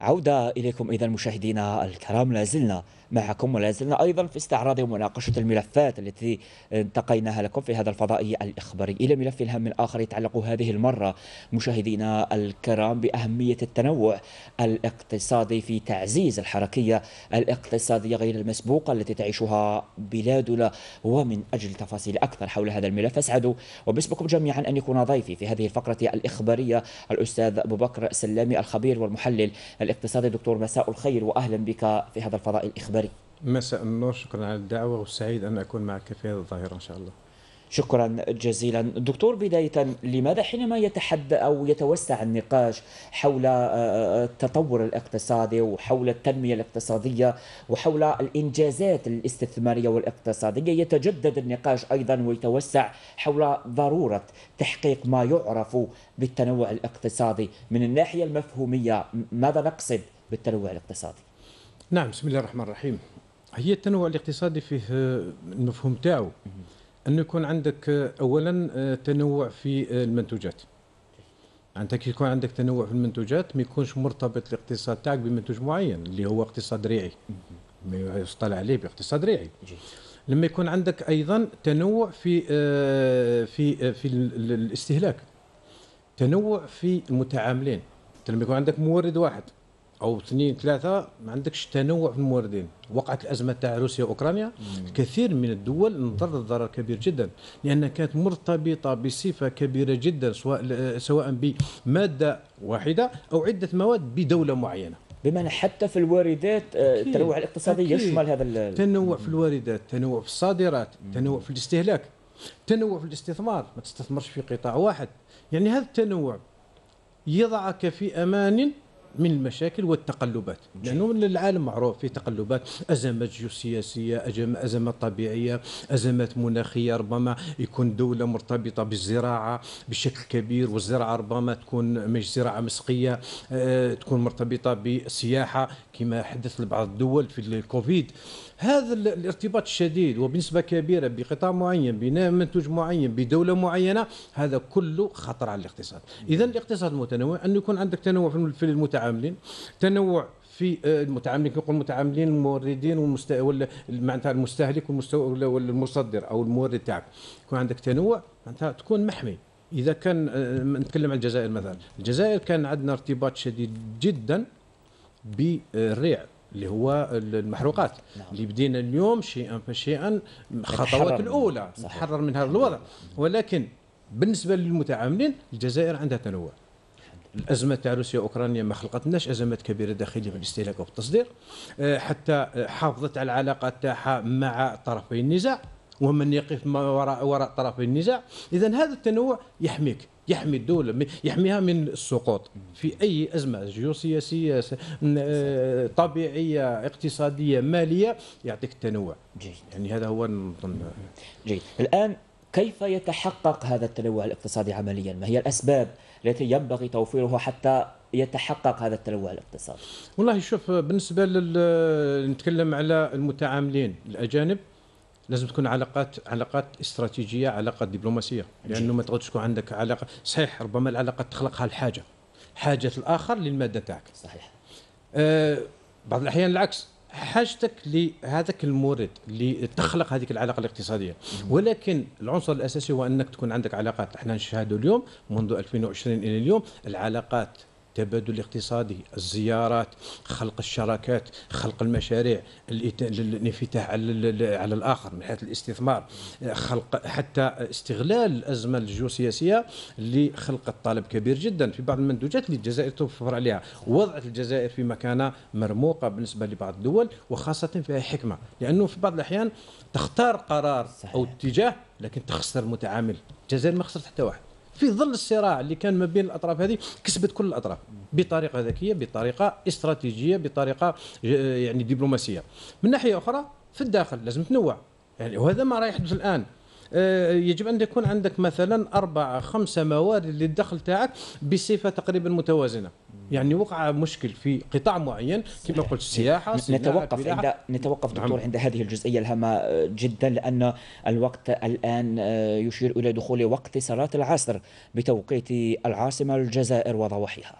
عودة إليكم إذا مشاهدينا الكرام لازلنا معكم ولازلنا أيضا في استعراض ومناقشة الملفات التي انتقيناها لكم في هذا الفضاء الإخباري إلى ملف الهام آخر يتعلق هذه المرة مشاهدينا الكرام بأهمية التنوع الاقتصادي في تعزيز الحركية الاقتصادية غير المسبوقة التي تعيشها بلادنا ومن أجل تفاصيل أكثر حول هذا الملف أسعد وباسمكم جميعا أن يكون ضيفي في هذه الفقرة الإخبارية الأستاذ أبو بكر سلامي الخبير والمحلل الاقتصادي دكتور مساء الخير وأهلا بك في هذا الفضاء الإخباري مساء النور شكرا على الدعوة وسعيد أن أكون معك في هذه الظاهرة إن شاء الله شكرا جزيلا دكتور بداية لماذا حينما يتحدى أو يتوسع النقاش حول التطور آه، آه، الاقتصادي وحول التنمية الاقتصادية وحول الإنجازات الاستثمارية والاقتصادية يتجدد النقاش أيضا ويتوسع حول ضرورة تحقيق ما يعرف بالتنوع الاقتصادي من الناحية المفهومية ماذا نقصد بالتنوع الاقتصادي؟ نعم بسم الله الرحمن الرحيم هي التنوع الاقتصادي فيه المفهوم تاعو انه يكون عندك آه، اولا آه، تنوع في آه، المنتوجات انت كي يكون عندك تنوع في المنتوجات ما يكونش مرتبط الاقتصاد تاعك بمنتوج معين اللي هو اقتصاد ريعي ما يصطلع عليه باقتصاد ريعي لما يكون عندك ايضا تنوع في في في الاستهلاك تنوع في المتعاملين لما يكون عندك مورد واحد او اثنين ثلاثه ما عندكش تنوع في الموردين وقعت الازمه تاع روسيا واوكرانيا كثير من الدول انضرت ضرر كبير جدا لانها كانت مرتبطه بصفه كبيره جدا سواء سواء بماده واحده او عده مواد بدوله معينه بمعنى حتى في الواردات آه، التنوع الاقتصادي يشمل هذا التنوع في الواردات تنوع في الصادرات تنوع في الاستهلاك تنوع في الاستثمار ما تستثمرش في قطاع واحد يعني هذا التنوع يضعك في امان من المشاكل والتقلبات لأنه العالم معروف في تقلبات أزمات جيوسياسية أزمات طبيعية أزمات مناخية ربما يكون دولة مرتبطة بالزراعة بشكل كبير والزراعة ربما تكون مش زراعة مسقية آه، تكون مرتبطة بالسياحة كما حدث لبعض الدول في الكوفيد هذا الارتباط الشديد وبنسبة كبيرة بقطاع معين بناء منتوج معين بدولة معينة هذا كله خطر على الاقتصاد إذا الاقتصاد المتنوع أن يكون عندك تنوع في المتعاملين تنوع في آه، المتعاملين نقول المتعاملين الموردين والمست معناتها المستهلك والمستوى والمصدر او المورد تاعك يكون عندك تنوع معناتها تكون محمي اذا كان آه، نتكلم عن الجزائر مثلا الجزائر كان عندنا ارتباط شديد جدا بالريع آه، اللي هو المحروقات نعم. اللي بدينا اليوم شيئا فشيئا الخطوات الاولى نتحرر من هذا الوضع ولكن بالنسبه للمتعاملين الجزائر عندها تنوع الازمه تاع روسيا اوكرانيا ما خلقتناش ازمات كبيره داخليه في الاستهلاك والتصدير آه، حتى حافظت على العلاقات تاعها مع طرفي النزاع ومن يقف وراء وراء طرفي النزاع اذا هذا التنوع يحميك يحمي الدولة يحميها من السقوط في أي أزمة جيوسياسية آه، طبيعية اقتصادية مالية يعطيك التنوع جيد. يعني هذا هو نظن جيد الآن كيف يتحقق هذا التنوع الاقتصادي عمليا ما هي الأسباب التي ينبغي توفيرها حتى يتحقق هذا التنوع الاقتصادي والله شوف بالنسبة لل... نتكلم على المتعاملين الأجانب لازم تكون علاقات علاقات استراتيجيه علاقات دبلوماسيه لانه ما تقدرش تكون عندك علاقه صحيح ربما العلاقه تخلقها الحاجه حاجه الاخر للماده تاعك صحيح آه بعض الاحيان العكس حاجتك لهذاك المورد اللي تخلق هذيك العلاقه الاقتصاديه ولكن العنصر الاساسي هو انك تكون عندك علاقات احنا نشاهدوا اليوم منذ 2020 الى اليوم العلاقات التبادل الاقتصادي الزيارات خلق الشراكات خلق المشاريع الانفتاح على, على الاخر من حيث الاستثمار خلق حتى استغلال الازمه الجيوسياسيه اللي خلقت طالب كبير جدا في بعض المنتوجات اللي الجزائر توفر عليها وضعت الجزائر في مكانه مرموقه بالنسبه لبعض الدول وخاصه فيها حكمه لانه في بعض الاحيان تختار قرار او اتجاه لكن تخسر متعامل الجزائر ما خسرت حتى واحد في ظل الصراع اللي كان ما بين الاطراف هذه كسبت كل الاطراف بطريقه ذكيه بطريقه استراتيجيه بطريقه آه، يعني دبلوماسيه من ناحيه اخرى في الداخل لازم تنوع يعني وهذا ما رايح يحدث الان آه، يجب ان يكون عندك مثلا اربعه خمسه موارد للدخل تاعك بصفه تقريبا متوازنه يعني وقع مشكل في قطاع معين كما قلت السياحه إيه. نتوقف عند نتوقف دكتور نعم. عند هذه الجزئيه الهامه آه، جدا لان الوقت الان آه، يشير الى دخول وقت صلاه العصر بتوقيت العاصمه الجزائر وضواحيها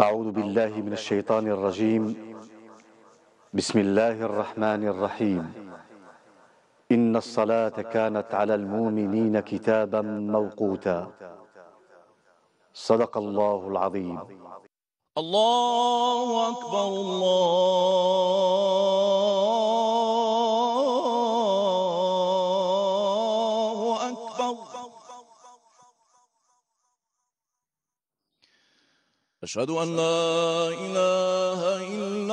أعوذ بالله من الشيطان الرجيم بسم الله الرحمن الرحيم إن الصلاة كانت على المؤمنين كتابا موقوتا صدق الله العظيم الله أكبر الله أكبر أشهد أن لا إله إلا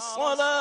الصلاة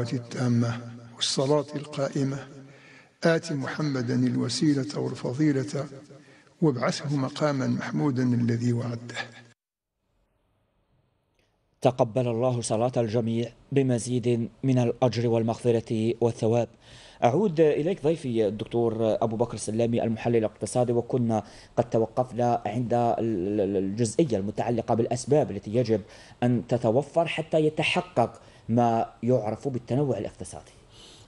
الدعوة التامة والصلاة القائمة آت محمدا الوسيلة والفضيلة وابعثه مقاما محمودا الذي وعدته تقبل الله صلاة الجميع بمزيد من الأجر والمغفرة والثواب أعود إليك ضيفي الدكتور أبو بكر السلامي المحلل الاقتصادي وكنا قد توقفنا عند الجزئية المتعلقة بالأسباب التي يجب أن تتوفر حتى يتحقق ما يعرف بالتنوع الاقتصادي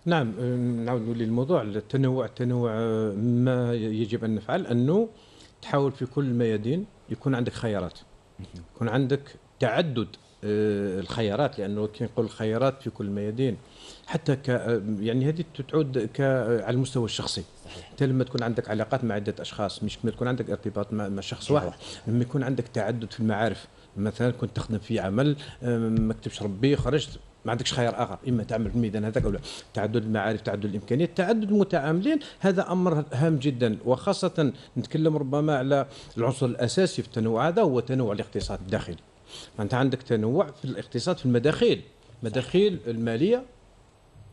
نعم نعود للموضوع التنوع التنوع ما يجب ان نفعل انه تحاول في كل الميادين يكون عندك خيارات يكون عندك تعدد آه، الخيارات لانه كي نقول الخيارات في كل الميادين حتى ك آه، يعني هذه تعود ك آه، على المستوى الشخصي انت لما تكون عندك علاقات مع عده اشخاص مش لما تكون عندك ارتباط مع شخص واحد لما يكون عندك تعدد في المعارف مثلا كنت تخدم في عمل ما كتبش ربي خرجت ما عندكش خيار اخر اما تعمل في الميدان هذاك ولا تعدد المعارف تعدد الامكانيات تعدد المتعاملين هذا امر هام جدا وخاصه نتكلم ربما على العنصر الاساسي في التنوع هذا هو تنوع الاقتصاد الداخلي انت عندك تنوع في الاقتصاد في المداخيل مداخيل الماليه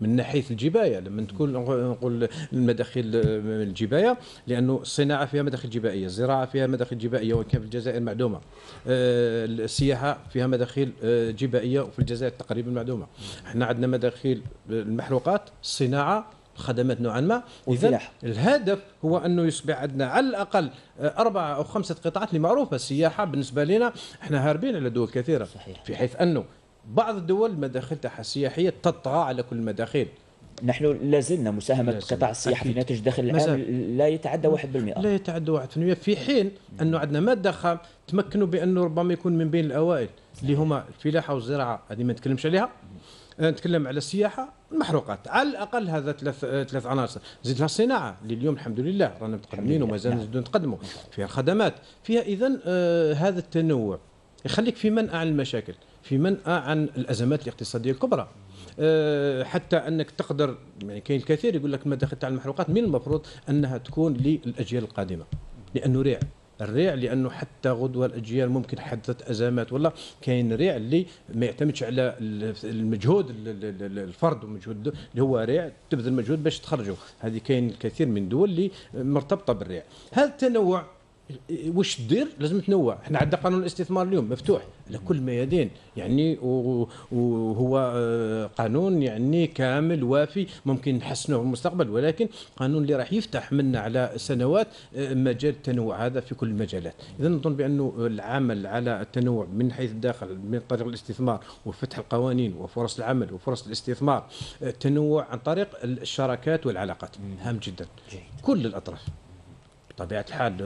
من ناحيه الجبايه لما تكون نقول المداخل آه، الجبايه لانه الصناعه فيها مداخل جبائيه الزراعه فيها مداخل جبائيه وان كان في الجزائر معدومه آه، السياحه فيها مداخل آه، جبائيه وفي الجزائر تقريبا معدومه احنا عندنا مداخل المحروقات الصناعه الخدمات نوعا ما اذا الهدف هو انه يصبح عندنا على الاقل اربعه او خمسه قطاعات اللي معروفه السياحه بالنسبه لنا احنا هاربين على دول كثيره صحيح. في حيث انه بعض الدول مداخلتها السياحيه تطغى على كل المداخل نحن لازلنا مساهمة لازلنا. قطاع السياحة في ناتج داخل العام لا يتعدى 1% لا يتعدى 1% في حين أنه عندنا مادة خام تمكنوا بأنه ربما يكون من بين الأوائل اللي هما الفلاحة والزراعة هذه ما نتكلمش عليها نتكلم على السياحة المحروقات على الأقل هذا ثلاث ثلاث عناصر زيد الصناعة اللي اليوم الحمد لله رانا متقدمين ومازال نزيدو نتقدموا فيها الخدمات فيها إذا آه هذا التنوع يخليك في منأى عن المشاكل في منأى عن الأزمات الاقتصادية الكبرى آه، حتى انك تقدر يعني كاين الكثير يقول لك الماده تاع المحروقات من المفروض انها تكون للاجيال القادمه لانه ريع الريع لانه حتى غدوه الاجيال ممكن حدثت ازمات ولا كاين ريع اللي ما يعتمدش على المجهود الفرد ومجهود اللي هو ريع تبذل مجهود باش تخرجه هذه كاين الكثير من الدول اللي مرتبطه بالريع هذا التنوع واش دير لازم تنوع حنا عندنا قانون الاستثمار اليوم مفتوح على كل الميادين يعني وهو آه، قانون يعني كامل وافي ممكن نحسنوه في المستقبل ولكن قانون اللي راح يفتح منا على سنوات آه، مجال التنوع هذا في كل المجالات اذا نظن بانه العمل على التنوع من حيث الداخل من طريق الاستثمار وفتح القوانين وفرص العمل وفرص الاستثمار التنوع آه، عن طريق الشراكات والعلاقات هام جدا كل الاطراف بطبيعه الحال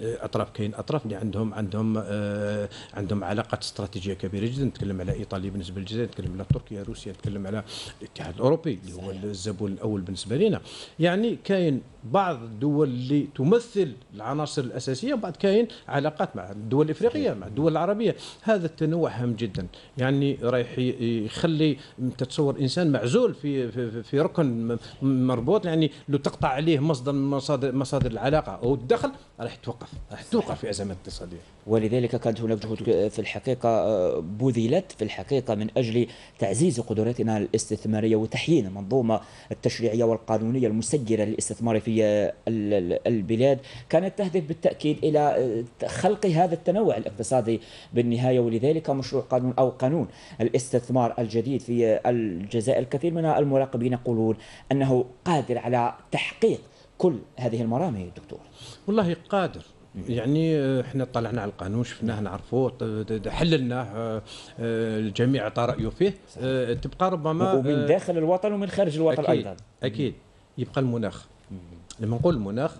آه، اطراف كاين اطراف اللي عندهم عندهم آه، عندهم علاقات استراتيجيه كبيره جدا نتكلم على ايطاليا بالنسبه للجزائر نتكلم على تركيا روسيا نتكلم على الاتحاد الاوروبي اللي هو الزبون الاول بالنسبه لنا يعني كاين بعض الدول اللي تمثل العناصر الاساسيه بعد كاين علاقات مع الدول الافريقيه مع الدول العربيه هذا التنوع هام جدا يعني رايح يخلي تتصور انسان معزول في في, في ركن مربوط يعني لو تقطع عليه مصدر من مصادر مصادر العلاقه او الدخل راح توقف راح توقع في ازمات اقتصاديه ولذلك كانت هناك جهود في الحقيقه آه، بذلت في الحقيقه من اجل تعزيز قدراتنا الاستثماريه وتحيين المنظومه التشريعيه والقانونيه المسجله للاستثمار في في آه، البلاد كانت تهدف بالتأكيد إلى آه، خلق هذا التنوع الاقتصادي بالنهاية ولذلك مشروع قانون أو قانون الاستثمار الجديد في آه، الجزائر الكثير من المراقبين يقولون أنه قادر على تحقيق كل هذه المرامي دكتور والله قادر يعني احنا طلعنا على القانون شفناه نعرفوه حللناه الجميع عطى رايه فيه تبقى ربما ومن داخل الوطن ومن خارج الوطن أكيد ايضا اكيد يبقى المناخ لما نقول المناخ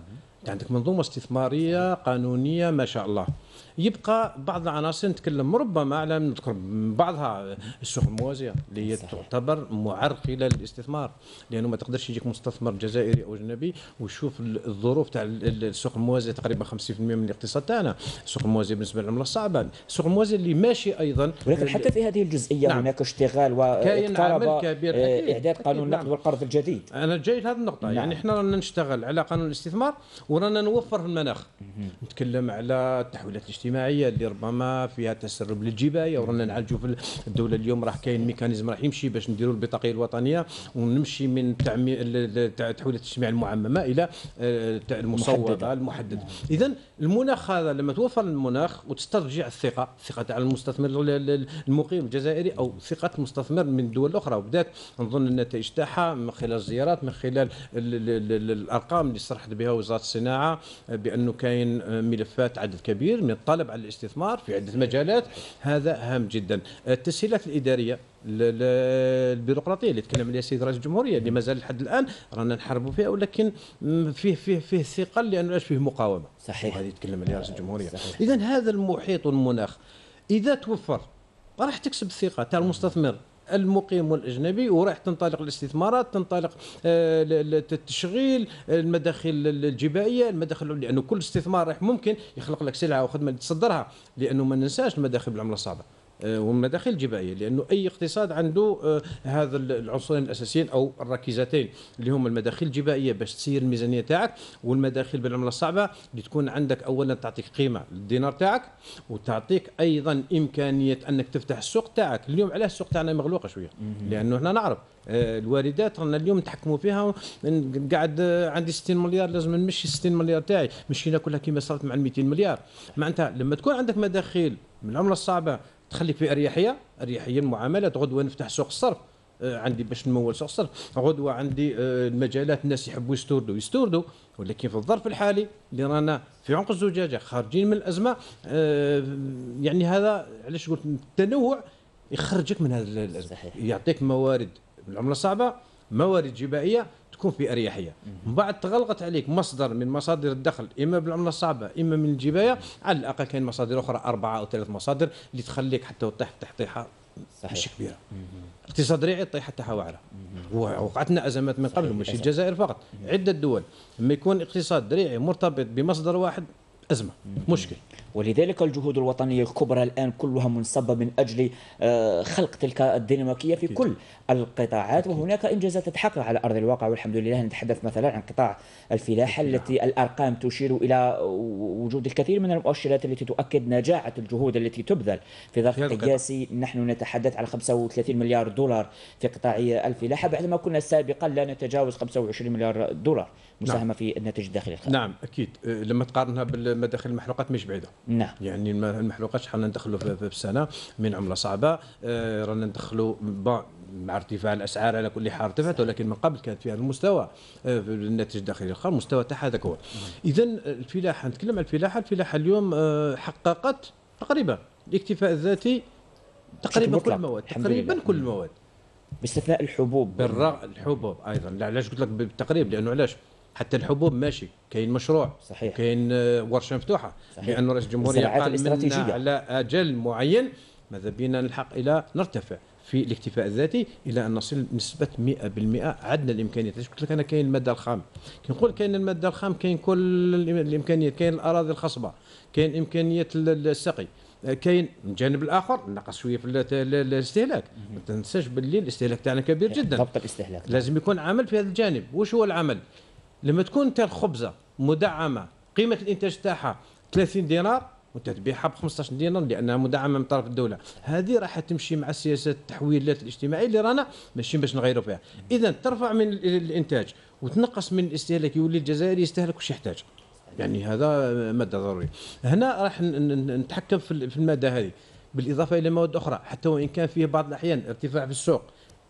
عندك منظومه استثماريه قانونيه ما شاء الله يبقى بعض العناصر نتكلم ربما على نذكر بعضها السوق الموازيه اللي هي تعتبر معرقله للاستثمار لانه ما تقدرش يجيك مستثمر جزائري او اجنبي ويشوف الظروف تاع السوق الموازيه تقريبا 50% من الاقتصاد تاعنا السوق الموازيه بالنسبه للعمله صعبه السوق الموازيه اللي ماشي ايضا ولكن حتى في هذه الجزئيه نعم. هناك اشتغال واقترب كبير أكيد. آه، اعداد قانون النقد نعم. والقرض الجديد انا جاي لهذه النقطه يعني نعم. يعني احنا رانا نشتغل على قانون الاستثمار ورانا نوفر في المناخ نتكلم على التحويلات الاجتماعيه الاجتماعيه اللي ربما فيها تسرب للجبايه ورانا نعالجوا في الدوله اليوم راه كاين ميكانيزم راح يمشي باش نديروا البطاقيه الوطنيه ونمشي من تعميم تحويل التجميع المعممه الى آه، المصوبه المحدده اذا المناخ هذا لما توفر المناخ وتسترجع الثقه الثقه تاع المستثمر المقيم الجزائري او ثقه المستثمر من دول اخرى وبدات نظن النتائج تاعها من خلال الزيارات من خلال الارقام اللي صرحت بها وزاره الصناعه بانه كاين آه، ملفات عدد كبير من الطلب على الاستثمار في عده مجالات هذا هام جدا التسهيلات الاداريه البيروقراطيه اللي تكلم عليها السيد رئيس الجمهوريه اللي مازال لحد الان رانا نحاربوا فيها ولكن فيه فيه فيه ثقل لانه فيه مقاومه صحيح وهذه تكلم عليها رئيس الجمهوريه اذا هذا المحيط والمناخ اذا توفر راح تكسب الثقه تاع المستثمر المقيم والاجنبي وراح تنطلق الاستثمارات تنطلق آه، التشغيل المداخل الجبائيه المداخل لانه كل استثمار راح ممكن يخلق لك سلعه وخدمه تصدرها لانه ما ننساش المداخل بالعمله الصعبه آه، والمداخل الجبائيه لانه اي اقتصاد عنده آه، هذا العنصرين الاساسيين او الركيزتين اللي هما المداخل الجبائيه باش تسير الميزانيه تاعك والمداخل بالعمله الصعبه اللي تكون عندك اولا تعطيك قيمه للدينار تاعك وتعطيك ايضا امكانيه انك تفتح السوق تاعك اليوم علاه السوق تاعنا مغلوقه شويه لانه احنا نعرف آه، الواردات رانا اليوم نتحكموا فيها قاعد عندي 60 مليار لازم نمشي 60 مليار تاعي مشينا كلها كيما صارت مع ال 200 مليار معناتها لما تكون عندك مداخل من العمله الصعبه تخليك في اريحيه اريحيه المعاملات غدوه نفتح سوق الصرف آه، عندي باش نمول سوق الصرف غدوه عندي آه، المجالات الناس يحبوا يستوردوا يستوردوا ولكن في الظرف الحالي اللي رانا في عنق الزجاجه خارجين من الازمه آه، يعني هذا علاش قلت التنوع يخرجك من هذا الازمه يعطيك موارد العمله الصعبه موارد جبائيه تكون في اريحيه من بعد تغلقت عليك مصدر من مصادر الدخل اما بالعمله الصعبه اما من الجبايه على الاقل كاين مصادر اخرى اربعه او ثلاث مصادر اللي تخليك حتى تطيح تحطيحه صحيح. مش كبيره اقتصاد ريعي طيح حتى واعره وقعتنا ازمات من قبل مش الجزائر فقط عده دول لما يكون اقتصاد ريعي مرتبط بمصدر واحد ازمه مشكل ولذلك الجهود الوطنيه الكبرى الان كلها منصبه من اجل آه، خلق تلك الديناميكيه في كل القطاعات وهناك انجازات تتحقق على ارض الواقع والحمد لله نتحدث مثلا عن قطاع الفلاحه التي الارقام تشير الى وجود الكثير من المؤشرات التي تؤكد نجاعه الجهود التي تبذل في ظرف قياسي نحن نتحدث عن 35 مليار دولار في قطاع الفلاحه بعدما كنا سابقا لا نتجاوز 25 مليار دولار مساهمه نعم. في الناتج الداخلي الخارجي نعم اكيد لما تقارنها بالمداخل المحروقات مش بعيده نعم يعني المحروقات شحال ندخلوا في السنه من عمله صعبه آه، رانا ندخلوا مع ارتفاع الاسعار على كل حال ارتفعت ولكن من قبل كانت آه، في هذا المستوى الناتج الداخلي الخام مستوى تاعها هذاك هو اذا الفلاحه نتكلم على الفلاحه الفلاحه اليوم آه، حققت تقريبا الاكتفاء الذاتي تقريبا كل المواد تقريبا كل المواد باستثناء الحبوب بالرغم الحبوب ايضا علاش قلت لك بالتقريب لانه علاش حتى الحبوب ماشي كاين مشروع صحيح كاين آه، ورشه مفتوحه صحيح. لانه رئيس الجمهوريه قال على اجل معين ماذا بينا نلحق الى نرتفع في الاكتفاء الذاتي الى ان نصل نسبه 100% عندنا الامكانيات علاش قلت لك انا كاين الماده الخام كي نقول كاين الماده الخام كاين كل الامكانيات كاين الاراضي الخصبه كاين امكانيات السقي آه، كاين من الجانب الاخر نقص شويه في الاستهلاك ما تنساش باللي الاستهلاك تاعنا كبير جدا ضبط الاستهلاك لازم يكون عمل في هذا الجانب واش هو العمل لما تكون انت الخبزه مدعمه قيمه الانتاج تاعها 30 دينار وتتبيعها ب 15 دينار لانها مدعمه من طرف الدوله هذه راح تمشي مع السياسات التحويلات الاجتماعيه اللي رانا ماشي باش نغيروا فيها اذا ترفع من الانتاج وتنقص من الاستهلاك يولي الجزائري يستهلك واش يحتاج يعني هذا ماده ضروري هنا راح نتحكم في الماده هذه بالاضافه الى مواد اخرى حتى وان كان فيه بعض الاحيان ارتفاع في السوق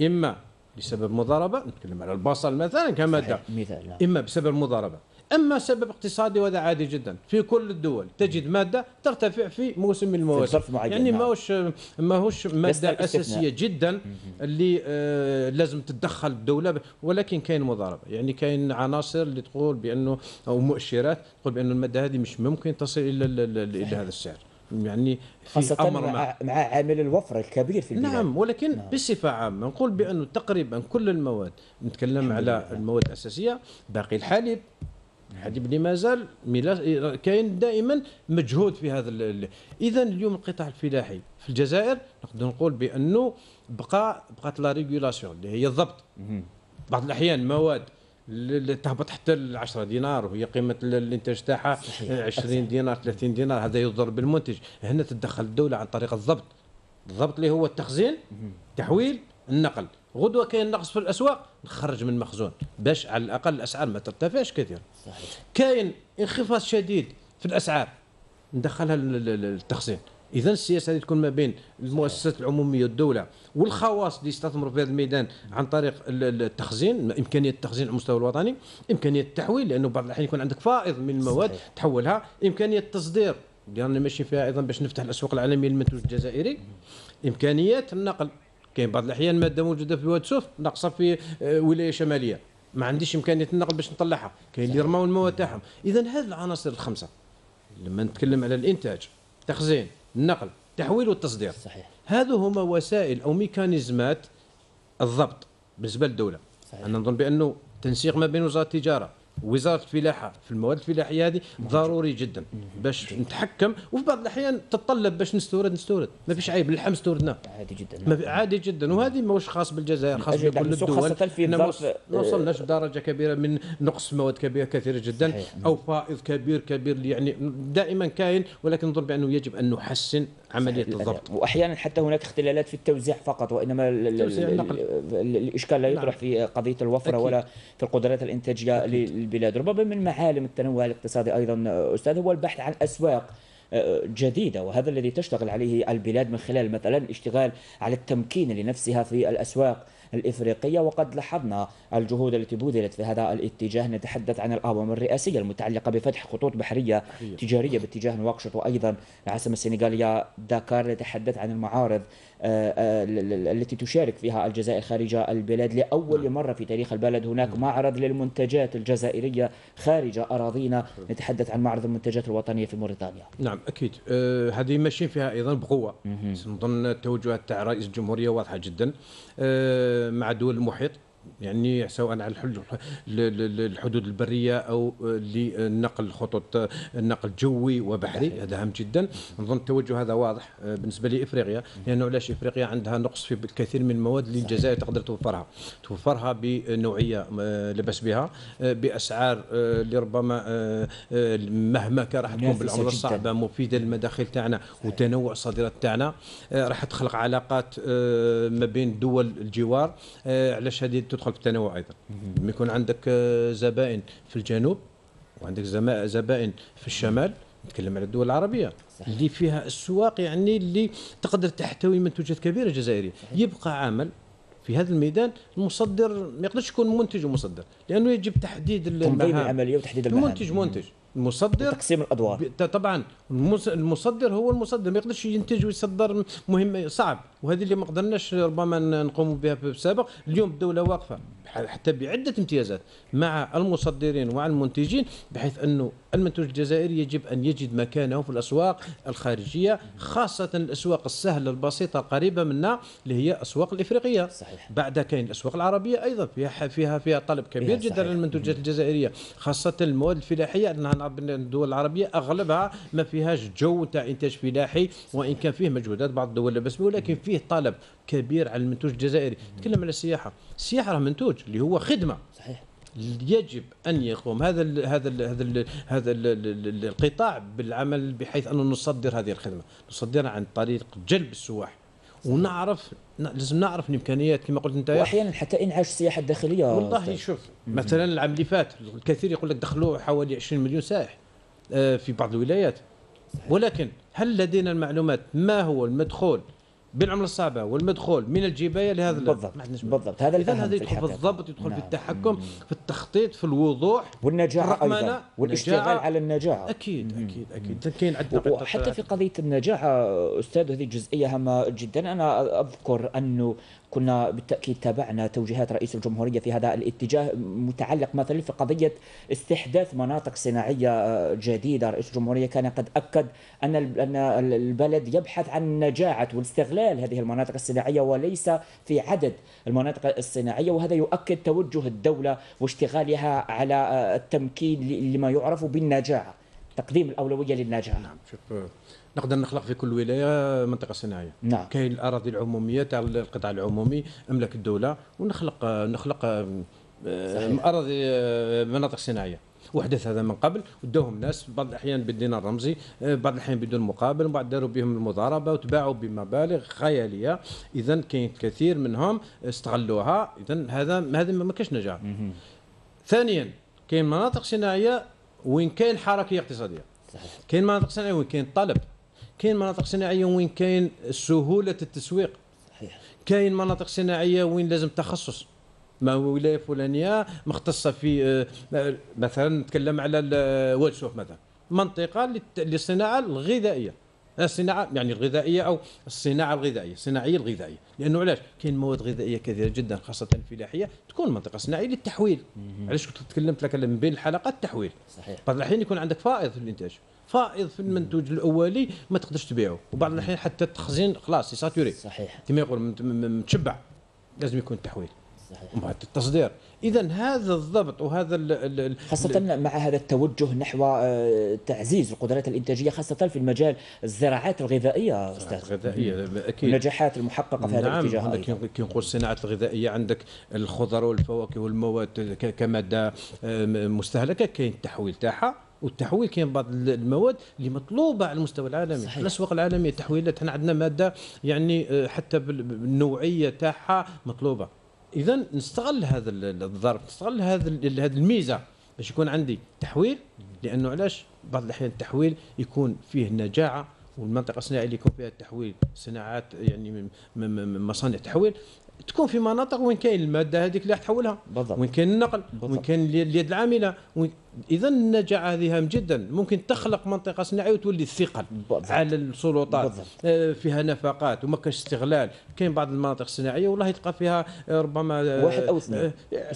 اما بسبب مضاربه نتكلم على البصل مثلا كماده مثال نعم. اما بسبب مضاربه اما سبب اقتصادي وهذا عادي جدا في كل الدول تجد ماده ترتفع في موسم من المواسم يعني نعم. ماهوش ماهوش ماده اساسيه جدا اللي آه لازم تتدخل الدوله ولكن كاين مضاربه يعني كاين عناصر اللي تقول بانه او مؤشرات تقول بانه الماده هذه مش ممكن تصل الى الى هذا السعر يعني في خاصة أمر مع, مع عامل الوفرة الكبير في البلاد نعم ولكن نعم. بصفة عامة نقول بأنه تقريبا كل المواد نتكلم على المواد الأساسية باقي الحليب هذه بلي مازال كاين دائما مجهود في هذا اذا اليوم القطاع الفلاحي في الجزائر نقدر نقول بانه بقى بقات لا ريغولاسيون اللي هي الضبط بعض الاحيان مواد تهبط حتى ل 10 دينار وهي قيمه الانتاج تاعها 20 دينار 30 دينار هذا يضر بالمنتج هنا تتدخل الدوله عن طريق الضبط الضبط اللي هو التخزين تحويل النقل غدوه كاين نقص في الاسواق نخرج من المخزون باش على الاقل الاسعار ما ترتفعش كثير كاين انخفاض شديد في الاسعار ندخلها للتخزين اذا السياسه هذه تكون ما بين المؤسسات العموميه والدوله والخواص اللي يستثمروا في هذا الميدان عن طريق التخزين امكانيه التخزين على المستوى الوطني امكانيه التحويل لانه بعض الاحيان يكون عندك فائض من المواد صحيح. تحولها امكانيه التصدير اللي رانا ماشيين فيها ايضا باش نفتح الاسواق العالميه للمنتوج الجزائري امكانيات النقل كاين بعض الاحيان ماده موجوده في واد سوف ناقصه في آه، ولايه شماليه ما عنديش امكانيه النقل باش نطلعها كاين اللي رماو المواد تاعهم اذا هذه العناصر الخمسه لما نتكلم على الانتاج تخزين النقل التحويل والتصدير صحيح هذو هما وسائل او ميكانيزمات الضبط بالنسبه للدوله صحيح. انا نظن بانه تنسيق ما بين وزاره التجاره وزاره الفلاحه في المواد الفلاحيه هذه ضروري جدا باش نتحكم وفي بعض الاحيان تتطلب باش نستورد نستورد ما فيش عيب اللحم استوردناه عادي جدا عادي جدا وهذه ماهوش خاص بالجزائر خاص بكل يعني الدول خاصه في ما وصلناش لدرجه كبيره من نقص مواد كبيره كثيره جدا او فائض كبير كبير يعني دائما كاين ولكن نظن بانه يجب ان نحسن عمليه الضبط واحيانا حتى هناك اختلالات في التوزيع فقط وانما التوزيع الاشكال لا نعم. يطرح نعم. في قضيه الوفره أكيد. ولا في القدرات الانتاجيه للبلاد ربما من معالم التنوع الاقتصادي ايضا استاذ هو البحث عن اسواق آه، جديدة وهذا الذي تشتغل عليه البلاد من خلال مثلا الاشتغال على التمكين لنفسها في الأسواق الإفريقية وقد لاحظنا الجهود التي بذلت في هذا الاتجاه نتحدث عن الأوامر الرئاسية المتعلقة بفتح خطوط بحرية تجارية باتجاه نواكشوط وأيضا العاصمة السنغالية داكار نتحدث عن المعارض آه، آه، التي تشارك فيها الجزائر خارج البلاد لأول نعم. مرة في تاريخ البلد هناك نعم. معرض للمنتجات الجزائرية خارج أراضينا نعم. نتحدث عن معرض المنتجات الوطنيه في موريتانيا. نعم اكيد آه، هذه ماشيين فيها ايضا بقوه نظن التوجهات تاع رئيس الجمهوريه واضحه جدا مع دول المحيط يعني سواء على الحدود البريه او لنقل الخطوط النقل الجوي وبحري هذا هام جدا نظن التوجه هذا واضح آه، بالنسبه لافريقيا لانه علاش افريقيا عندها نقص في الكثير من المواد اللي الجزائر تقدر توفرها توفرها بنوعيه آه، لبس بها آه، باسعار اللي ربما مهما كان راح تكون بالعمر الصعبه مفيده للمداخل تاعنا وتنوع الصادرات تاعنا راح تخلق علاقات ما بين دول الجوار علاش هذه تدخل في التنوع ايضا لما يكون عندك آه، زبائن في الجنوب وعندك زبائن في الشمال نتكلم على الدول العربيه صح. اللي فيها السواق يعني اللي تقدر تحتوي منتوجات كبيره جزائريه يبقى عامل في هذا الميدان المصدر ما يقدرش يكون منتج ومصدر لانه يجب تحديد تنظيم العمليه وتحديد المهام المنتج منتج المصدر تقسيم الادوار طبعا المصدر هو المصدر ما يقدرش ينتج ويصدر مهم صعب وهذه اللي ما قدرناش ربما نقوم بها في السابق اليوم الدوله واقفه حتى بعده امتيازات مع المصدرين ومع المنتجين بحيث انه المنتوج الجزائري يجب ان يجد مكانه في الاسواق الخارجيه خاصه الاسواق السهله البسيطه القريبه منا اللي هي الاسواق الافريقيه صحيح. بعد كاين الاسواق العربيه ايضا فيها فيها فيها طلب كبير جدا للمنتوجات الجزائريه خاصه المواد الفلاحيه لانها الدول العربيه اغلبها ما فيهاش جو تاع انتاج فلاحي وان كان فيه مجهودات بعض الدول بس ولكن فيه طلب كبير على المنتوج الجزائري نتكلم على السياحه السياحه راه منتوج اللي هو خدمه صحيح يجب ان يقوم هذا الـ هذا الـ هذا الـ هذا الـ القطاع بالعمل بحيث انه نصدر هذه الخدمه نصدرها عن طريق جلب السواح ونعرف لازم نعرف الامكانيات كما قلت انت واحيانا حتى انعاش السياحه الداخليه والله شوف مثلا العام اللي فات الكثير يقول لك دخلوا حوالي 20 مليون سائح آه، في بعض الولايات ولكن هل لدينا المعلومات ما هو المدخول بالعمله الصعبه والمدخول من الجبايه لهذا بالضبط بالضبط هذا اذا هذا يدخل في الضبط يدخل نعم. في التحكم مم. في التخطيط في الوضوح والنجاح ايضا والاشتغال على النجاح اكيد اكيد اكيد كاين عندنا في قضيه النجاح استاذ هذه جزئيه هامه جدا انا اذكر انه كنا بالتأكيد تابعنا توجيهات رئيس الجمهورية في هذا الاتجاه متعلق مثلا في قضية استحداث مناطق صناعية جديدة رئيس الجمهورية كان قد أكد أن ان البلد يبحث عن نجاعة والاستغلال هذه المناطق الصناعية وليس في عدد المناطق الصناعية وهذا يؤكد توجه الدولة واشتغالها على آه، التمكين لما يعرف بالنجاعة تقديم الأولوية للنجاعة نعم شوف نقدر نخلق في كل ولايه منطقه صناعيه نعم كاين الاراضي العموميه تاع القطاع العمومي املاك الدوله ونخلق نخلق آه، اراضي آه، مناطق صناعيه وحدث هذا من قبل وداوهم ناس بعض الاحيان بالدينار الرمزي آه، بعض الاحيان بدون مقابل ومن بعد داروا بهم المضاربه وتباعوا بمبالغ خياليه اذا كاين كثير منهم استغلوها اذا هذا هذا ما كاش نجاح ثانيا كاين مناطق صناعيه وين كاين حركيه اقتصاديه صحيح. كاين مناطق صناعيه وين كاين طلب كاين مناطق صناعيه وين كاين سهوله التسويق كاين مناطق صناعيه وين لازم تخصص ما ولايه فلانيه مختصه في آه، مثلا نتكلم على آه، واد مثلا منطقه للصناعه الغذائيه الصناعه يعني الغذائيه او الصناعه الغذائيه الصناعيه الغذائيه لانه علاش كاين مواد غذائيه كثيره جدا خاصه الفلاحيه تكون منطقه صناعيه للتحويل علاش كنت تكلمت لك من بين الحلقات التحويل صحيح بعض الاحيان يكون عندك فائض في الانتاج فائض في المنتوج الاولي ما تقدرش تبيعه وبعض الاحيان حتى التخزين خلاص يساتوري صحيح كما يقول متشبع لازم يكون التحويل صحيح التصدير اذا هذا الضبط وهذا ال ال خاصه مع هذا التوجه نحو آه، تعزيز القدرات الانتاجيه خاصه في المجال الزراعات الغذائيه استاذ الغذائيه اكيد النجاحات المحققه في نعم هذا الاتجاه نعم كي نقول الصناعه الغذائيه عندك الخضر والفواكه والمواد كماده مستهلكه كاين التحويل تاعها والتحويل كاين بعض المواد اللي مطلوبه على المستوى العالمي صحيح. الاسواق العالميه التحويلات احنا عندنا ماده يعني آه، حتى بالنوعيه تاعها مطلوبه اذا نستغل هذا الظرف نستغل هذا هذه الميزه باش يكون عندي تحويل لانه علاش بعض الاحيان التحويل يكون فيه نجاعه والمنطقه الصناعيه اللي يكون فيها التحويل صناعات يعني مصانع تحويل تكون في مناطق وين كاين الماده هذيك اللي تحولها بالضبط وين كاين النقل بالضبط. وين كاين اليد العامله وين... اذا النجاعه هذه هام جدا ممكن تخلق منطقه صناعيه وتولي ثقل على السلطات بالضبط آه، فيها نفقات وما كاش استغلال كاين بعض المناطق الصناعيه والله تلقى فيها آه، ربما آه، واحد او اثنين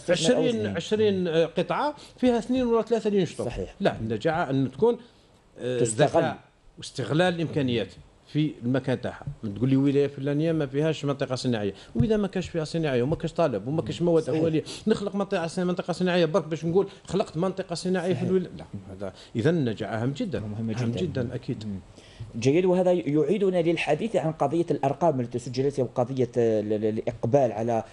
20 20 قطعه فيها اثنين ولا ثلاثه اللي ينشطوا صحيح لا النجاعه ان تكون تستغل واستغلال الامكانيات في المكان تاعها تقول لي ولايه فلانيه ما فيهاش منطقه صناعيه واذا ما كانش فيها صناعيه وما كانش طالب وما كانش مواد اوليه نخلق منطقه منطقه صناعيه برك باش نقول خلقت منطقه صناعيه في الولايه لا هذا اذا جاء هام جدا مهم جدا, مهم جدا اكيد مم. جيد وهذا يعيدنا للحديث عن قضيه الارقام التي سجلت وقضيه الاقبال آه، آه، على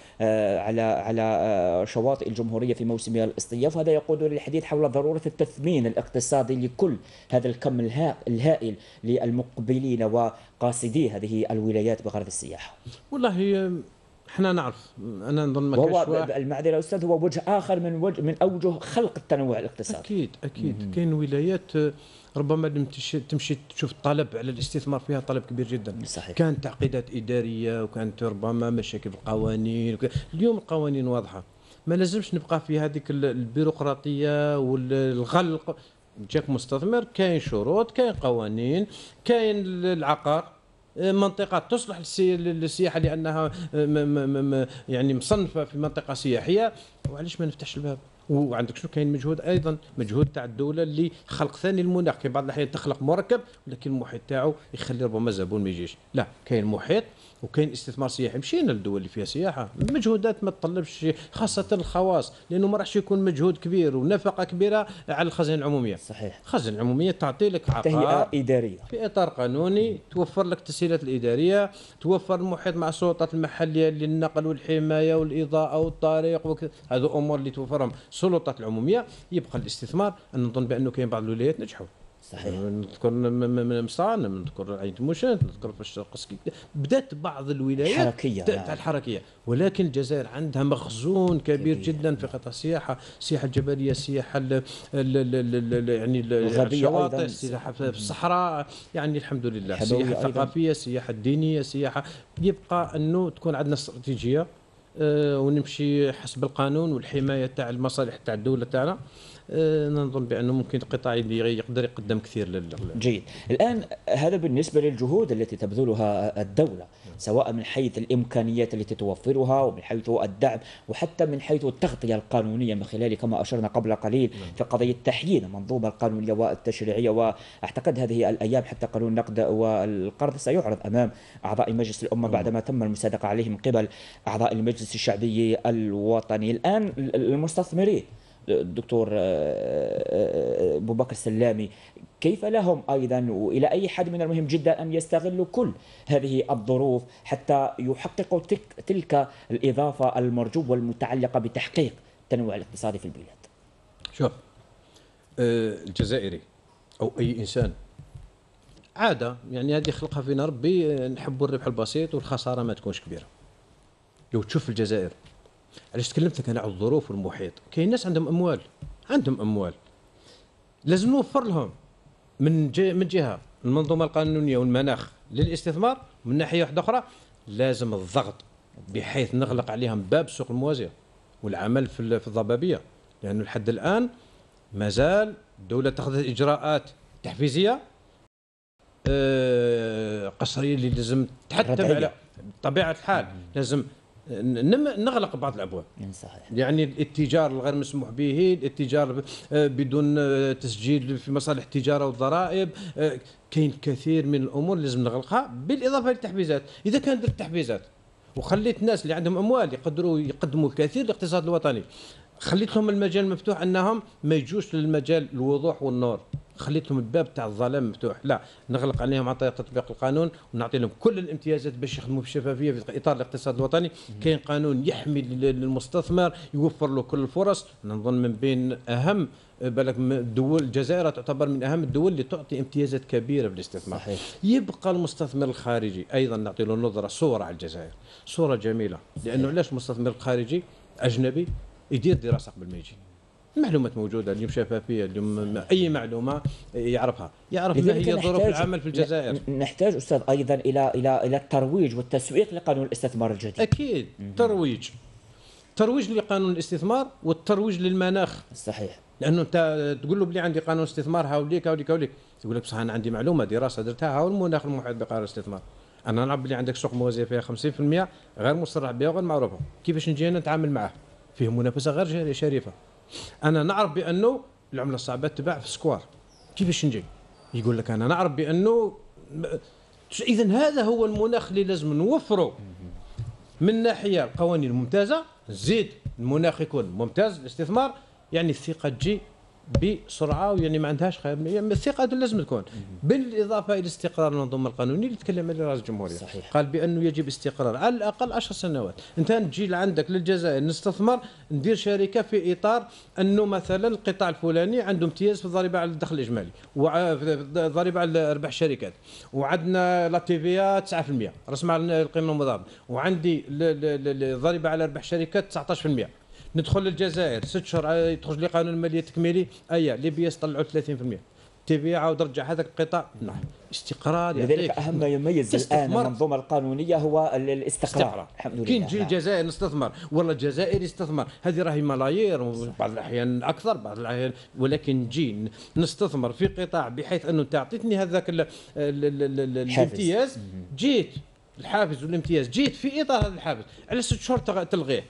على على آه، شواطئ الجمهوريه في موسم الاصطياف هذا يقودنا للحديث حول ضروره التثمين الاقتصادي لكل هذا الكم الهائل للمقبلين وقاصدي هذه الولايات بغرض السياحه والله احنا نعرف انا نظن ما هو المعذره استاذ هو وجه اخر من وجه من اوجه خلق التنوع الاقتصادي اكيد اكيد كاين ولايات آه، ربما لم تمشي تشوف الطلب على الاستثمار فيها طلب كبير جدا صحيح. كانت تعقيدات اداريه وكانت ربما مشاكل في القوانين اليوم القوانين واضحه ما لازمش نبقى في هذيك البيروقراطيه والغلق جاك مستثمر كاين شروط كاين قوانين كاين العقار منطقه تصلح للسياحه لانها يعني مصنفه في منطقه سياحيه وعلاش ما نفتحش الباب وعندك شنو كاين مجهود ايضا مجهود تاع الدوله اللي خلق ثاني المناخ كاين بعض الاحيان تخلق مركب ولكن المحيط تاعو يخلي ربما زبون ما يجيش لا كاين محيط وكاين استثمار سياحي مشينا للدول اللي فيها سياحه المجهودات ما تطلبش خاصه الخواص لانه ما راحش يكون مجهود كبير ونفقه كبيره على الخزينه العموميه صحيح الخزينه العموميه تعطي لك عقار تهيئه اداريه في اطار قانوني توفر لك التسهيلات الاداريه توفر المحيط مع السلطات المحليه للنقل والحمايه والاضاءه والطريق هذو امور اللي توفرهم السلطات العموميه يبقى الاستثمار نظن بانه كاين بعض الولايات نجحوا صحيح نذكر مصان نذكر عين تموشنت نذكر في الشرق بدات بعض الولايات الحركيه تاع نعم. الحركيه ولكن الجزائر عندها مخزون كبير, كبير جدا في قطاع السياحه السياحه الجبليه السياحه ال ال ال يعني الشواطئ السياحه في الصحراء يعني الحمد لله السياحه الثقافيه السياحه الدينيه السياحه يبقى انه تكون عندنا استراتيجيه آه، ونمشي حسب القانون والحمايه تاع المصالح تاع الدوله تاعنا آه، نظن بانه ممكن قطاع اللي يقدر يقدم كثير لل جيد الان هذا بالنسبه للجهود التي تبذلها الدوله سواء من حيث الامكانيات التي توفرها ومن حيث الدعم وحتى من حيث التغطيه القانونيه من خلال كما اشرنا قبل قليل نعم. في قضيه تحيين المنظومه القانونيه والتشريعيه واعتقد هذه الايام حتى قانون النقد والقرض سيعرض امام اعضاء مجلس الامه نعم. بعدما تم المصادقه عليه من قبل اعضاء المجلس الشعبي الوطني الان المستثمرين الدكتور آه، آه، آه، ابو بكر السلامي كيف لهم ايضا والى اي حد من المهم جدا ان يستغلوا كل هذه الظروف حتى يحققوا تلك, الاضافه المرجوه والمتعلقه بتحقيق التنوع الاقتصادي في البلاد. شوف الجزائري او اي انسان عاده يعني هذه خلقها فينا ربي نحبوا الربح البسيط والخساره ما تكونش كبيره. لو تشوف الجزائر علاش تكلمت لك انا على الظروف والمحيط كاين ناس عندهم اموال عندهم اموال لازم نوفر لهم من من جهه المنظومه القانونيه والمناخ للاستثمار من ناحيه واحده اخرى لازم الضغط بحيث نغلق عليهم باب سوق الموازيه والعمل في الضبابيه لانه لحد الان مازال الدوله اتخذت اجراءات تحفيزيه آه، قصريه اللي لازم تحتم على طبيعه الحال لازم نغلق بعض الابواب يعني صحيح. يعني الاتجار الغير مسموح به الاتجار بدون تسجيل في مصالح التجاره والضرائب كاين كثير من الامور لازم نغلقها بالاضافه للتحفيزات اذا كان درت تحفيزات وخليت الناس اللي عندهم اموال يقدروا يقدموا الكثير للاقتصاد الوطني خليت لهم المجال مفتوح انهم ما يجوش للمجال الوضوح والنور خليت لهم الباب تاع الظلام مفتوح لا نغلق عليهم عن طريق تطبيق القانون ونعطي لهم كل الامتيازات باش يخدموا بشفافيه في اطار الاقتصاد الوطني كاين قانون يحمي المستثمر يوفر له كل الفرص نظن من بين اهم بالك الدول الجزائر تعتبر من اهم الدول اللي تعطي امتيازات كبيره في الاستثمار صحيح. يبقى المستثمر الخارجي ايضا نعطي له نظره صوره على الجزائر صوره جميله لانه علاش المستثمر الخارجي اجنبي يدير دراسه قبل ما يجي المعلومات موجوده اليوم شفافيه اليوم اي معلومه يعرفها يعرف ما هي ظروف العمل في الجزائر نحتاج استاذ ايضا الى الى الى الترويج والتسويق لقانون الاستثمار الجديد اكيد ترويج ترويج لقانون الاستثمار والترويج للمناخ صحيح لانه انت تقول له بلي عندي قانون استثمار هاوليك هاوليك هاوليك يقول لك بصح انا عندي معلومه دراسه درتها هاو المناخ المحيط بقرار الاستثمار انا نعرف بلي عندك سوق موازيه فيها 50% غير مسرع بها وغير معروفه كيفاش نجي انا نتعامل معاه فيه منافسه غير شريفه انا نعرف بانه العمله الصعبه تباع في سكوار كيفاش نجي يقول لك انا نعرف بانه اذا هذا هو المناخ اللي لازم نوفره من ناحيه القوانين ممتازه زيد المناخ يكون ممتاز الاستثمار يعني الثقه تجي بسرعه ويعني ما عندهاش يعني الثقه لازم تكون بالاضافه الى استقرار المنظومه القانونيه اللي تكلم عليه رئيس الجمهوريه صحيح. قال بانه يجب استقرار على الاقل 10 سنوات انت تجي لعندك للجزائر نستثمر ندير شركه في اطار انه مثلا القطاع الفلاني عنده امتياز في الضريبه على الدخل الاجمالي وضريبه على ربح الشركات وعندنا لا تي في 9% راس مال القيمه المضافه وعندي الضريبه على ربح الشركات 19% ندخل للجزائر ست شهور آه، يخرج لي قانون الماليه التكميلي ايا ليبيا طلعوا 30% تبيع في عاود رجع هذاك القطاع نعم استقرار لذلك اهم ما يميز الان المنظومه القانونيه هو الاستقرار الحمد لله كي نجي نعم. الجزائر نستثمر ولا الجزائر يستثمر هذه راهي ملايير بعض الاحيان اكثر بعض الاحيان ولكن نجي نستثمر في قطاع بحيث انه تعطيتني هذاك الامتياز جيت الحافز والامتياز جيت في اطار هذا الحافز على ست شهور تلغيه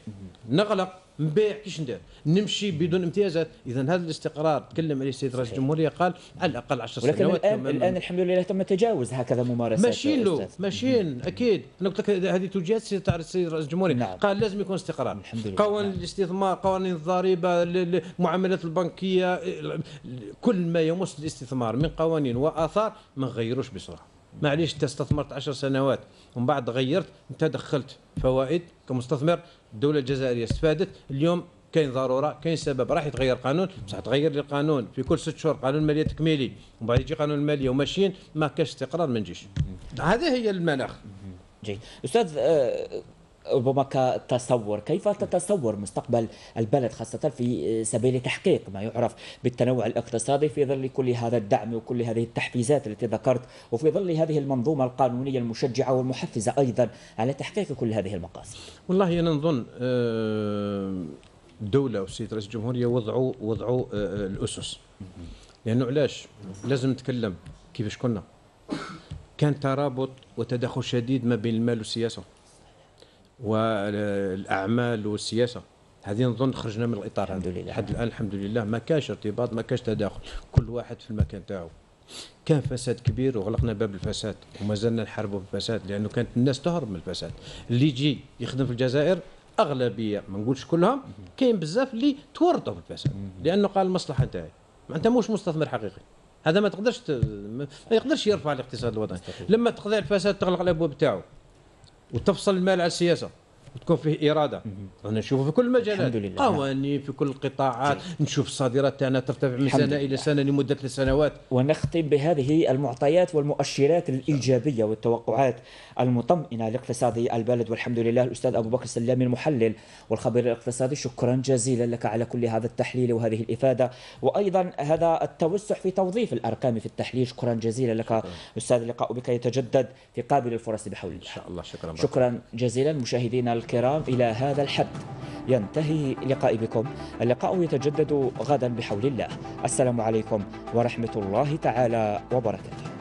نغلق نبيع كيش ندير نمشي بدون امتيازات اذا هذا الاستقرار تكلم عليه السيد رئيس الجمهوريه قال على الاقل 10 سنوات ولكن الان الان الحمد لله تم تجاوز هكذا ممارسات ماشيين له ماشيين اكيد انا قلت لك هذه توجيهات السيد رئيس الجمهوريه نعم. قال لازم يكون استقرار الحمد لله قوانين نعم. الاستثمار قوانين الضريبه المعاملات البنكيه كل ما يمس الاستثمار من قوانين واثار ما نغيروش بسرعه معليش انت استثمرت 10 سنوات ومن بعد غيرت انت دخلت فوائد كمستثمر الدوله الجزائريه استفادت اليوم كاين ضروره كاين سبب راح يتغير قانون بصح تغير لي القانون في كل ست شهور قانون ماليه تكميلي ومن بعد يجي قانون الماليه وماشيين ما كاش استقرار ما نجيش هذا هي المناخ جيد استاذ آه، ربما كتصور كيف تتصور مستقبل البلد خاصة في آه، سبيل تحقيق ما يعرف بالتنوع الاقتصادي في ظل كل هذا الدعم وكل هذه التحفيزات التي ذكرت وفي ظل هذه المنظومة القانونية المشجعة والمحفزة أيضا على تحقيق كل هذه المقاصد والله أنا نظن الدولة آه، والسيد رئيس الجمهورية وضعوا وضعوا آه، الأسس لأنه علاش لازم نتكلم كيفاش كنا كان ترابط وتداخل شديد ما بين المال والسياسه والاعمال والسياسه هذه نظن خرجنا من الاطار الحمد لله لحد الان الحمد لله ما كانش ارتباط ما كانش تداخل كل واحد في المكان تاعو كان فساد كبير وغلقنا باب الفساد وما زلنا نحاربوا في الفساد لانه كانت الناس تهرب من الفساد اللي يجي يخدم في الجزائر اغلبيه ما نقولش كلهم كاين بزاف اللي تورطوا في الفساد لانه قال المصلحه نتاعي معناتها موش مستثمر حقيقي هذا ما تقدرش ت... ما يقدرش يرفع الاقتصاد الوطني لما تقضي الفساد تغلق الابواب تاعو وتفصل المال على السياسه وتكون فيه اراده انا نشوفه في كل المجالات نعم. قوانين في كل القطاعات نشوف الصادرات تاعنا ترتفع من سنه الى سنه لمده سنوات ونختم بهذه المعطيات والمؤشرات الايجابيه والتوقعات المطمئنه لاقتصاد البلد والحمد لله الاستاذ ابو بكر السلامي المحلل والخبير الاقتصادي شكرا جزيلا لك على كل هذا التحليل وهذه الافاده وايضا هذا التوسع في توظيف الارقام في التحليل شكرا جزيلا لك شكرا. استاذ اللقاء بك يتجدد في قابل الفرص بحول الله ان شاء الله شكرا شكرا جزيلا مشاهدينا الكرام إلى هذا الحد ينتهي لقائي بكم اللقاء يتجدد غدا بحول الله السلام عليكم ورحمة الله تعالى وبركاته